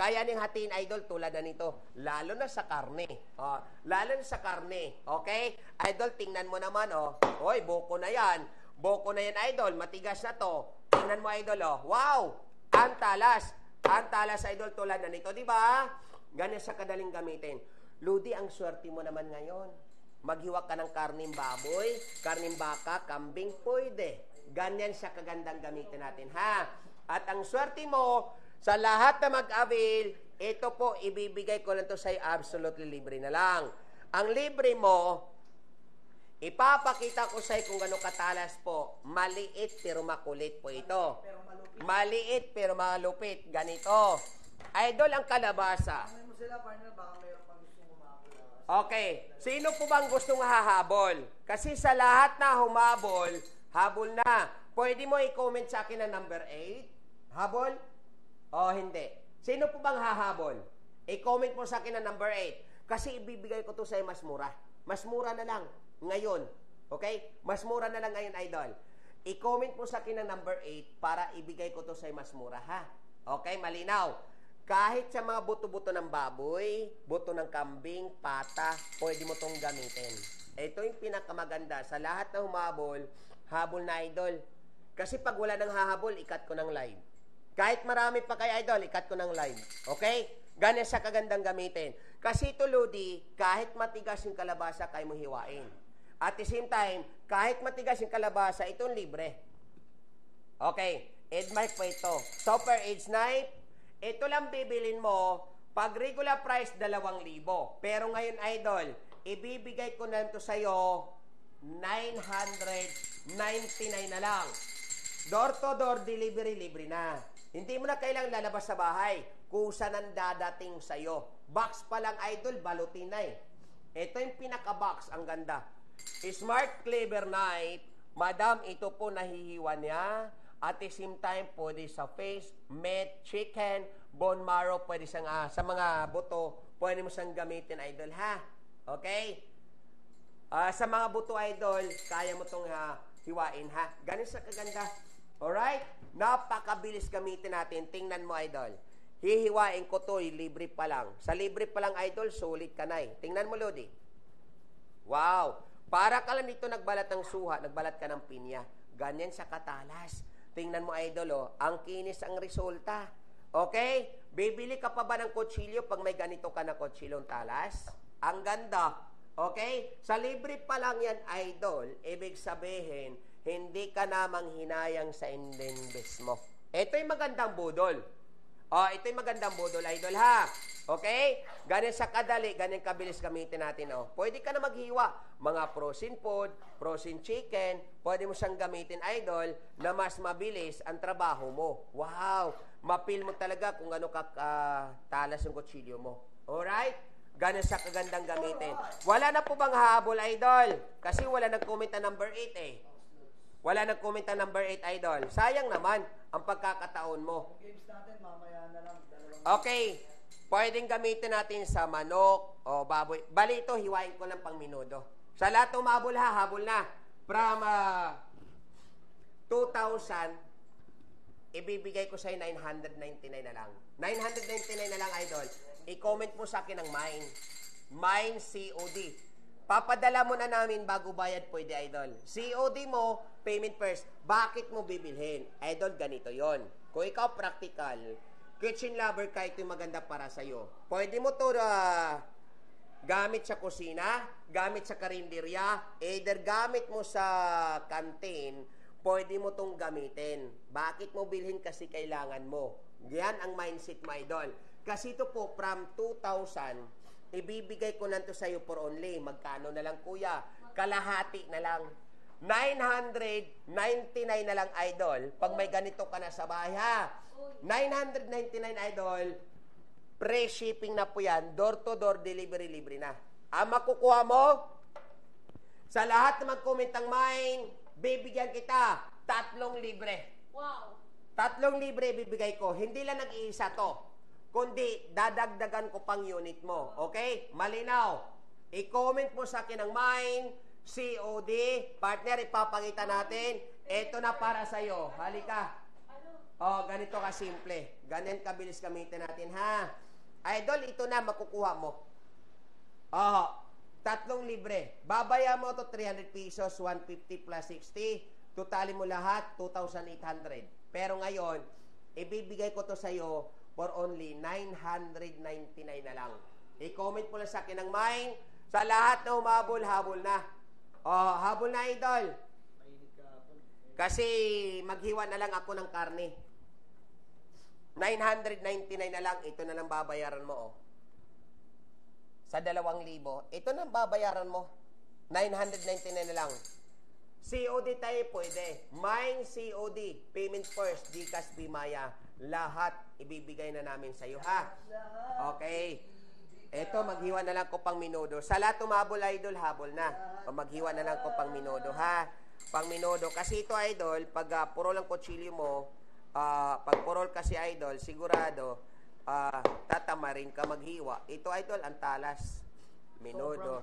Kaya ning hatiin, idol, tulad na nito. Lalo na sa karne. Oh, lalo na sa karne. Okay? Idol, tingnan mo naman, oh. Hoy, buko na yan. Buko na yan, idol. Matigas na to. Tingnan mo, idol, oh. Wow! Ang talas. Ang talas, idol, tulad na nito, di ba? Ganyan sa kadaling gamitin. Ludi, ang swerte mo naman ngayon maghiwa ka ng karning baboy, karning baka, kambing, pwede. Ganyan sa kagandang gamitin natin, ha? At ang swerte mo, sa lahat na mag-avail, ito po, ibibigay ko lang to sa'yo absolutely libre na lang. Ang libre mo, ipapakita ko sa'yo kung gano'ng katalas po. Maliit pero makulit po ito. Maliit pero malupit. Ganito. Idol ang kalabasa. Ah. Okay. Sino po bang gustong hahabol? Kasi sa lahat na humabol, habol na. Pwede mo i-comment sa akin na number 8? Habol? O oh, hindi. Sino po bang hahabol? I-comment mo sa akin na number 8. Kasi ibibigay ko to sa'yo mas mura. Mas mura na lang ngayon. Okay? Mas mura na lang ngayon, idol. I-comment mo sa akin na number 8 para ibigay ko to sa'yo mas mura, ha? Okay, malinaw. Kahit sa mga buto-buto ng baboy, buto ng kambing, pata, pwede mo tong gamitin. Ito yung pinakamaganda sa lahat na humabol, habol na idol. Kasi pag wala nang hahabol, ikat ko ng live. Kahit marami pa kay idol, ikat ko ng live. Okay? Ganyan sa kagandang gamitin. Kasi ito, Lodi, kahit matigas yung kalabasa, kaya mo hiwain. At the same time, kahit matigas yung kalabasa, itong libre. Okay. Edmark po ito. Super Edge Knife. Ito lang bibilin mo. Pag regular price, 2,000. Pero ngayon, idol, ibibigay ko na ito sa'yo 999 na lang. Door-to-door -door delivery, libre na. Hindi mo na kailang lalabas sa bahay. Kusa nang dadating sa'yo. Box pa lang, idol, balutin na eh. Ito yung pinaka-box. Ang ganda. Smart Clever Knight. Madam, ito po nahihiwa niya. At the same time, pwede sa face, meat, chicken, bone marrow, pwede sa, uh, ah, sa mga buto, pwede mo siyang gamitin, idol, ha? Okay? Uh, sa mga buto, idol, kaya mo itong uh, ah, hiwain, ha? Ganun sa kaganda. Alright? Napakabilis gamitin natin. Tingnan mo, idol. Hihiwain ko to, eh, libre pa lang. Sa libre pa lang, idol, sulit ka na eh. Tingnan mo, Lodi. Wow! Para ka lang dito nagbalat ng suha, nagbalat ka ng pinya. Ganyan sa katalas. Tingnan mo, idol, oh. ang kinis ang resulta. Okay? Bibili ka pa ba ng kutsilyo pag may ganito ka na kutsilyong talas? Ang ganda. Okay? Sa libre pa lang yan, idol. Ibig sabihin, hindi ka namang hinayang sa indembes mo. Ito yung magandang budol. oh, ito yung magandang budol, idol, ha? Okay? Ganyan sa kadali, ganyan kabilis gamitin natin, oh. Pwede ka na maghiwa. Mga frozen food, frozen chicken, pwede mo siyang gamitin, idol, na mas mabilis ang trabaho mo. Wow! Mapil mo talaga kung ano ka uh, yung kutsilyo mo. Alright? Ganyan sa kagandang gamitin. Wala na po bang habol, idol? Kasi wala nag-comment na number 8 eh. Wala nag-comment number 8, Idol. Sayang naman ang pagkakataon mo. Games natin, mamaya na lang. Okay. Pwedeng gamitin natin sa manok o baboy. Bali ito, hiwain ko lang pang minudo. Sa lahat umabol ha, habol na. From uh, 2,000, ibibigay ko sa'yo 999 na lang. 999 na lang, Idol. I-comment mo sa akin ang mine. Mine COD. Papadala mo na namin bago bayad pwede, idol. COD mo, payment first. Bakit mo bibilhin? Idol, ganito yon. Kung ikaw practical, kitchen lover ka, ito yung maganda para sa'yo. Pwede mo to uh, gamit sa kusina, gamit sa karinderya, either gamit mo sa canteen, pwede mo tong gamitin. Bakit mo bilhin kasi kailangan mo? Yan ang mindset, my idol. Kasi ito po, from 2000 ibibigay ko nanto sa iyo for only, magkano na lang kuya? Kalahati na lang. 999 na lang, idol. Pag may ganito ka na sa bahay, ha? 999, idol. Pre-shipping na po yan. Door-to-door, delivery libre na. Ang makukuha mo, sa lahat na magkomentang mine, bibigyan kita tatlong libre. Wow. Tatlong libre bibigay ko. Hindi lang nag-iisa to kundi dadagdagan ko pang unit mo. Okay? Malinaw. I-comment mo sa akin ang mine, COD, partner, ipapakita natin. Ito na para sa'yo. Halika. Oh, ganito ka simple. Ganyan kabilis gamitin natin, ha? Idol, ito na makukuha mo. Oh, tatlong libre. Babaya mo to 300 pesos, 150 plus 60. Tutali mo lahat, 2,800. Pero ngayon, ibibigay ko to sa'yo for only 999 na lang. I-comment mo lang sa akin ng mine sa lahat na umabol, habol na. Oh, habol na, idol. Kasi maghiwa na lang ako ng karne. 999 na lang, ito na lang babayaran mo, oh. Sa 2,000, ito na babayaran mo. 999 na lang. COD tayo pwede. Mine COD. Payment first. Gcash Bimaya. Lahat ibibigay na namin sa iyo, ha? Okay. Ito, maghiwa na lang ko pang minudo. Sala tumabol, idol, habol na. O maghiwa na lang ko pang minudo, ha? Pang minudo. Kasi ito, idol, pag uh, purol ang kutsilyo mo, uh, pag purol kasi, idol, sigurado, uh, tatama rin ka maghiwa. Ito, idol, ang talas. Minudo.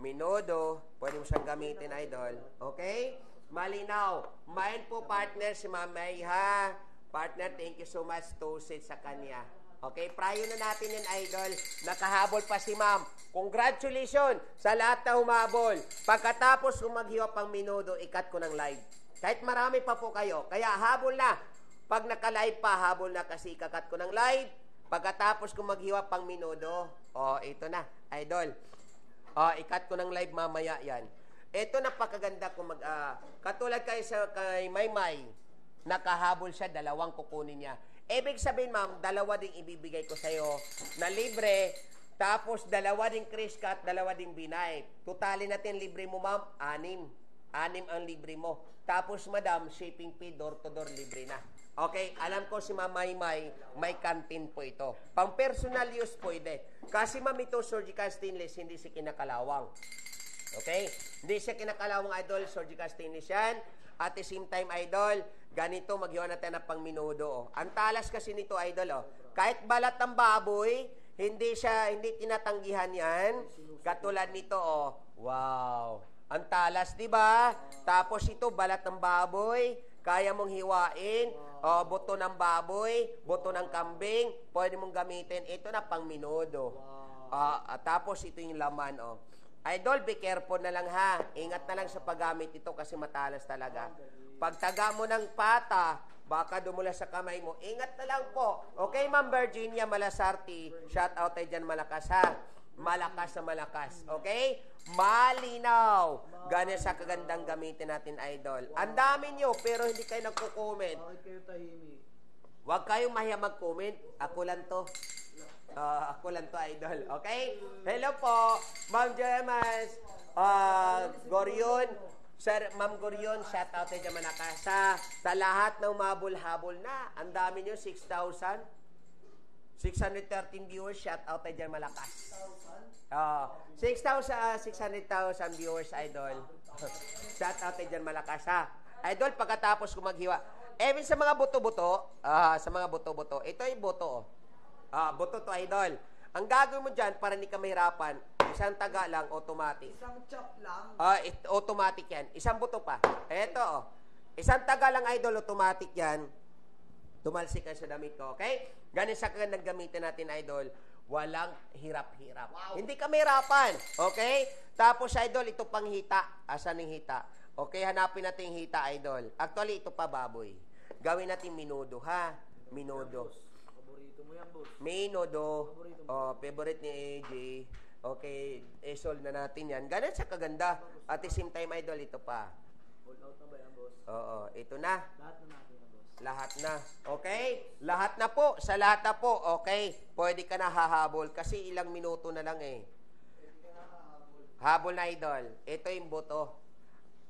Minudo. Pwede mo siyang gamitin, idol. Okay? Malinaw. Mind po, partner, si Mamay, ha? Partner, thank you so much. Toasted sa kanya. Okay, prayo na natin yan, idol. Nakahabol pa si ma'am. Congratulations sa lahat na humabol. Pagkatapos humaghiwa pang minudo, ikat ko ng live. Kahit marami pa po kayo. Kaya habol na. Pag naka-live pa, habol na kasi ikakat ko ng live. Pagkatapos ko maghiwa pang minudo, oh, ito na, idol. Oh, ikat ko ng live mamaya yan. Ito napakaganda ko mag... Uh, katulad kay, sa, kay Maymay nakahabol siya, dalawang kukunin niya. Ibig sabihin, ma'am, dalawa ding ibibigay ko sa'yo na libre, tapos dalawa ding Chris Cut, dalawa ding Binay. Tutali natin libre mo, ma'am, anim. Anim ang libre mo. Tapos, madam, shipping fee, door-to-door, -door, libre na. Okay, alam ko si Ma'am Maymay, may canteen po ito. Pang personal use pwede. Kasi ma'am ito, surgical stainless, hindi si kinakalawang. Okay? Hindi siya kinakalawang idol, surgical stainless yan. At the same time, idol, Ganito maghiwa natin ng pangminudo. Oh. Ang talas kasi nito, idol, oh. kahit balat ng baboy, hindi siya, hindi tinatanggihan yan. Katulad nito, oh. Wow. Ang talas, di ba? Tapos ito, balat ng baboy. Kaya mong hiwain. Oh, buto ng baboy, buto ng kambing. Pwede mong gamitin. Ito na pangminudo. Uh, tapos ito yung laman, oh. Idol, be careful na lang ha. Ingat na lang sa paggamit ito kasi matalas talaga. Pagtaga mo ng pata, baka dumula sa kamay mo. Ingat na lang po. Okay, Ma'am Virginia Malasarti. Shout out tayo dyan, malakas ha. Malakas na malakas. Okay? Malinaw. Ganyan sa kagandang gamitin natin, idol. Ang dami nyo, pero hindi kayo nagko-comment. Bakit kayo tahimik? Huwag kayong mahiya mag-comment. Ako lang to. Uh, ako lang to, idol. Okay? Hello po, Ma'am Jemas. Uh, ah, Goryon. Sir, Ma'am Gurion, shout out naman ka. Sa, sa lahat ng umabol-habol na, ang dami nyo, 6,000. 613 viewers, shout out kay Jan Malakas. 6,000? Oo. 6,000, 600,000 ah, viewers, idol. shout out kay Jan Malakas, ha? Idol, pagkatapos ko maghiwa. Even eh, sa mga buto-buto, ah, sa mga buto-buto, ito ay buto. Oh. Ah, buto to, idol. Ang gagawin mo dyan, para hindi ka mahirapan, isang taga lang, automatic. Isang chop lang? Uh, ah, it, automatic yan. Isang buto pa. Eto, oh. Isang taga lang, idol, automatic yan. Tumalsik ka sa damit ko, okay? Ganun sa kagandang gamitin natin, idol. Walang hirap-hirap. Wow. Hindi ka mahirapan, okay? Tapos, idol, ito pang hita. Asan yung hita? Okay, hanapin natin yung hita, idol. Actually, ito pa, baboy. Gawin natin minudo, ha? Minudo. Paborito mo yan, boss. Main do. Paborito mo. Oh, favorite ni AJ. Okay, esol na natin yan. Ganun sa kaganda. At the same time, idol, ito pa. All out na ba yan, boss? Oo, ito na. Lahat na natin na, boss. Lahat na. Okay? Lahat na po. Sa lahat na po. Okay. Pwede ka na hahabol kasi ilang minuto na lang eh. Pwede ka na hahabol. Habol na, idol. Ito yung buto.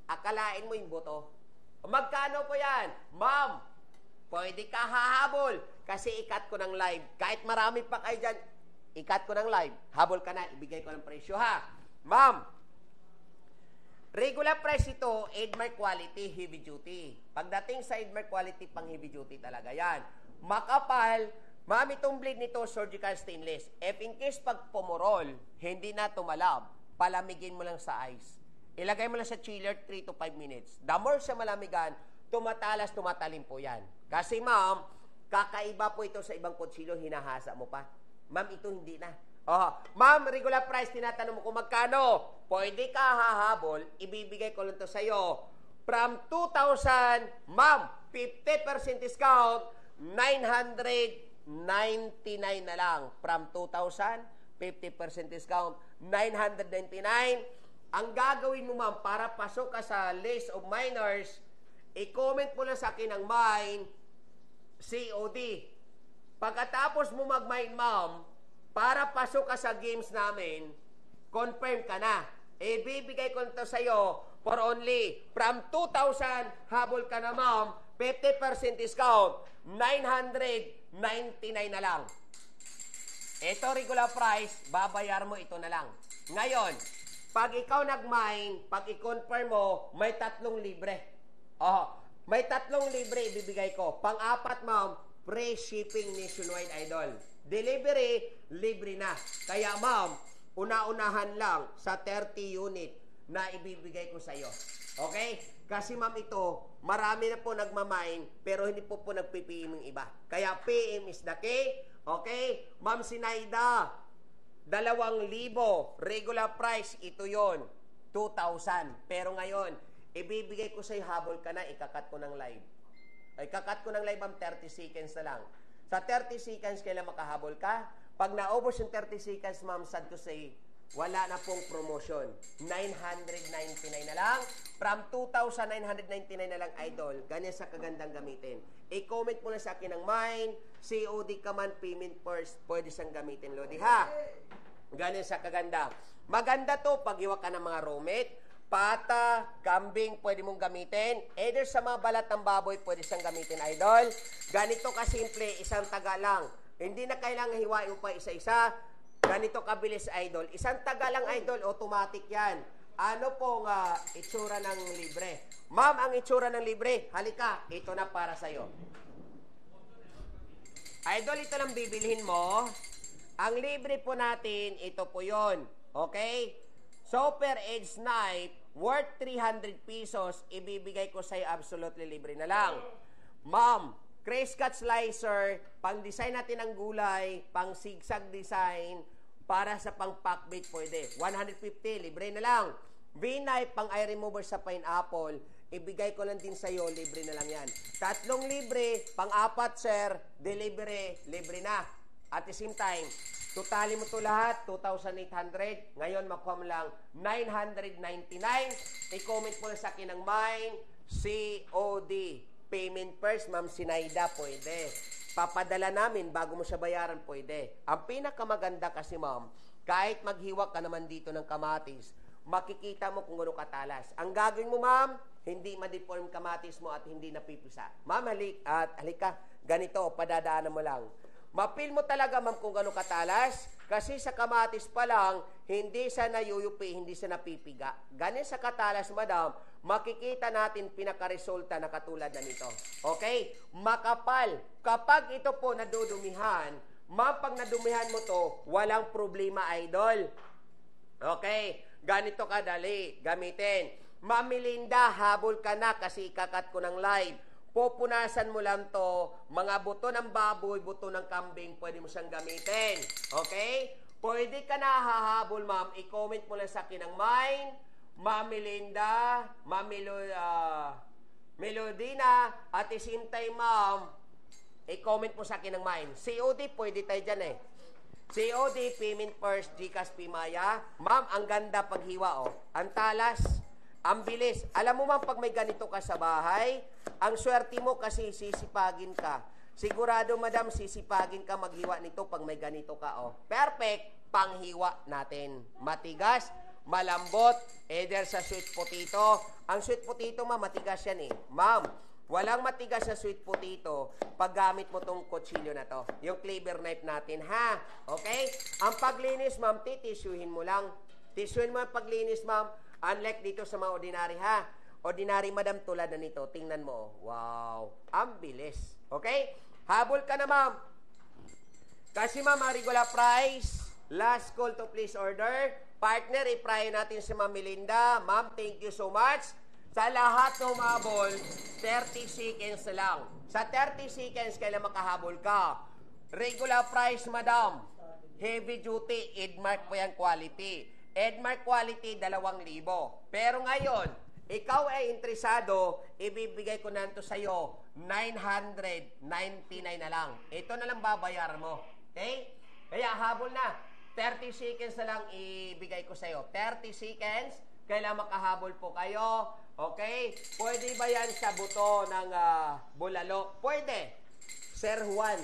Akalain mo yung buto. Magkano po yan? Ma'am, pwede ka hahabol. Kasi ikat ko ng live. Kahit marami pa kayo dyan, ikat ko ng live. Habol ka na, ibigay ko ng presyo ha. Ma'am, regular price ito, Edmar quality, heavy duty. Pagdating sa Edmar quality, pang heavy duty talaga yan. Makapal, ma'am itong blade nito, surgical stainless. If in case pag pumurol, hindi na tumalab, palamigin mo lang sa ice. Ilagay mo lang sa chiller 3 to 5 minutes. The more siya malamigan, tumatalas, tumatalim po yan. Kasi ma'am, Kakaiba po ito sa ibang konsilyo, hinahasa mo pa. Ma'am, ito hindi na. Oh, ma'am, regular price, tinatanong mo kung magkano. Pwede ka hahabol, ibibigay ko lang to sa'yo. From 2,000, ma'am, 50% discount, 999 na lang. From 2,000, 50% discount, 999. Ang gagawin mo, ma'am, para pasok ka sa list of minors, i-comment mo lang sa akin ang mine, COD. Pagkatapos mo mag-mind mom, para pasok ka sa games namin, confirm ka na. Ibibigay e, ko ito sa'yo for only from 2,000 habol ka na ma'am, 50% discount, 999 na lang. Ito regular price, babayar mo ito na lang. Ngayon, pag ikaw nag-mine, pag i-confirm mo, may tatlong libre. Oh, may tatlong libre ibibigay ko. Pang-apat, ma'am, free shipping nationwide, idol. Delivery, libre na. Kaya, ma'am, una-unahan lang sa 30 unit na ibibigay ko sa iyo. Okay? Kasi ma'am ito, marami na po nagmamain pero hindi po po nagpipim ng iba. Kaya PM is the key. Okay? Ma'am Sinaida, 2,000 regular price, ito yon 2,000. Pero ngayon, ibibigay ko sa'yo habol ka na, ikakat ko ng live. Ay, kakat ko ng live, ma'am, 30 seconds na lang. Sa 30 seconds, kailan makahabol ka? Pag naubos yung 30 seconds, ma'am, sad ko say, wala na pong promotion. 999 na lang. From 2,999 na lang, idol. Ganyan sa kagandang gamitin. I-comment mo na sa akin ng mine. COD ka man, payment first. Pwede siyang gamitin, Lodi, ha? Ganyan sa kaganda. Maganda to pag iwa ka ng mga roommate pata, kambing, pwede mong gamitin. Either sa mga balat ng baboy, pwede siyang gamitin, idol. Ganito kasimple, isang taga lang. Hindi na kailangan hiwain mo pa isa-isa. Ganito kabilis, idol. Isang taga lang, idol, automatic yan. Ano pong uh, itsura ng libre? Ma'am, ang itsura ng libre, halika, ito na para sa'yo. Idol, ito lang bibilhin mo. Ang libre po natin, ito po yon Okay? So, per age night, worth 300 pesos, ibibigay ko sa'yo absolutely libre na lang. Ma'am, crease Cut Slicer, pang-design natin ng gulay, pang-zigzag design, para sa pang-pack bait pwede. 150, libre na lang. V-knife, pang-eye remover sa pineapple, ibigay ko lang din sa'yo, libre na lang yan. Tatlong libre, pang-apat, sir, delivery, libre na. At the same time, tutali mo to lahat, 2,800. Ngayon, makuha mo lang 999. I-comment mo sa akin ng mine, COD. Payment first, Ma'am Sinaida, pwede. Papadala namin bago mo siya bayaran, pwede. Ang pinakamaganda kasi, Ma'am, kahit maghiwa ka naman dito ng kamatis, makikita mo kung ano katalas. Ang gagawin mo, ma'am, hindi ma-deform kamatis mo at hindi napipisa. Ma'am, halik, at halika, ganito, padadaanan mo lang. Mapil mo talaga, ma'am, kung gano'ng katalas. Kasi sa kamatis pa lang, hindi siya nayuyupi, hindi siya napipiga. Ganun sa katalas, madam, makikita natin pinakaresulta na katulad na nito. Okay? Makapal. Kapag ito po nadudumihan, ma'am, pag nadumihan mo to, walang problema, idol. Okay? Ganito kadali. Gamitin. Ma'am Melinda, habol ka na kasi ikakat ko ng live pupunasan mo lang to, mga buto ng baboy, buto ng kambing, pwede mo siyang gamitin. Okay? Pwede ka na hahabol, ma'am. I-comment mo lang sa akin ang mine, Ma'am Melinda, Ma'am Melo, uh, ah, Melodina, at isintay, ma'am. I-comment mo sa akin ang mine. COD, pwede tayo dyan eh. COD, payment first, Gcash Pimaya. Ma'am, ang ganda paghiwa, oh. Ang talas. Ang bilis. Alam mo man, pag may ganito ka sa bahay, ang swerte mo kasi sisipagin ka. Sigurado, madam, sisipagin ka maghiwa nito pag may ganito ka. Oh. Perfect panghiwa natin. Matigas, malambot, either sa sweet potato. Ang sweet potato, ma, matigas yan eh. Ma'am, walang matigas sa sweet potato pag gamit mo tong kutsilyo na to. Yung cleaver knife natin, ha? Okay? Ang paglinis, ma'am, titisyuhin mo lang. Tisuin mo ang paglinis, ma'am Unlike dito sa mga ordinary ha. Ordinary madam tulad na nito. Tingnan mo. Wow. Ang bilis. Okay? Habol ka na ma'am. Kasi ma'am, ang regular price, last call to please order. Partner, i-pry natin si Ma'am Melinda. Ma'am, thank you so much. Sa lahat ng umabol, 30 seconds lang. Sa 30 seconds, kailan makahabol ka. Regular price, madam. Heavy duty, edmark po yan quality. Edmark quality, 2,000. Pero ngayon, ikaw ay interesado, ibibigay ko nanto sa iyo 999 na lang. Ito na lang babayar mo. Okay? Kaya habol na. 30 seconds na lang ibigay ko sa iyo. 30 seconds. Kailangan makahabol po kayo. Okay? Pwede ba yan sa buto ng uh, bulalo? Pwede. Sir Juan,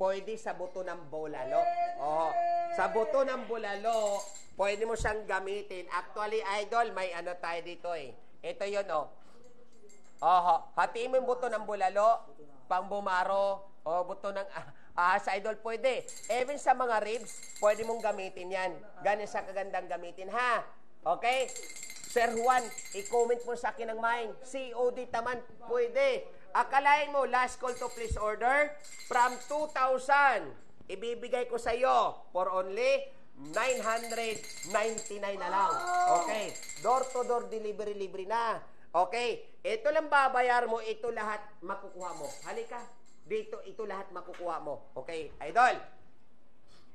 pwede sa buto ng bulalo. Oh, sa buto ng bulalo, pwede mo siyang gamitin. Actually, idol, may ano tayo dito eh. Ito yun, oh. Oh, hatiin mo yung buto ng bulalo, pang bumaro, o oh, buto ng ah, sa idol pwede. Even sa mga ribs, pwede mong gamitin yan. Ganyan sa kagandang gamitin, ha? Okay? Sir Juan, i-comment mo sa akin ng mine. COD taman, pwede. Akalain mo, last call to please order, from 2,000, ibibigay ko sa iyo for only 999 na lang. Okay, door-to-door -door delivery libre na. Okay, ito lang babayar mo, ito lahat makukuha mo. Halika, dito ito lahat makukuha mo. Okay, idol,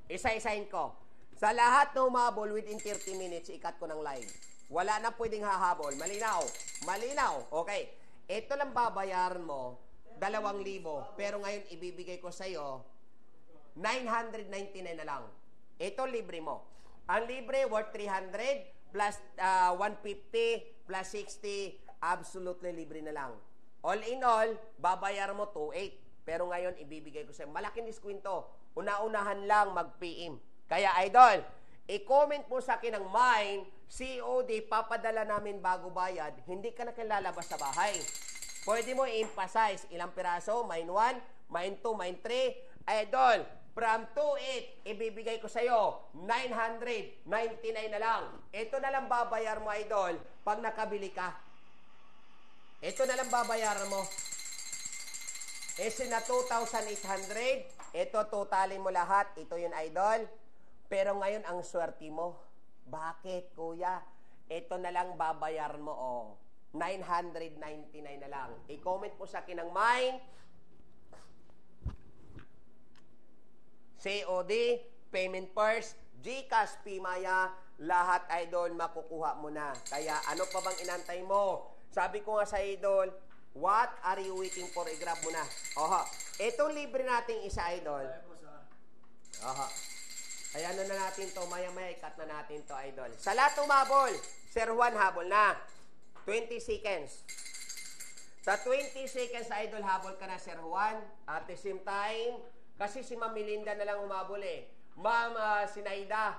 isa-isahin ko. Sa lahat na humabol within 30 minutes, ikat ko ng live. Wala na pwedeng hahabol. Malinaw. Malinaw. Okay ito lang babayaran mo, dalawang libo. Pero ngayon, ibibigay ko sa'yo, 999 na lang. Ito libre mo. Ang libre, worth 300, plus uh, ah, 150, plus 60, absolutely libre na lang. All in all, babayaran mo 2.8. Pero ngayon, ibibigay ko sa'yo. Malaking diskwento. Una-unahan lang mag-PM. Kaya, idol, i-comment mo sa akin ang mine COD, e papadala namin bago bayad, hindi ka na kilalabas sa bahay. Pwede mo i-emphasize ilang piraso, mine 1, mine 2, mine 3. Idol, from 2.8, ibibigay ko sa iyo 999 na lang. Ito na lang babayar mo, idol, pag nakabili ka. Ito na lang babayaran mo. Ese na 2,800, ito totalin mo lahat. Ito yun, idol. Pero ngayon, ang swerte mo, bakit, kuya? Ito na lang babayaran mo, oh. 999 na lang. I-comment mo sa akin ang mine. COD, payment first, GCash, Pimaya, lahat ay doon makukuha mo na. Kaya ano pa bang inantay mo? Sabi ko nga sa idol, what are you waiting for? I-grab mo na. Oho. Itong libre nating isa idol. Oho. Kaya ano na natin to, maya-maya ikat na natin to, idol. Sa lahat umabol, Sir Juan habol na. 20 seconds. Sa 20 seconds, idol, habol ka na, Sir Juan. At the same time, kasi si Ma'am Melinda na lang umabol eh. Ma'am uh, Sinaida,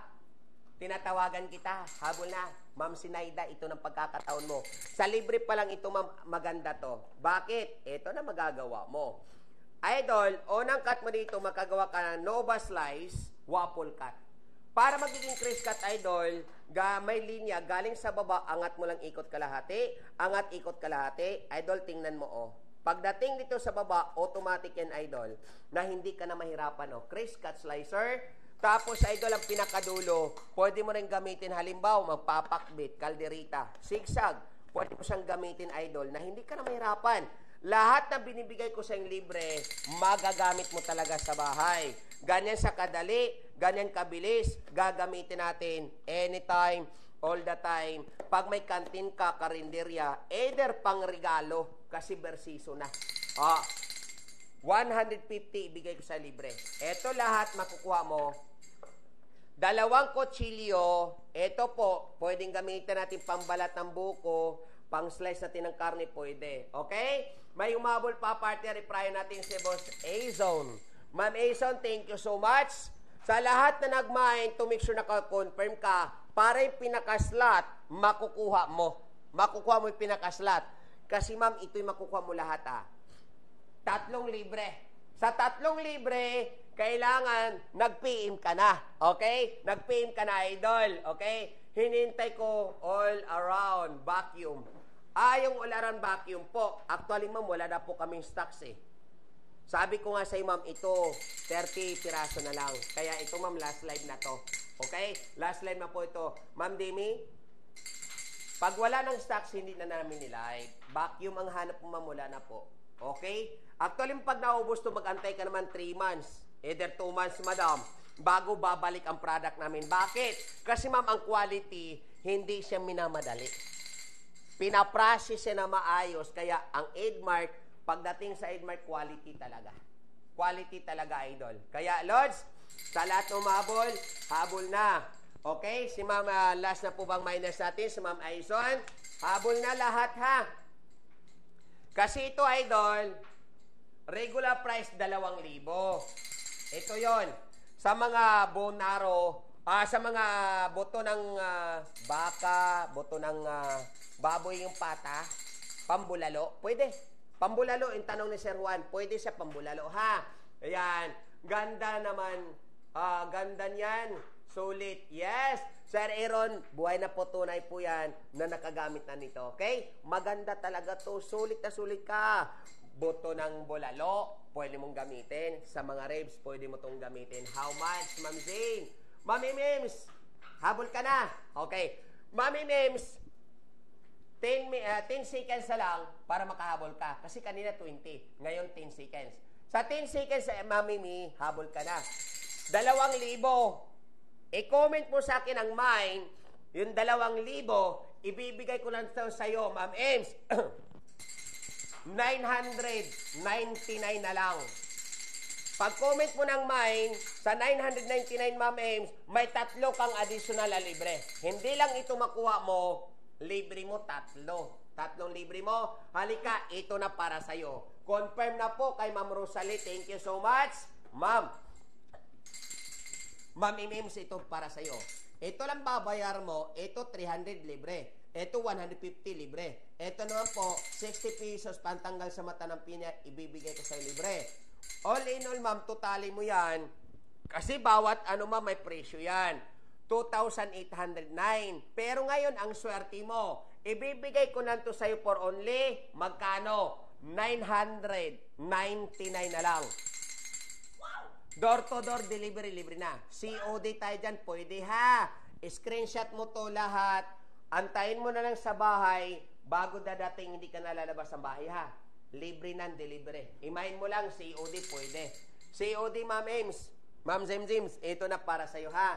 tinatawagan kita. Habol na. Ma'am Sinaida, ito ng pagkakataon mo. Sa libre pa lang ito, ma'am, maganda to. Bakit? Ito na magagawa mo. Idol, unang cut mo dito, makagawa ka ng Nova Slice Waffle Cut. Para magiging crisp cut, idol, ga, may linya galing sa baba, angat mo lang ikot kalahati, angat ikot kalahati. Idol, tingnan mo, oh. Pagdating dito sa baba, automatic yan, idol, na hindi ka na mahirapan, oh. Crisp cut slicer, tapos, idol, ang pinakadulo, pwede mo rin gamitin, halimbawa, magpapakbit, kalderita, zigzag. Pwede mo siyang gamitin, idol, na hindi ka na mahirapan. Lahat na binibigay ko sa iyong libre, magagamit mo talaga sa bahay. Ganyan sa kadali, ganyan kabilis, gagamitin natin anytime, all the time. Pag may kantin ka, karinderya, either pang regalo, kasi bersiso na. Ah, 150 ibigay ko sa libre. Ito lahat makukuha mo. Dalawang kutsilyo, ito po, pwedeng gamitin natin pambalat ng buko, pang slice natin ng karne pwede. Okay? May umabol pa, party reply natin si Boss Azon. Ma'am Azon, thank you so much. Sa lahat na nagmain, to make sure nakakonfirm ka, para yung pinakaslat, makukuha mo. Makukuha mo yung pinakaslat. Kasi ma'am, ito'y makukuha mo lahat ah. Tatlong libre. Sa tatlong libre, kailangan nag-PM ka na. Okay? Nag-PM ka na, idol. Okay? Hinintay ko all around vacuum. Ah, yung ularan vacuum po. Actually, ma'am, wala na po kaming stocks eh. Sabi ko nga sa'yo, ma'am, ito, 30 piraso na lang. Kaya ito, ma'am, last slide na to. Okay? Last slide na po ito. Ma'am Demi, pag wala ng stocks, hindi na namin nilive. Vacuum ang hanap mo, ma'am, wala na po. Okay? Actually, pag naubos to, mag-antay ka naman 3 months. Either 2 months, madam, bago babalik ang product namin. Bakit? Kasi, ma'am, ang quality, hindi siya minamadali pinaprocess siya na maayos. Kaya ang Edmark, pagdating sa Edmark, quality talaga. Quality talaga, idol. Kaya, Lords, sa lahat umabol, habol na. Okay? Si Ma'am, uh, last na po bang minus natin? Si Ma'am Aison, habol na lahat ha. Kasi ito, idol, regular price 2,000. Ito yon Sa mga Bonaro, Ah, sa mga buto ng uh, baka, buto ng uh, baboy yung pata, pambulalo, pwede. Pambulalo, yung tanong ni Sir Juan, pwede siya pambulalo, ha? Ayan, ganda naman. Uh, ganda niyan. Sulit. Yes! Sir Aaron, buhay na po tunay po yan na nakagamit na nito. Okay? Maganda talaga to. Sulit na sulit ka. Buto ng bulalo, pwede mong gamitin. Sa mga ribs, pwede mo tong gamitin. How much, Ma'am Jane? Mami Mims, habol ka na. Okay. Mami Mims, 10, uh, 10 seconds na lang para makahabol ka. Kasi kanina 20. Ngayon 10 seconds. Sa 10 seconds, eh, Mami Mi, habol ka na. Dalawang libo. I-comment mo sa akin ang mine, yung dalawang libo, ibibigay ko lang ito sa'yo, Ma'am Ames. 999 na lang. Pag-comment mo ng mine, sa 999 Ma'am Ames, may tatlo kang additional na libre. Hindi lang ito makuha mo, libre mo tatlo. Tatlong libre mo. Halika, ito na para sa'yo. Confirm na po kay Ma'am Rosalie. Thank you so much. Ma'am, Ma'am Ames, ito para sa'yo. Ito lang babayar mo, ito 300 libre. Ito 150 libre. Ito naman po, 60 pesos pantanggal sa mata ng pinya, ibibigay ko sa'yo libre. All in all, ma'am, totally mo yan. Kasi bawat ano, ma'am, may presyo yan. 2,809. Pero ngayon, ang swerte mo, ibibigay ko nanto sa'yo for only, magkano? 999 na lang. Door-to-door -door delivery, libre na. COD tayo dyan, pwede ha. Screenshot mo to lahat. Antayin mo na lang sa bahay bago dadating hindi ka na lalabas ng bahay ha libre ng delivery. Imahin mo lang, COD pwede. COD, Ma'am Ames. Ma'am James James, ito na para sa'yo ha.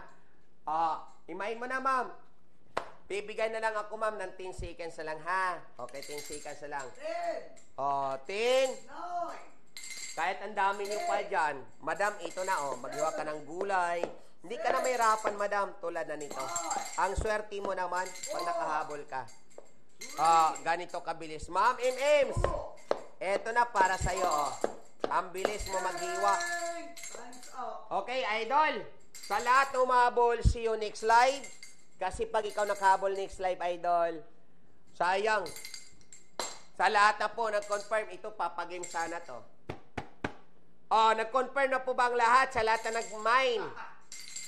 Oh, imahin mo na, Ma'am. Bibigay na lang ako, Ma'am, ng 10 seconds na lang ha. Okay, 10 seconds na lang. 10! Oh, 10! 9! Kahit ang dami niyo pa dyan, Madam, ito na oh, maghiwa ka ng gulay. Hindi ka na mahirapan, madam, tulad na nito. Ang swerte mo naman pag nakahabol ka. Ah, ganito kabilis. Ma'am, M. Ames! Eto na para sa'yo, oh. Ang bilis mo maghiwa. Okay, idol. Sa lahat umabol, si you next live. Kasi pag ikaw nakabol next live, idol, sayang. Sa lahat na po, nag-confirm, ito papagame sana to. Oh, nag-confirm na po bang lahat sa lahat na nag-mine?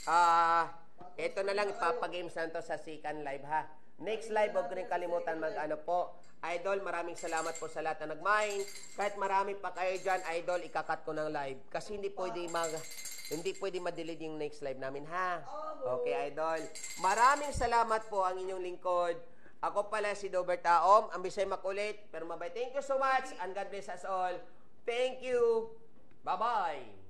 Ah, uh, ito na lang ipapagame sana to sa second Live, ha? Next live, huwag ko rin kalimutan mag-ano po. Idol, maraming salamat po sa lahat na nag mind Kahit marami pa kayo dyan, Idol, ikakat ko ng live. Kasi hindi pwede mag... Hindi pwede madelay yung next live namin, ha? Okay, Idol. Maraming salamat po ang inyong lingkod. Ako pala si Dober Taom, ang Bisay Makulit, pero mabay. Thank you so much and God bless us all. Thank you. Bye-bye.